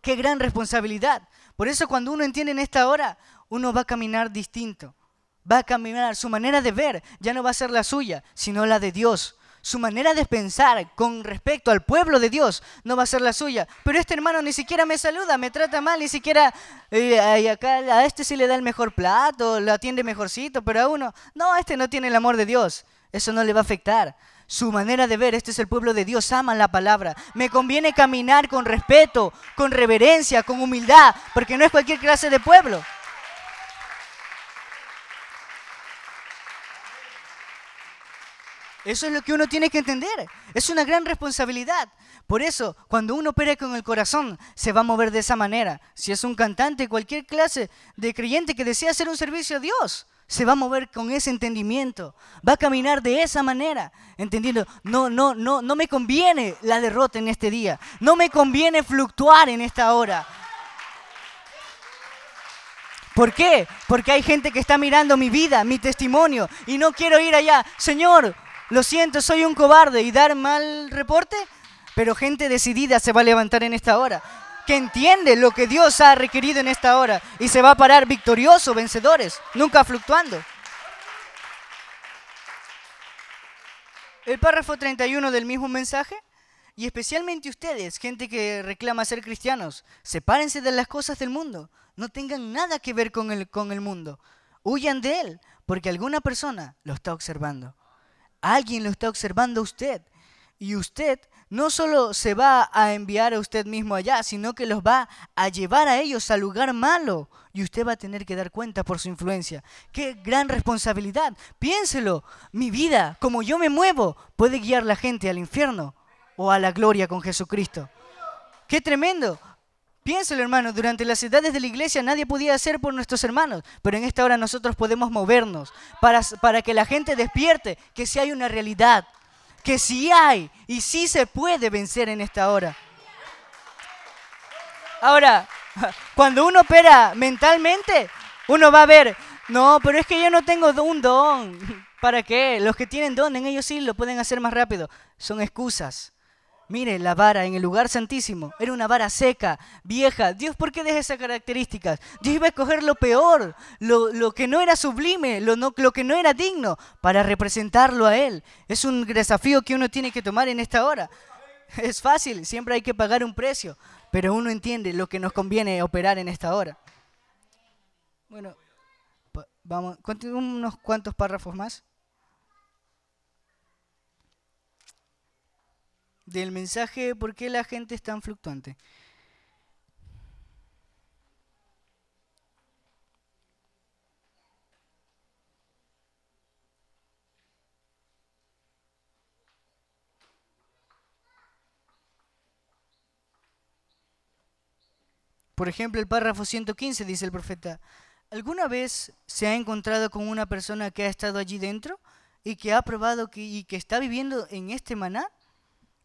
Speaker 4: Qué gran responsabilidad. Por eso cuando uno entiende en esta hora, uno va a caminar distinto. Va a caminar, su manera de ver ya no va a ser la suya, sino la de Dios. Su manera de pensar con respecto al pueblo de Dios no va a ser la suya. Pero este hermano ni siquiera me saluda, me trata mal, ni siquiera a este sí le da el mejor plato, lo atiende mejorcito, pero a uno, no, este no tiene el amor de Dios. Eso no le va a afectar. Su manera de ver, este es el pueblo de Dios, aman la palabra. Me conviene caminar con respeto, con reverencia, con humildad, porque no es cualquier clase de pueblo. Eso es lo que uno tiene que entender. Es una gran responsabilidad. Por eso, cuando uno opera con el corazón, se va a mover de esa manera. Si es un cantante, cualquier clase de creyente que desea hacer un servicio a Dios, se va a mover con ese entendimiento, va a caminar de esa manera, entendiendo, no, no, no, no me conviene la derrota en este día, no me conviene fluctuar en esta hora. ¿Por qué? Porque hay gente que está mirando mi vida, mi testimonio, y no quiero ir allá. Señor, lo siento, soy un cobarde y dar mal reporte, pero gente decidida se va a levantar en esta hora, que entiende lo que Dios ha requerido en esta hora y se va a parar victorioso, vencedores, nunca fluctuando. El párrafo 31 del mismo mensaje, y especialmente ustedes, gente que reclama ser cristianos, sepárense de las cosas del mundo, no tengan nada que ver con el, con el mundo, huyan de él, porque alguna persona lo está observando. Alguien lo está observando a usted. Y usted no solo se va a enviar a usted mismo allá, sino que los va a llevar a ellos al lugar malo. Y usted va a tener que dar cuenta por su influencia. Qué gran responsabilidad. Piénselo. Mi vida, como yo me muevo, puede guiar la gente al infierno o a la gloria con Jesucristo. Qué tremendo. Piénselo, hermano, durante las edades de la iglesia nadie podía hacer por nuestros hermanos, pero en esta hora nosotros podemos movernos para, para que la gente despierte que si hay una realidad, que si hay y si se puede vencer en esta hora. Ahora, cuando uno opera mentalmente, uno va a ver, no, pero es que yo no tengo un don. ¿Para qué? Los que tienen don, en ellos sí lo pueden hacer más rápido. Son excusas. Mire, la vara en el lugar santísimo era una vara seca, vieja. Dios, ¿por qué deja esas características? Dios iba a escoger lo peor, lo, que no era sublime, lo, lo que no era digno, para representarlo a Él. Es un desafío que uno tiene que tomar en esta hora. Es fácil, siempre hay que pagar un precio, pero uno entiende lo que nos conviene operar en esta hora. Bueno, vamos, unos cuantos párrafos más. del mensaje por qué la gente es tan fluctuante. Por ejemplo, el párrafo 115 dice el profeta, ¿alguna vez se ha encontrado con una persona que ha estado allí dentro y que ha probado que, y que está viviendo en este maná?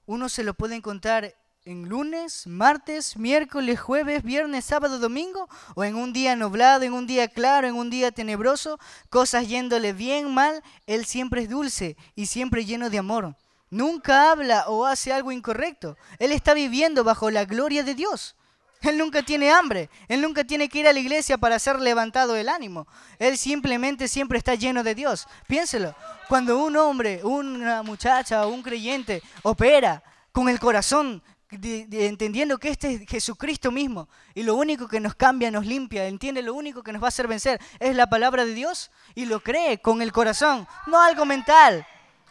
Speaker 4: uno se lo puede encontrar en lunes, martes, miércoles, jueves, viernes, sábado, domingo, o en un día nublado, en un día claro, en un día tenebroso, cosas yéndole bien, mal, Él siempre es dulce y siempre lleno de amor. Nunca habla o hace algo incorrecto. Él está viviendo bajo la gloria de Dios. Él nunca tiene hambre, él nunca tiene que ir a la iglesia para ser levantado el ánimo. Él simplemente siempre está lleno de Dios. Piénselo, cuando un hombre, una muchacha o un creyente opera con el corazón, entendiendo que este es Jesucristo mismo y lo único que nos cambia, nos limpia, entiende lo único que nos va a hacer vencer es la palabra de Dios y lo cree con el corazón, no algo mental,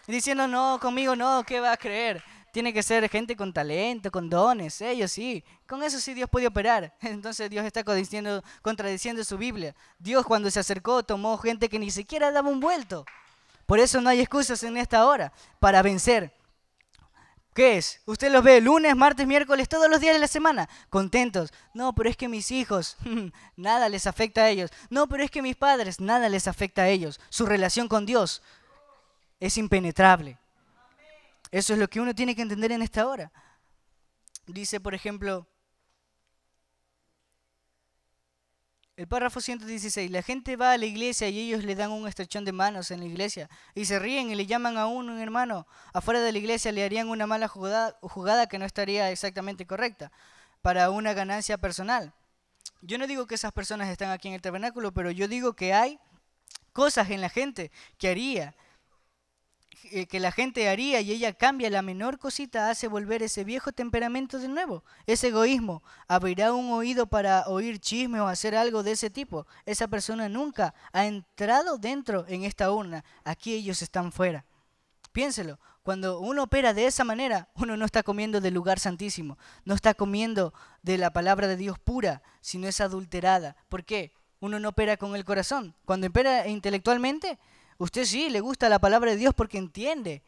Speaker 4: diciendo no, conmigo no, ¿qué va a creer? tiene que ser gente con talento, con dones, ¿eh? ellos sí. Con eso sí Dios puede operar. Entonces Dios está contradiciendo, contradiciendo su Biblia. Dios cuando se acercó tomó gente que ni siquiera daba un vuelto. Por eso no hay excusas en esta hora para vencer. ¿Qué es? Usted los ve lunes, martes, miércoles, todos los días de la semana, contentos. No, pero es que mis hijos, nada les afecta a ellos. No, pero es que mis padres, nada les afecta a ellos. Su relación con Dios es impenetrable. Eso es lo que uno tiene que entender en esta hora. Dice, por ejemplo, el párrafo 116, la gente va a la iglesia y ellos le dan un estrechón de manos en la iglesia y se ríen y le llaman a uno un hermano. Afuera de la iglesia le harían una mala jugada, jugada que no estaría exactamente correcta para una ganancia personal. Yo no digo que esas personas están aquí en el tabernáculo, pero yo digo que hay cosas en la gente que haría eh, que la gente haría y ella cambia la menor cosita, hace volver ese viejo temperamento de nuevo. Ese egoísmo abrirá un oído para oír chisme o hacer algo de ese tipo. Esa persona nunca ha entrado dentro en esta urna. Aquí ellos están fuera. Piénselo, cuando uno opera de esa manera, uno no está comiendo del lugar santísimo, no está comiendo de la palabra de Dios pura, sino es adulterada. ¿Por qué? Uno no opera con el corazón. Cuando opera intelectualmente, Usted sí le gusta la palabra de Dios porque entiende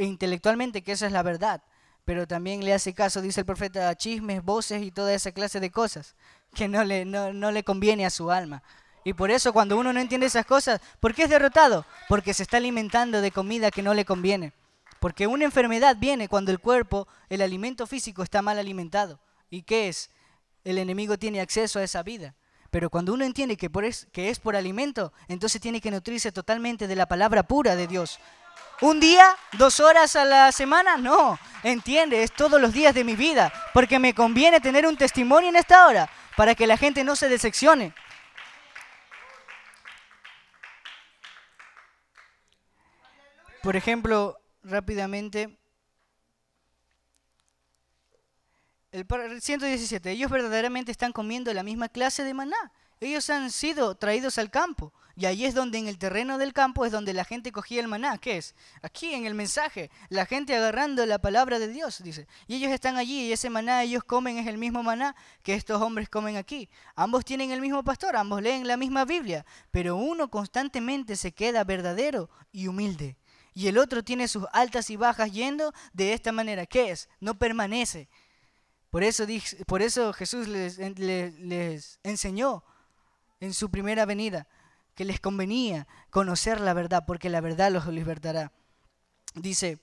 Speaker 4: intelectualmente que esa es la verdad, pero también le hace caso, dice el profeta, a chismes, voces y toda esa clase de cosas que no le, le conviene a su alma. Y por eso cuando uno no entiende esas cosas, ¿por qué es derrotado? Porque se está alimentando de comida que no le conviene. Porque una enfermedad viene cuando el cuerpo, el alimento físico está mal alimentado. ¿Y qué es? El enemigo tiene acceso a esa vida. Pero cuando uno entiende que, es, es por alimento, entonces tiene que nutrirse totalmente de la palabra pura de Dios. ¿Un día? ¿Dos horas a la semana? No, entiende, es todos los días de mi vida, porque me conviene tener un testimonio en esta hora, para que la gente no se decepcione. Por ejemplo, rápidamente, El 117, ellos verdaderamente están comiendo la misma clase de maná. Ellos han sido traídos al campo. Y ahí es donde en el terreno del campo es donde la gente cogía el maná. ¿Qué es? Aquí en el mensaje, la gente agarrando la palabra de Dios, dice. Y ellos están allí y ese maná ellos comen es el mismo maná que estos hombres comen aquí. Ambos tienen el mismo pastor, ambos leen la misma Biblia, pero uno constantemente se queda verdadero y humilde. Y el otro tiene sus altas y bajas yendo de esta manera. ¿Qué es? No permanece. Por eso, por eso Jesús les, enseñó en su primera venida que les convenía conocer la verdad, porque la verdad los libertará. Dice,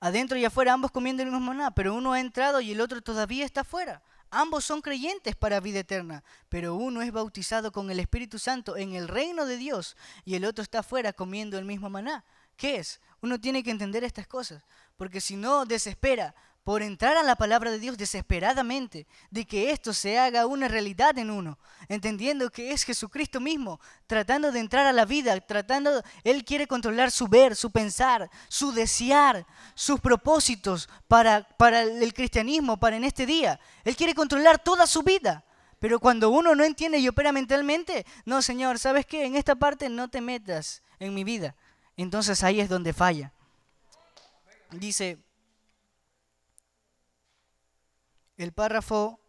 Speaker 4: adentro y afuera ambos comiendo el mismo maná, pero uno ha entrado y el otro todavía está afuera. Ambos son creyentes para vida eterna, pero uno es bautizado con el Espíritu Santo en el reino de Dios y el otro está afuera comiendo el mismo maná. ¿Qué es? Uno tiene que entender estas cosas, porque si no desespera, por entrar a la palabra de Dios desesperadamente, de que esto se haga una realidad en uno, entendiendo que es Jesucristo mismo, tratando de entrar a la vida, tratando, Él quiere controlar su ver, su pensar, su desear, sus propósitos para, para el cristianismo, para en este día. Él quiere controlar toda su vida. Pero cuando uno no entiende y opera mentalmente, no, Señor, ¿sabes qué? En esta parte no te metas en mi vida. Entonces ahí es donde falla. Dice el párrafo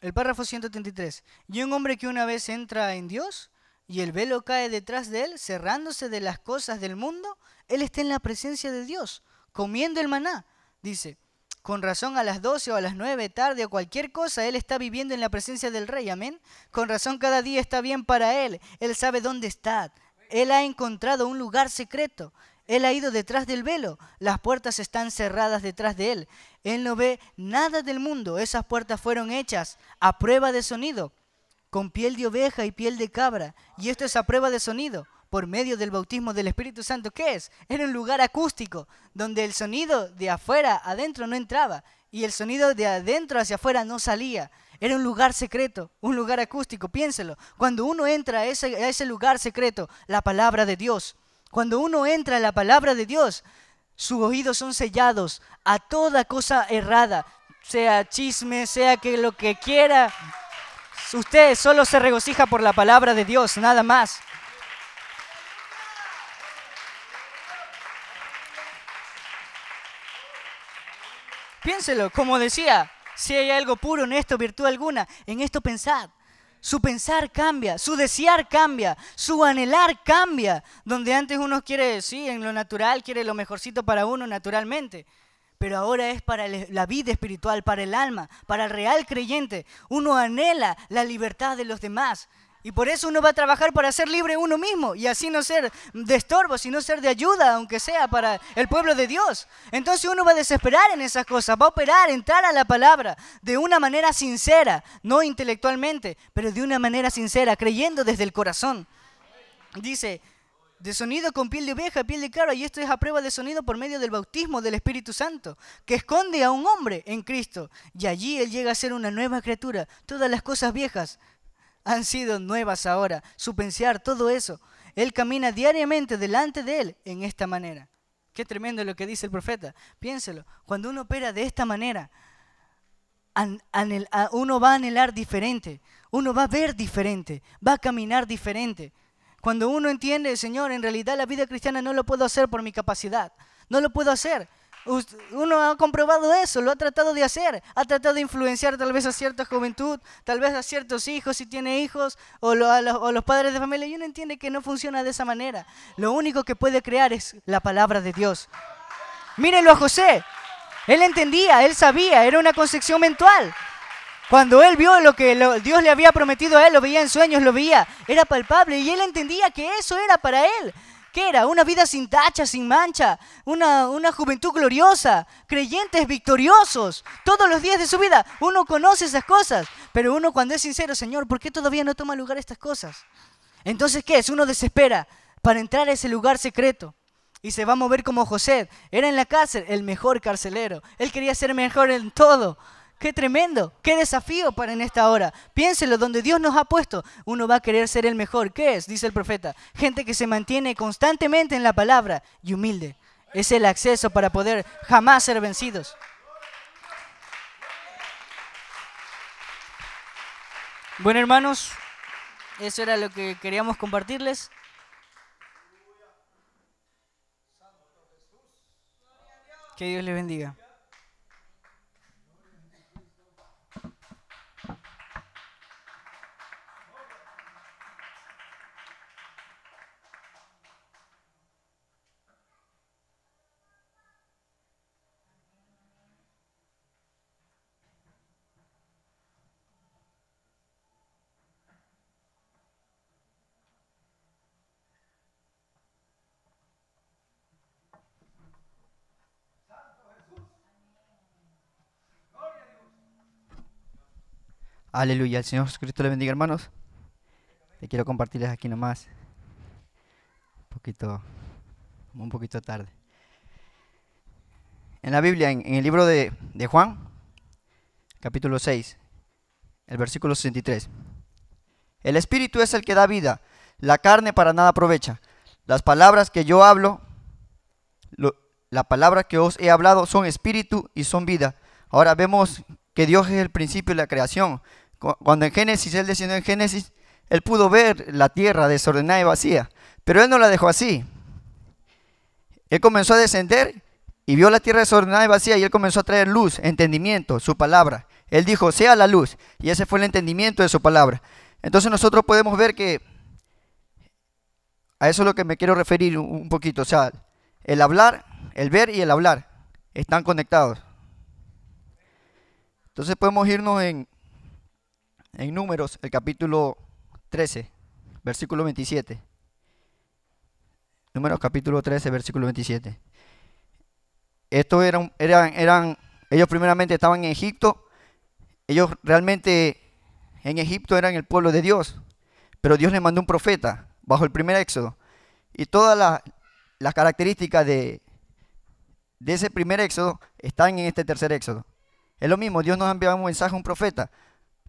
Speaker 4: El párrafo 133. Y un hombre que una vez entra en Dios y el velo cae detrás de él, cerrándose de las cosas del mundo, él está en la presencia de Dios, comiendo el maná. Dice, con razón a las 12 o a las 9 tarde o cualquier cosa, Él está viviendo en la presencia del Rey, amén. Con razón cada día está bien para Él. Él sabe dónde está. Él ha encontrado un lugar secreto. Él ha ido detrás del velo. Las puertas están cerradas detrás de Él. Él no ve nada del mundo. Esas puertas fueron hechas a prueba de sonido, con piel de oveja y piel de cabra. Y esto es a prueba de sonido por medio del bautismo del Espíritu Santo, ¿qué es? Era un lugar acústico, donde el sonido de afuera adentro no entraba y el sonido de adentro hacia afuera no salía. Era un lugar secreto, un lugar acústico, piénselo. Cuando uno entra a ese, lugar secreto, la palabra de Dios, cuando uno entra a la palabra de Dios, sus oídos son sellados a toda cosa errada, sea chisme, sea que lo que quiera. Usted solo se regocija por la palabra de Dios, nada más. Piénselo, como decía, si hay algo puro en esto, virtud alguna, en esto pensad. Su pensar cambia, su desear cambia, su anhelar cambia. Donde antes uno quiere, sí, en lo natural, quiere lo mejorcito para uno naturalmente. Pero ahora es para la vida espiritual, para el alma, para el real creyente. Uno anhela la libertad de los demás. Y por eso uno va a trabajar para ser libre uno mismo y así no ser de estorbo, sino ser de ayuda, aunque sea para el pueblo de Dios. Entonces uno va a desesperar en esas cosas, va a operar, entrar a la palabra de una manera sincera, no intelectualmente, pero de una manera sincera, creyendo desde el corazón. Dice, de sonido con piel de oveja, piel de cara, y esto es a prueba de sonido por medio del bautismo del Espíritu Santo, que esconde a un hombre en Cristo. Y allí él llega a ser una nueva criatura. Todas las cosas viejas han sido nuevas ahora, su pensar, todo eso. Él camina diariamente delante de Él en esta manera. Qué tremendo lo que dice el profeta. Piénselo, cuando uno opera de esta manera, uno va a anhelar diferente, uno va a ver diferente, va a caminar diferente. Cuando uno entiende, Señor, en realidad la vida cristiana no lo puedo hacer por mi capacidad, no lo puedo hacer, uno ha comprobado eso, lo ha tratado de hacer, ha tratado de influenciar tal vez a cierta juventud, tal vez a ciertos hijos si tiene hijos, o, los padres de familia, y uno entiende que no funciona de esa manera. Lo único que puede crear es la palabra de Dios. Mírenlo a José, él entendía, él sabía, era una concepción mental. Cuando él vio lo que Dios le había prometido a él, lo veía en sueños, lo veía, era palpable y él entendía que eso era para él era? Una vida sin tacha, sin mancha, una, una juventud gloriosa, creyentes victoriosos, todos los días de su vida. Uno conoce esas cosas, pero uno cuando es sincero, Señor, ¿por qué todavía no toma lugar estas cosas? Entonces, ¿qué es? Uno desespera para entrar a ese lugar secreto y se va a mover como José. Era en la cárcel el mejor carcelero. Él quería ser mejor en todo. Qué tremendo, qué desafío para en esta hora. Piénselo, donde Dios nos ha puesto, uno va a querer ser el mejor. ¿Qué es? Dice el profeta. Gente que se mantiene constantemente en la palabra y humilde. Es el acceso para poder jamás ser vencidos. Bueno, hermanos, eso era lo que queríamos compartirles. Que Dios les bendiga.
Speaker 5: Aleluya, el Señor Jesucristo le bendiga, hermanos. Te quiero compartirles aquí nomás. Un poquito, un poquito tarde. En la Biblia, en, el libro de, Juan, capítulo 6, el versículo 63. El Espíritu es el que da vida, la carne para nada aprovecha. Las palabras que yo hablo, la palabra que os he hablado son espíritu y son vida. Ahora vemos que Dios es el principio de la creación. Cuando en Génesis, él descendió en Génesis, él pudo ver la tierra desordenada y vacía, pero él no la dejó así. Él comenzó a descender y vio la tierra desordenada y vacía y él comenzó a traer luz, entendimiento, su palabra. Él dijo, sea la luz. Y ese fue el entendimiento de su palabra. Entonces nosotros podemos ver que a eso es lo que me quiero referir un poquito. O sea, el hablar, el ver y el hablar están conectados. Entonces podemos irnos en en Números, el capítulo 13, versículo 27. Números capítulo 13, versículo 27. Estos eran, eran, eran, ellos primeramente estaban en Egipto, ellos realmente en Egipto eran el pueblo de Dios, pero Dios les mandó un profeta bajo el primer éxodo. Y todas las, características de, de ese primer éxodo están en este tercer éxodo. Es lo mismo, Dios nos ha enviado un mensaje a un profeta,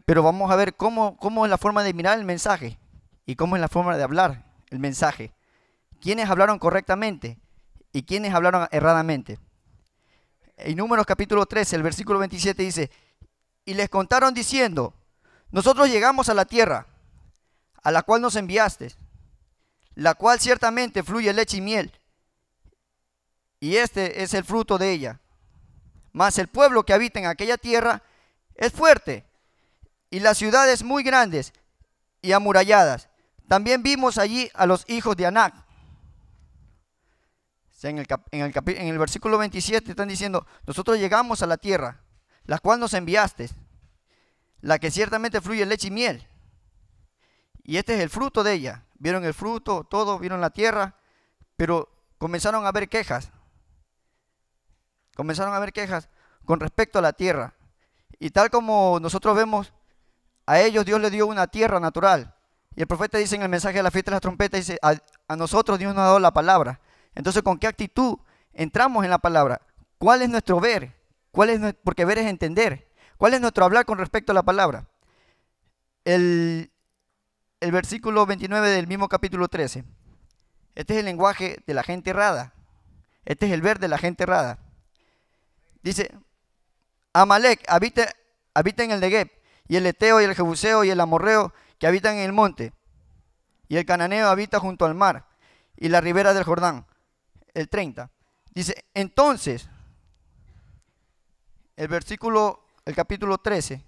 Speaker 5: pero vamos a ver cómo, cómo es la forma de mirar el mensaje y cómo es la forma de hablar el mensaje. ¿Quiénes hablaron correctamente y quiénes hablaron erradamente? En Números capítulo 13, el versículo 27 dice, y les contaron diciendo, nosotros llegamos a la tierra a la cual nos enviaste, la cual ciertamente fluye leche y miel, y este es el fruto de ella. Mas el pueblo que habita en aquella tierra es fuerte y las ciudades muy grandes y amuralladas. También vimos allí a los hijos de Anac. En el, en el versículo 27 están diciendo, nosotros llegamos a la tierra, la cual nos enviaste, la que ciertamente fluye leche y miel. Y este es el fruto de ella. Vieron el fruto, todo, vieron la tierra, pero comenzaron a haber quejas. Comenzaron a haber quejas con respecto a la tierra. Y tal como nosotros vemos a ellos Dios les dio una tierra natural. Y el profeta dice en el mensaje de la fiesta de las trompetas, dice, a, nosotros Dios nos ha dado la palabra. Entonces, ¿con qué actitud entramos en la palabra? ¿Cuál es nuestro ver? ¿Cuál es porque ver es entender. ¿Cuál es nuestro hablar con respecto a la palabra? El, el versículo 29 del mismo capítulo 13. Este es el lenguaje de la gente errada. Este es el ver de la gente errada. Dice, Amalek habita, habita en el Negev y el Eteo, y el Jebuseo, y el Amorreo, que habitan en el monte, y el Cananeo habita junto al mar, y la ribera del Jordán. El 30. Dice, entonces, el versículo, el capítulo 13,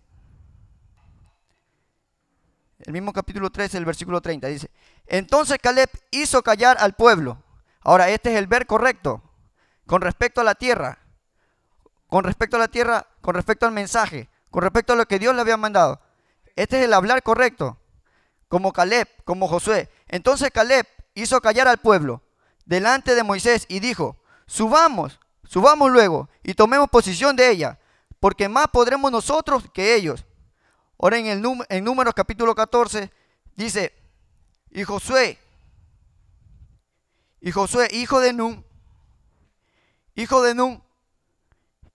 Speaker 5: el mismo capítulo 13, el versículo 30, dice, entonces Caleb hizo callar al pueblo. Ahora, este es el ver correcto, con respecto a la tierra, con respecto a la tierra, con respecto al mensaje, con respecto a lo que Dios le había mandado. Este es el hablar correcto, como Caleb, como Josué. Entonces Caleb hizo callar al pueblo delante de Moisés y dijo, subamos, subamos luego y tomemos posición de ella, porque más podremos nosotros que ellos. Ahora en, el en Números capítulo 14 dice, y Josué, y Josué, hijo de Nun, hijo de Nun,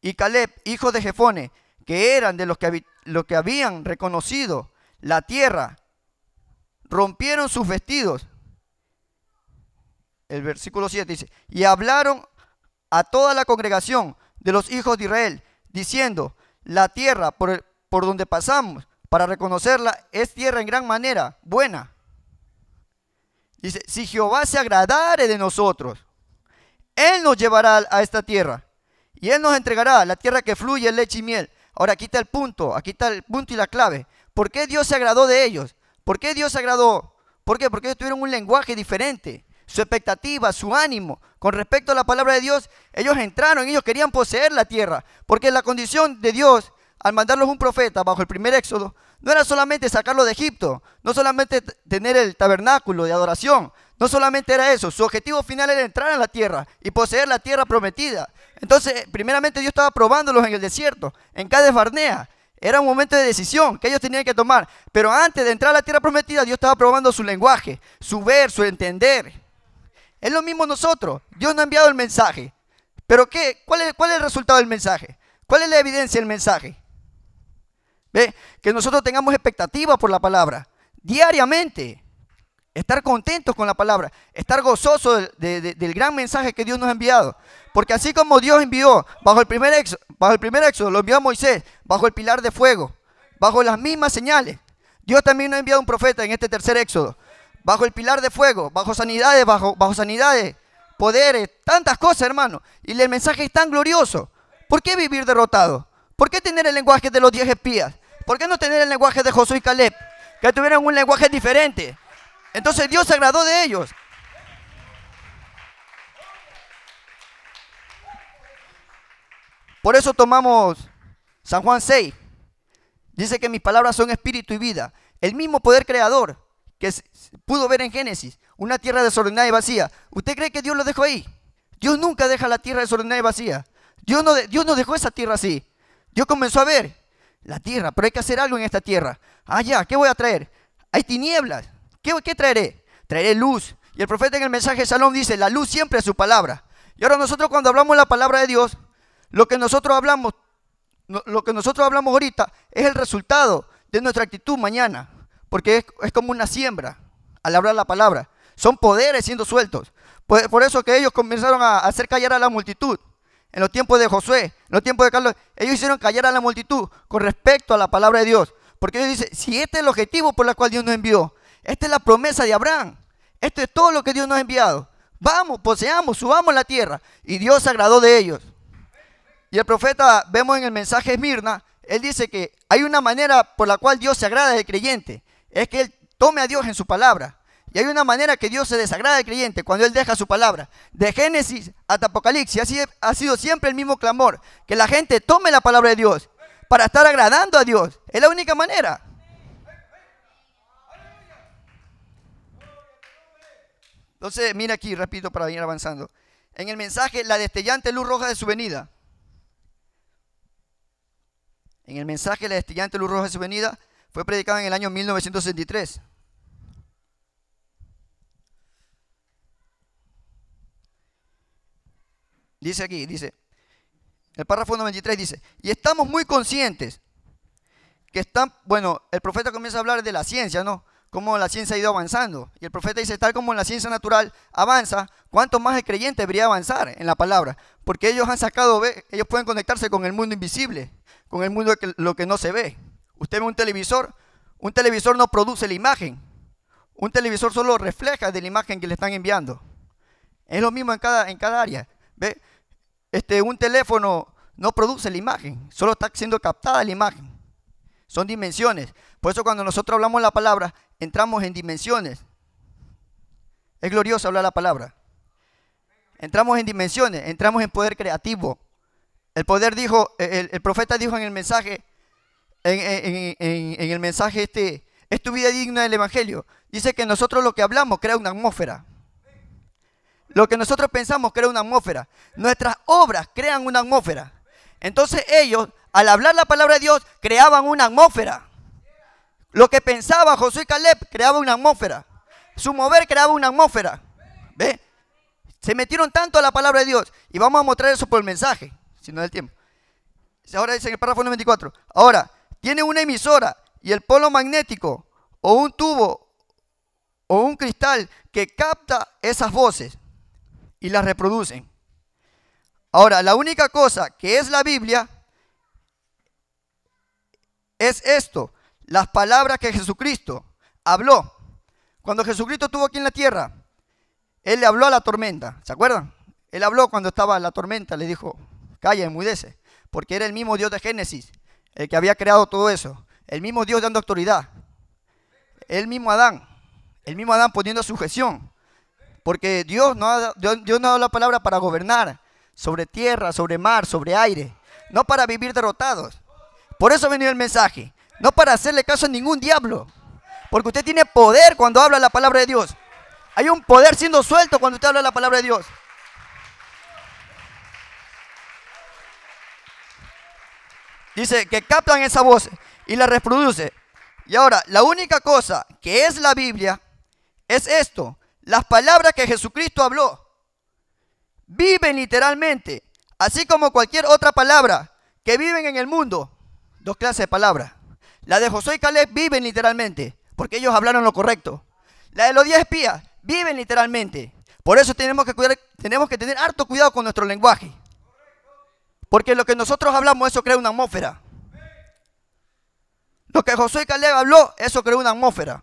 Speaker 5: y Caleb, hijo de Jefone, que eran de los que, que habían reconocido la tierra, rompieron sus vestidos. El versículo 7 dice, y hablaron a toda la congregación de los hijos de Israel, diciendo, la tierra por, por donde pasamos para reconocerla es tierra en gran manera buena. Dice, si Jehová se agradare de nosotros, Él nos llevará a esta tierra y Él nos entregará la tierra que fluye leche y miel, Ahora, aquí está el punto, aquí está el punto y la clave. ¿Por qué Dios se agradó de ellos? ¿Por qué Dios se agradó? ¿Por qué? Porque ellos tuvieron un lenguaje diferente. Su expectativa, su ánimo con respecto a la palabra de Dios, ellos entraron, ellos querían poseer la tierra. Porque la condición de Dios al mandarlos un profeta bajo el primer éxodo, no era solamente sacarlo de Egipto, no solamente tener el tabernáculo de adoración, no solamente era eso, su objetivo final era entrar en la tierra y poseer la tierra prometida. Entonces, primeramente Dios estaba probándolos en el desierto, en Cades Barnea. Era un momento de decisión que ellos tenían que tomar. Pero antes de entrar a la tierra prometida, Dios estaba probando su lenguaje, su ver, su entender. Es lo mismo nosotros. Dios nos ha enviado el mensaje. ¿Pero qué? ¿Cuál es, el resultado del mensaje? ¿Cuál es la evidencia del mensaje? ¿Ve? Que nosotros tengamos expectativa por la palabra. Diariamente. Estar contentos con la palabra, estar gozosos del gran mensaje que Dios nos ha enviado. Porque así como Dios envió bajo el, primer éxodo, bajo el primer éxodo, lo envió a Moisés, bajo el pilar de fuego, bajo las mismas señales, Dios también nos ha enviado un profeta en este tercer éxodo, bajo el pilar de fuego, bajo sanidades, bajo, bajo sanidades, poderes, tantas cosas, hermano. Y el mensaje es tan glorioso. ¿Por qué vivir derrotado? ¿Por qué tener el lenguaje de los diez espías? ¿Por qué no tener el lenguaje de Josué y Caleb? Que tuvieran un lenguaje diferente entonces Dios se agradó de ellos. Por eso tomamos San Juan 6. Dice que mis palabras son espíritu y vida. El mismo poder creador que pudo ver en Génesis, una tierra desordenada y vacía. ¿Usted cree que Dios lo dejó ahí? Dios nunca deja la tierra desordenada y vacía. Dios no, Dios no dejó esa tierra así. Dios comenzó a ver la tierra, pero hay que hacer algo en esta tierra. Ah, ya, ¿qué voy a traer? Hay tinieblas. ¿Qué, traeré? Traeré luz. Y el profeta en el mensaje de Salón dice, la luz siempre es su palabra. Y ahora nosotros cuando hablamos la palabra de Dios, lo que nosotros hablamos, lo que nosotros hablamos ahorita es el resultado de nuestra actitud mañana. Porque es, como una siembra al hablar la palabra. Son poderes siendo sueltos. Por, eso que ellos comenzaron a, hacer callar a la multitud en los tiempos de Josué, en los tiempos de Carlos, ellos hicieron callar a la multitud con respecto a la palabra de Dios. Porque ellos dicen, si este es el objetivo por el cual Dios nos envió, esta es la promesa de Abraham. Esto es todo lo que Dios nos ha enviado. Vamos, poseamos, subamos la tierra. Y Dios se agradó de ellos. Y el profeta, vemos en el mensaje de Mirna, él dice que hay una manera por la cual Dios se agrada del creyente. Es que él tome a Dios en su palabra. Y hay una manera que Dios se desagrada al creyente cuando Él deja su palabra. De Génesis hasta Apocalipsis así ha sido siempre el mismo clamor. Que la gente tome la palabra de Dios para estar agradando a Dios. Es la única manera. Entonces, mira aquí, repito, para ir avanzando. En el mensaje, la destellante luz roja de su venida. En el mensaje, la destellante luz roja de su venida fue predicada en el año 1963. Dice aquí, dice, el párrafo 93 dice, y estamos muy conscientes que están, bueno, el profeta comienza a hablar de la ciencia, ¿no? cómo la ciencia ha ido avanzando. Y el profeta dice, tal como la ciencia natural avanza, ¿cuánto más el creyente debería avanzar en la palabra? Porque ellos han sacado, ellos pueden conectarse con el mundo invisible, con el mundo que, lo que no se ve. Usted ve un televisor, un televisor no produce la imagen. Un televisor solo refleja de la imagen que le están enviando. Es lo mismo en cada, en cada área. ¿Ve? Este, un teléfono no produce la imagen, solo está siendo captada la imagen. Son dimensiones. Por eso cuando nosotros hablamos la palabra, entramos en dimensiones. Es glorioso hablar la palabra. Entramos en dimensiones, entramos en poder creativo. El poder dijo, el, profeta dijo en el mensaje, en, en, el mensaje este, es tu vida digna del Evangelio. Dice que nosotros lo que hablamos crea una atmósfera. Lo que nosotros pensamos crea una atmósfera. Nuestras obras crean una atmósfera. Entonces ellos, al hablar la palabra de Dios, creaban una atmósfera. Lo que pensaba Josué y Caleb creaba una atmósfera. Su mover creaba una atmósfera. ¿Ve? Se metieron tanto a la palabra de Dios. Y vamos a mostrar eso por el mensaje, si no el tiempo. Ahora dice en el párrafo 94. Ahora, tiene una emisora y el polo magnético o un tubo o un cristal que capta esas voces y las reproducen. Ahora, la única cosa que es la Biblia es esto, las palabras que Jesucristo habló. Cuando Jesucristo estuvo aquí en la tierra, Él le habló a la tormenta, ¿se acuerdan? Él habló cuando estaba la tormenta, le dijo, calla, enmudece, porque era el mismo Dios de Génesis, el que había creado todo eso, el mismo Dios dando autoridad, el mismo Adán, el mismo Adán poniendo sujeción, porque Dios no ha, no dado la palabra para gobernar sobre tierra, sobre mar, sobre aire, no para vivir derrotados. Por eso venía el mensaje, no para hacerle caso a ningún diablo. Porque usted tiene poder cuando habla la palabra de Dios. Hay un poder siendo suelto cuando usted habla la palabra de Dios. Dice que captan esa voz y la reproduce. Y ahora, la única cosa que es la Biblia es esto. Las palabras que Jesucristo habló viven literalmente, así como cualquier otra palabra que viven en el mundo. Dos clases de palabras. La de Josué y Caleb viven literalmente, porque ellos hablaron lo correcto. La de los diez espías viven literalmente. Por eso tenemos que, tener harto cuidado con nuestro lenguaje. Porque lo que nosotros hablamos, eso crea una atmósfera. Lo que Josué y Caleb habló, eso creó una atmósfera.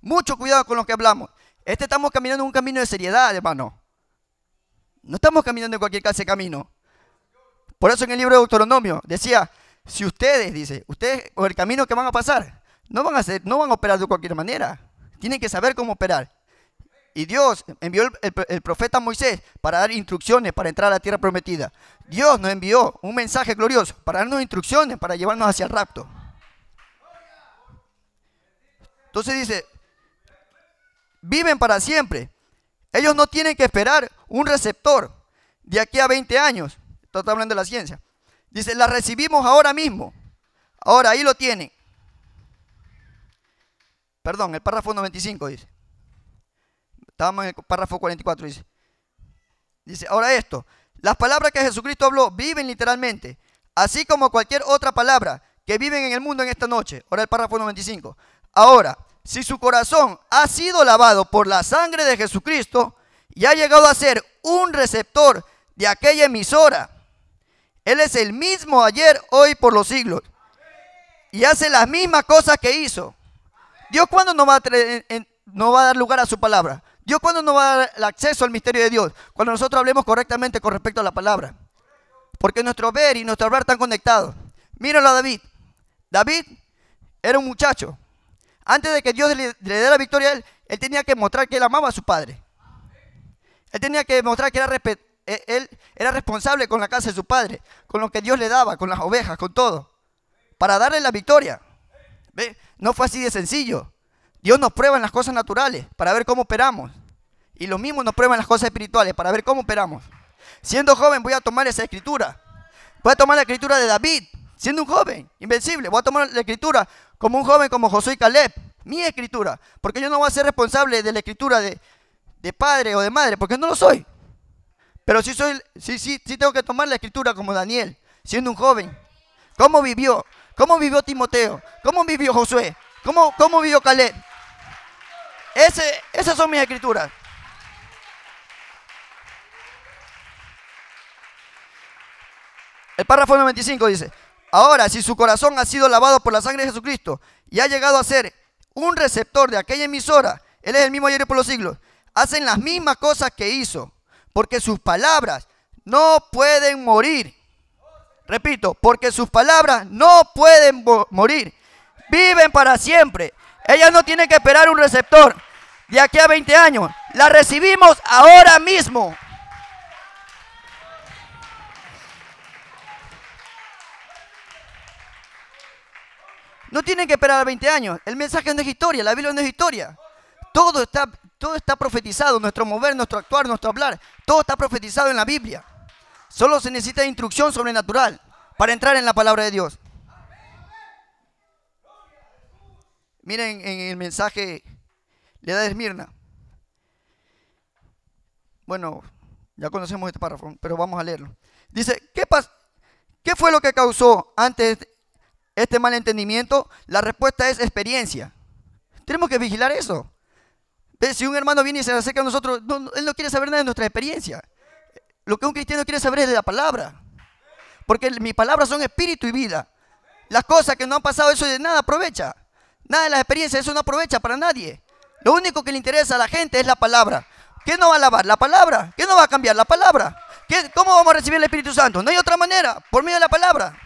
Speaker 5: Mucho cuidado con lo que hablamos. Este estamos caminando en un camino de seriedad, hermano. No estamos caminando en cualquier clase de camino. Por eso en el libro de Deuteronomio decía, si ustedes, dice, ustedes, o el camino que van a pasar, no van a, ser, no van a operar de cualquier manera. Tienen que saber cómo operar. Y Dios envió el, profeta Moisés para dar instrucciones para entrar a la tierra prometida. Dios nos envió un mensaje glorioso para darnos instrucciones para llevarnos hacia el rapto. Entonces dice, viven para siempre. Ellos no tienen que esperar un receptor de aquí a 20 años. Esto está hablando de la ciencia. Dice, la recibimos ahora mismo. Ahora, ahí lo tiene Perdón, el párrafo 95 dice. Estábamos en el párrafo 44, dice. Dice, ahora esto. Las palabras que Jesucristo habló viven literalmente, así como cualquier otra palabra que viven en el mundo en esta noche. Ahora el párrafo 95. Ahora, si su corazón ha sido lavado por la sangre de Jesucristo y ha llegado a ser un receptor de aquella emisora, él es el mismo ayer, hoy, por los siglos. Y hace las mismas cosas que hizo. Dios cuando no va a, dar lugar a su palabra. Dios cuando no va a dar el acceso al misterio de Dios. Cuando nosotros hablemos correctamente con respecto a la palabra. Porque nuestro ver y nuestro hablar están conectados. Míralo a David. David era un muchacho. Antes de que Dios le, dé la victoria a él, él tenía que mostrar que él amaba a su padre. Él tenía que mostrar que era respetado él era responsable con la casa de su padre, con lo que Dios le daba, con las ovejas, con todo, para darle la victoria. ¿Ve? No fue así de sencillo. Dios nos prueba en las cosas naturales para ver cómo operamos. Y lo mismo nos prueba en las cosas espirituales para ver cómo operamos. Siendo joven voy a tomar esa escritura. Voy a tomar la escritura de David, siendo un joven, invencible. Voy a tomar la escritura como un joven como Josué y Caleb, mi escritura. Porque yo no voy a ser responsable de la escritura de, de padre o de madre, porque no lo soy. Pero sí, soy, sí, sí, sí tengo que tomar la escritura como Daniel, siendo un joven. ¿Cómo vivió? ¿Cómo vivió Timoteo? ¿Cómo vivió Josué? ¿Cómo, cómo vivió Caleb? esas son mis escrituras. El párrafo 95 dice, ahora si su corazón ha sido lavado por la sangre de Jesucristo y ha llegado a ser un receptor de aquella emisora, Él es el mismo ayer y por los siglos, hacen las mismas cosas que hizo porque sus palabras no pueden morir. Repito, porque sus palabras no pueden morir. Viven para siempre. Ellas no tienen que esperar un receptor de aquí a 20 años. La recibimos ahora mismo. No tienen que esperar 20 años. El mensaje no es historia, la Biblia no es historia. Todo está todo está profetizado, nuestro mover, nuestro actuar, nuestro hablar. Todo está profetizado en la Biblia. Solo se necesita instrucción sobrenatural para entrar en la palabra de Dios. Miren en el mensaje le da Esmirna. Bueno, ya conocemos este párrafo, pero vamos a leerlo. Dice, ¿qué, ¿qué fue lo que causó antes este malentendimiento? La respuesta es experiencia. Tenemos que vigilar eso. Si un hermano viene y se acerca a nosotros, él no quiere saber nada de nuestra experiencia. Lo que un cristiano quiere saber es de la palabra. Porque mis palabras son espíritu y vida. Las cosas que no han pasado, eso de nada aprovecha. Nada de las experiencias, eso no aprovecha para nadie. Lo único que le interesa a la gente es la palabra. ¿Qué no va a lavar? La palabra. ¿Qué no va a cambiar? La palabra. ¿Qué, ¿Cómo vamos a recibir el Espíritu Santo? No hay otra manera, por medio de la palabra.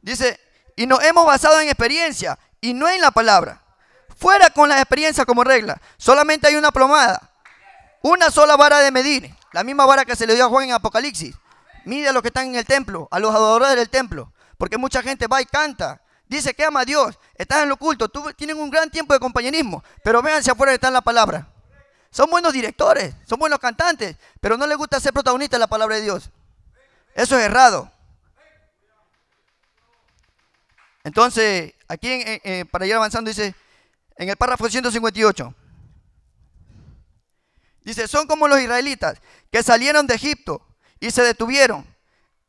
Speaker 5: Dice, y nos hemos basado en experiencia y no en la palabra. Fuera con la experiencia como regla. Solamente hay una plomada. Una sola vara de medir. La misma vara que se le dio a Juan en Apocalipsis. Mide a los que están en el templo, a los adoradores del templo. Porque mucha gente va y canta. Dice que ama a Dios. Estás en lo oculto. Tú, tienen un gran tiempo de compañerismo. Pero vean si afuera está la palabra. Son buenos directores, son buenos cantantes, pero no les gusta ser protagonistas de la palabra de Dios. Eso es errado. Entonces, aquí para ir avanzando dice, en el párrafo 158. Dice, son como los israelitas que salieron de Egipto y se detuvieron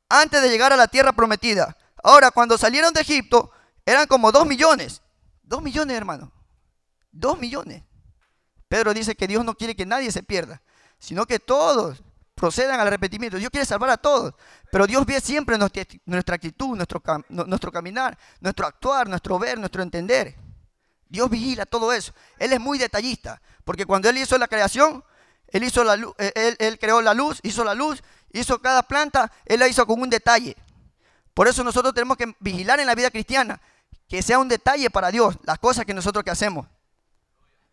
Speaker 5: antes de llegar a la tierra prometida. Ahora, cuando salieron de Egipto, eran como dos millones. Dos millones, hermano. Dos millones. Pedro dice que Dios no quiere que nadie se pierda, sino que todos procedan al arrepentimiento. Dios quiere salvar a todos, pero Dios ve siempre nuestra actitud, nuestro, nuestro caminar, nuestro actuar, nuestro ver, nuestro entender. Dios vigila todo eso. Él es muy detallista, porque cuando Él hizo la creación, Él, hizo la eh, él, creó la luz, hizo la luz, hizo cada planta, Él la hizo con un detalle. Por eso nosotros tenemos que vigilar en la vida cristiana, que sea un detalle para Dios, las cosas que nosotros que hacemos.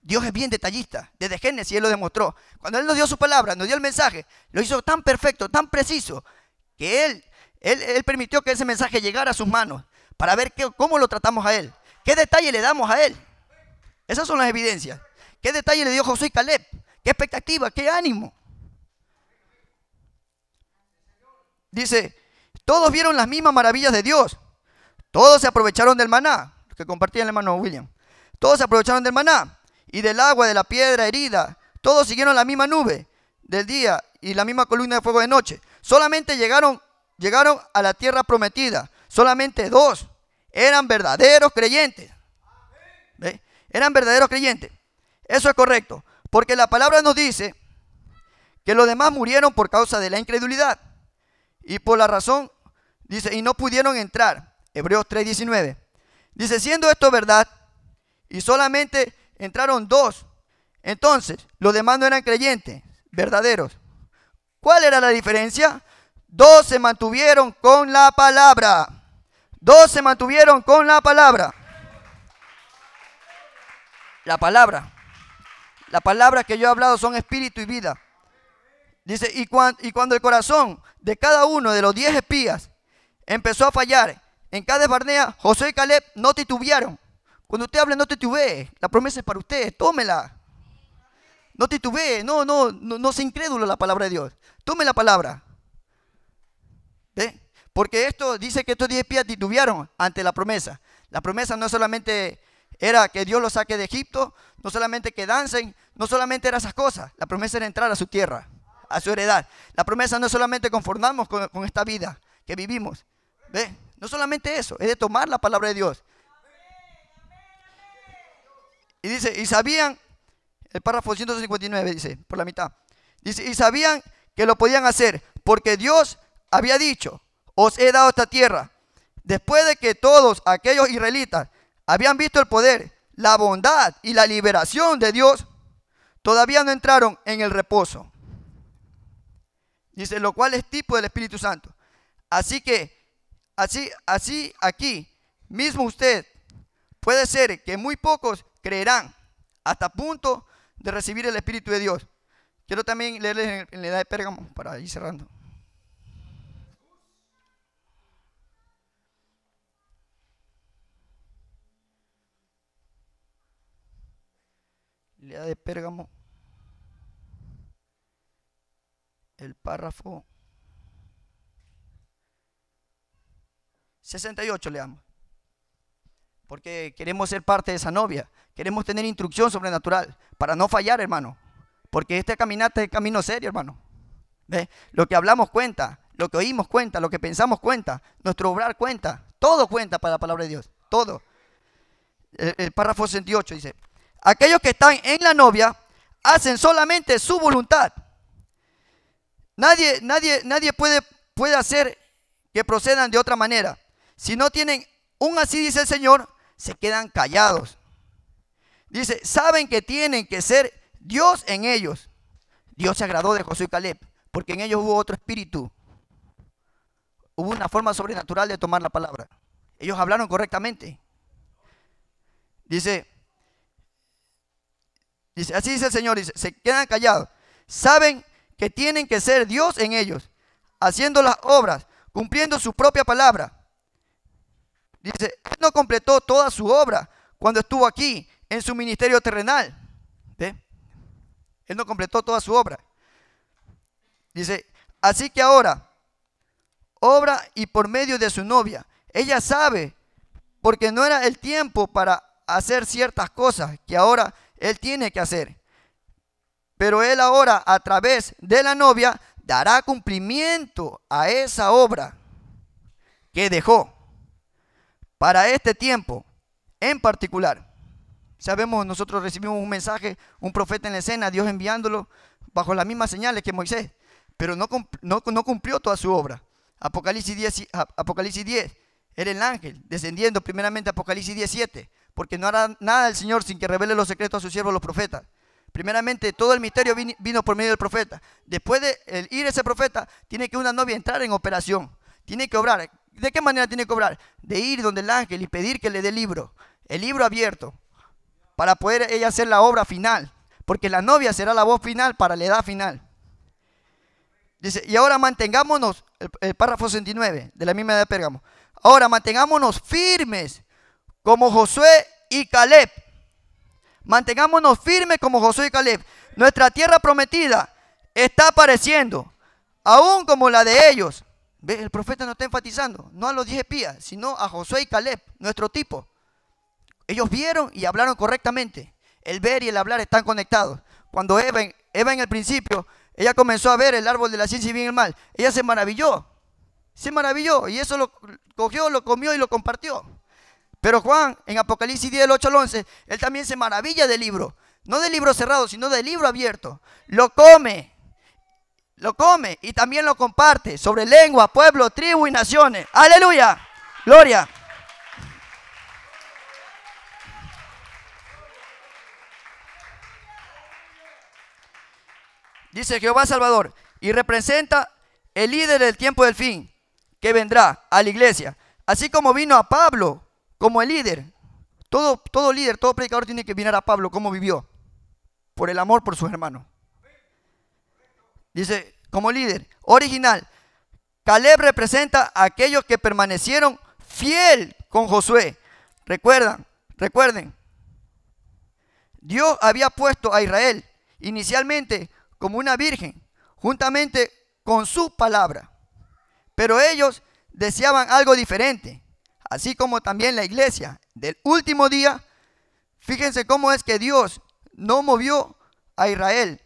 Speaker 5: Dios es bien detallista, desde Génesis Él lo demostró. Cuando Él nos dio su palabra, nos dio el mensaje, lo hizo tan perfecto, tan preciso, que Él, Él, permitió que ese mensaje llegara a sus manos para ver qué, cómo lo tratamos a Él. ¿Qué detalle le damos a él? Esas son las evidencias. ¿Qué detalle le dio José y Caleb? ¿Qué expectativa? ¿Qué ánimo? Dice, todos vieron las mismas maravillas de Dios. Todos se aprovecharon del maná, que compartía el hermano William. Todos se aprovecharon del maná y del agua, de la piedra herida. Todos siguieron la misma nube del día y la misma columna de fuego de noche. Solamente llegaron, llegaron a la tierra prometida. Solamente dos eran verdaderos creyentes. Eran verdaderos creyentes. Eso es correcto. Porque la palabra nos dice que los demás murieron por causa de la incredulidad. Y por la razón, dice, y no pudieron entrar. Hebreos 3:19. Dice, siendo esto verdad, y solamente entraron dos. Entonces, los demás no eran creyentes, verdaderos. ¿Cuál era la diferencia? Dos se mantuvieron con la palabra. Dos se mantuvieron con la palabra. La palabra. La palabra que yo he hablado son espíritu y vida. Dice, y, cuando el corazón de cada uno de los diez espías empezó a fallar, en cada barnea José y Caleb no titubearon. Cuando usted hable, no titubee. La promesa es para usted. Tómela. No titubee. No, no, no, no sea incrédulo la palabra de Dios. Tome la palabra. ¿Ve? Porque esto dice que estos diez pies titubearon ante la promesa. La promesa no solamente era que Dios los saque de Egipto, no solamente que dancen, no solamente era esas cosas. La promesa era entrar a su tierra, a su heredad. La promesa no solamente conformamos con, esta vida que vivimos. No solamente eso, es de tomar la palabra de Dios. Y dice, y sabían, el párrafo 159 dice, por la mitad. y sabían que lo podían hacer porque Dios había dicho, os he dado esta tierra. Después de que todos aquellos israelitas habían visto el poder, la bondad y la liberación de Dios, todavía no entraron en el reposo. Dice, lo cual es tipo del Espíritu Santo. Así que, así, así aquí, mismo usted, puede ser que muy pocos creerán hasta punto de recibir el Espíritu de Dios. Quiero también leerles en la edad de Pérgamo para ir cerrando. Lea de Pérgamo, el párrafo 68 leamos. Porque queremos ser parte de esa novia. Queremos tener instrucción sobrenatural para no fallar, hermano. Porque este caminata es camino serio, hermano. ¿Ve? Lo que hablamos cuenta, lo que oímos cuenta, lo que pensamos cuenta, nuestro obrar cuenta. Todo cuenta para la palabra de Dios. Todo. El, el párrafo 68 dice, Aquellos que están en la novia hacen solamente su voluntad. Nadie, nadie, nadie puede, puede hacer que procedan de otra manera. Si no tienen un así, dice el Señor, se quedan callados. Dice, saben que tienen que ser Dios en ellos. Dios se agradó de Josué y Caleb, porque en ellos hubo otro espíritu. Hubo una forma sobrenatural de tomar la palabra. Ellos hablaron correctamente. Dice, Dice, así dice el Señor, dice, se quedan callados. Saben que tienen que ser Dios en ellos, haciendo las obras, cumpliendo su propia palabra. Dice, Él no completó toda su obra cuando estuvo aquí en su ministerio terrenal. Él no completó toda su obra. Dice, así que ahora, obra y por medio de su novia. Ella sabe, porque no era el tiempo para hacer ciertas cosas que ahora él tiene que hacer. Pero Él ahora, a través de la novia, dará cumplimiento a esa obra que dejó para este tiempo en particular. Sabemos, nosotros recibimos un mensaje, un profeta en la escena, Dios enviándolo bajo las mismas señales que Moisés, pero no, no, cumplió toda su obra. Apocalipsis 10, Apocalipsis 10 era el ángel, descendiendo primeramente a Apocalipsis 17 porque no hará nada el Señor sin que revele los secretos a sus siervos los profetas. Primeramente, todo el misterio vino por medio del profeta. Después de ir ese profeta, tiene que una novia entrar en operación. Tiene que obrar. ¿De qué manera tiene que obrar? De ir donde el ángel y pedir que le dé libro. El libro abierto. Para poder ella hacer la obra final. Porque la novia será la voz final para la edad final. Dice, y ahora mantengámonos, el, párrafo 69 de la misma edad de Pérgamo. Ahora mantengámonos firmes como Josué y Caleb. Mantengámonos firmes como Josué y Caleb. Nuestra tierra prometida está apareciendo, aún como la de ellos. ¿Ve? El profeta no está enfatizando, no a los 10 espías, sino a Josué y Caleb, nuestro tipo. Ellos vieron y hablaron correctamente. El ver y el hablar están conectados. Cuando Eva, Eva en el principio, ella comenzó a ver el árbol de la ciencia y bien y mal. Ella se maravilló. Se maravilló y eso lo cogió, lo comió y lo compartió. Pero Juan, en Apocalipsis 10, 8 al 11, él también se maravilla del libro. No del libro cerrado, sino del libro abierto. Lo come. Lo come y también lo comparte sobre lengua, pueblo, tribu y naciones. Aleluya. Gloria. Dice Jehová Salvador y representa el líder del tiempo del fin que vendrá a la iglesia. Así como vino a Pablo como el líder, todo, todo líder, todo predicador tiene que mirar a Pablo cómo vivió, por el amor por sus hermanos. Dice, como líder, original, Caleb representa a aquellos que permanecieron fiel con Josué. Recuerdan, recuerden, Dios había puesto a Israel inicialmente como una virgen, juntamente con su palabra. Pero ellos deseaban algo diferente así como también la iglesia del último día, fíjense cómo es que Dios no movió a Israel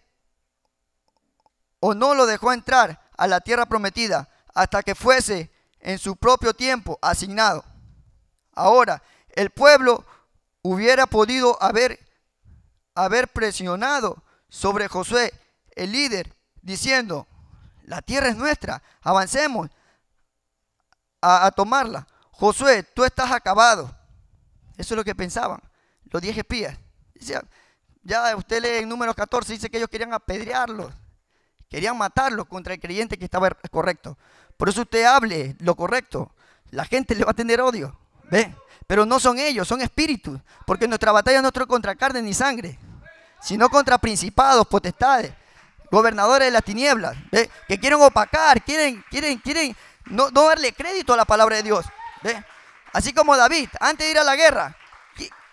Speaker 5: o no lo dejó entrar a la tierra prometida hasta que fuese en su propio tiempo asignado. Ahora, el pueblo hubiera podido haber, haber presionado sobre Josué, el líder, diciendo, la tierra es nuestra, avancemos a tomarla. Josué, tú estás acabado. Eso es lo que pensaban los diez espías. ya usted lee en números 14, dice que ellos querían apedrearlos, querían matarlos contra el creyente que estaba correcto. Por eso usted hable lo correcto. La gente le va a tener odio. ¿Ve? Pero no son ellos, son espíritus. Porque nuestra batalla no es contra carne ni sangre, sino contra principados, potestades, gobernadores de las tinieblas, que quieren opacar, quieren, quieren, quieren no darle crédito a la palabra de Dios. ¿Eh? Así como David, antes de ir a la guerra,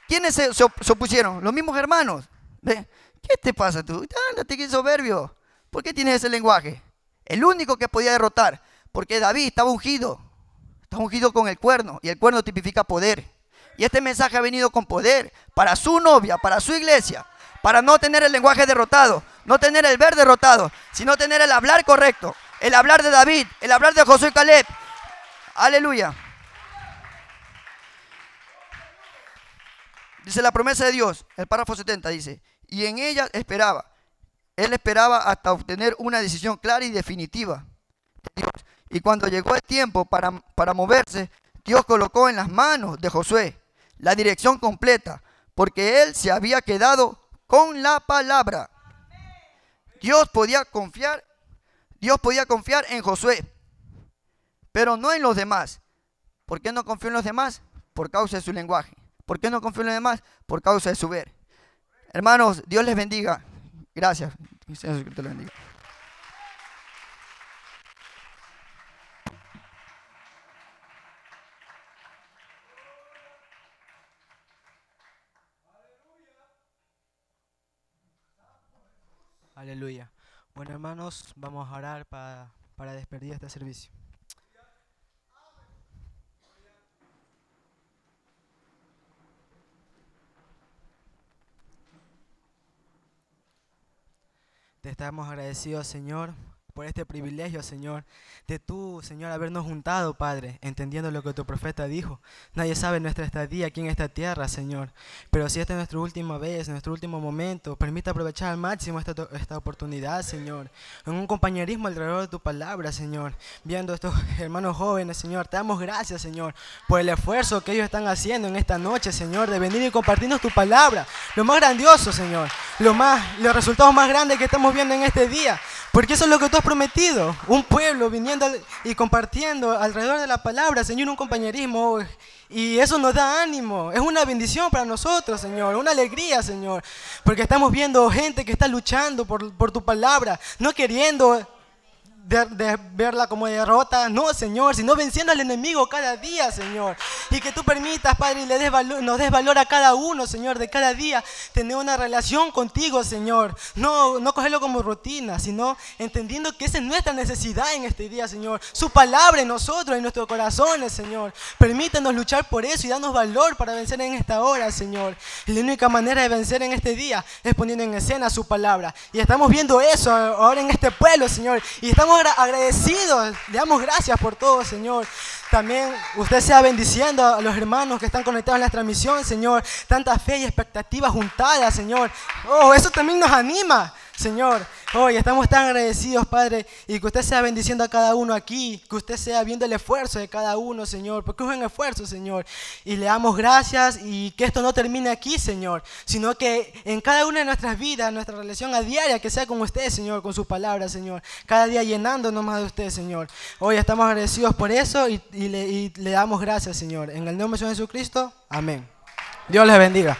Speaker 5: ¿quiénes se, opusieron? Los mismos hermanos. ¿Qué te pasa tú? Ándate, que soberbio. ¿Por qué tienes ese lenguaje? El único que podía derrotar, porque David estaba ungido, está ungido con el cuerno, y el cuerno tipifica poder. Y este mensaje ha venido con poder para su novia, para su iglesia, para no tener el lenguaje derrotado, no tener el ver derrotado, sino tener el hablar correcto, el hablar de David, el hablar de Josué y Caleb. Aleluya. Dice la promesa de Dios, el párrafo 70 dice, y en ella esperaba. Él esperaba hasta obtener una decisión clara y definitiva de Dios. Y cuando llegó el tiempo para, moverse, Dios colocó en las manos de Josué la dirección completa, porque él se había quedado con la palabra. Dios podía confiar, Dios podía confiar en Josué, pero no en los demás. ¿Por qué no confió en los demás? Por causa de su lenguaje. ¿Por qué no confío en los demás? Por causa de su ver. Hermanos, Dios les bendiga. Gracias. Señor
Speaker 6: Aleluya. Bueno, hermanos, vamos a orar para, para despedir este servicio. Te estamos agradecidos, Señor, por este privilegio, Señor, de tú, Señor, habernos juntado, Padre, entendiendo lo que tu profeta dijo. Nadie sabe nuestra estadía aquí en esta tierra, Señor, pero si esta es nuestra última vez, nuestro último momento, permita aprovechar al máximo esta, esta oportunidad, Señor, en un compañerismo alrededor de tu palabra, Señor, viendo a estos hermanos jóvenes, Señor, te damos gracias, Señor, por el esfuerzo que ellos están haciendo en esta noche, Señor, de venir y compartirnos tu palabra, lo más grandioso, Señor, lo más, los resultados más grandes que estamos viendo en este día, porque eso es lo que tú has prometido. Un pueblo viniendo y compartiendo alrededor de la palabra, Señor, un compañerismo. Y eso nos da ánimo. Es una bendición para nosotros, Señor. Una alegría, Señor. Porque estamos viendo gente que está luchando por, por tu palabra, no queriendo de, verla como derrota, no, Señor, sino venciendo al enemigo cada día, Señor. Y que tú permitas, Padre, y le des nos des valor a cada uno, Señor, de cada día tener una relación contigo, Señor. No, no cogerlo como rutina, sino entendiendo que esa es nuestra necesidad en este día, Señor. Su palabra en nosotros, en nuestros corazones, Señor. Permítanos luchar por eso y darnos valor para vencer en esta hora, Señor. La única manera de vencer en este día es poniendo en escena su palabra. Y estamos viendo eso ahora en este pueblo, Señor. Y estamos agradecidos, le damos gracias por todo, Señor. También usted sea bendiciendo a los hermanos que están conectados en la transmisión, Señor. Tanta fe y expectativas juntadas, Señor. Oh, eso también nos anima. Señor, hoy oh, estamos tan agradecidos, Padre, y que usted sea bendiciendo a cada uno aquí, que usted sea viendo el esfuerzo de cada uno, Señor, porque es un esfuerzo, Señor. Y le damos gracias y que esto no termine aquí, Señor, sino que en cada una de nuestras vidas, nuestra relación a diaria, que sea con usted, Señor, con su palabra, Señor, cada día llenándonos más de usted, Señor. Hoy estamos agradecidos por eso y, le, y le damos gracias, Señor. En el nombre de Jesucristo, amén. Dios les bendiga.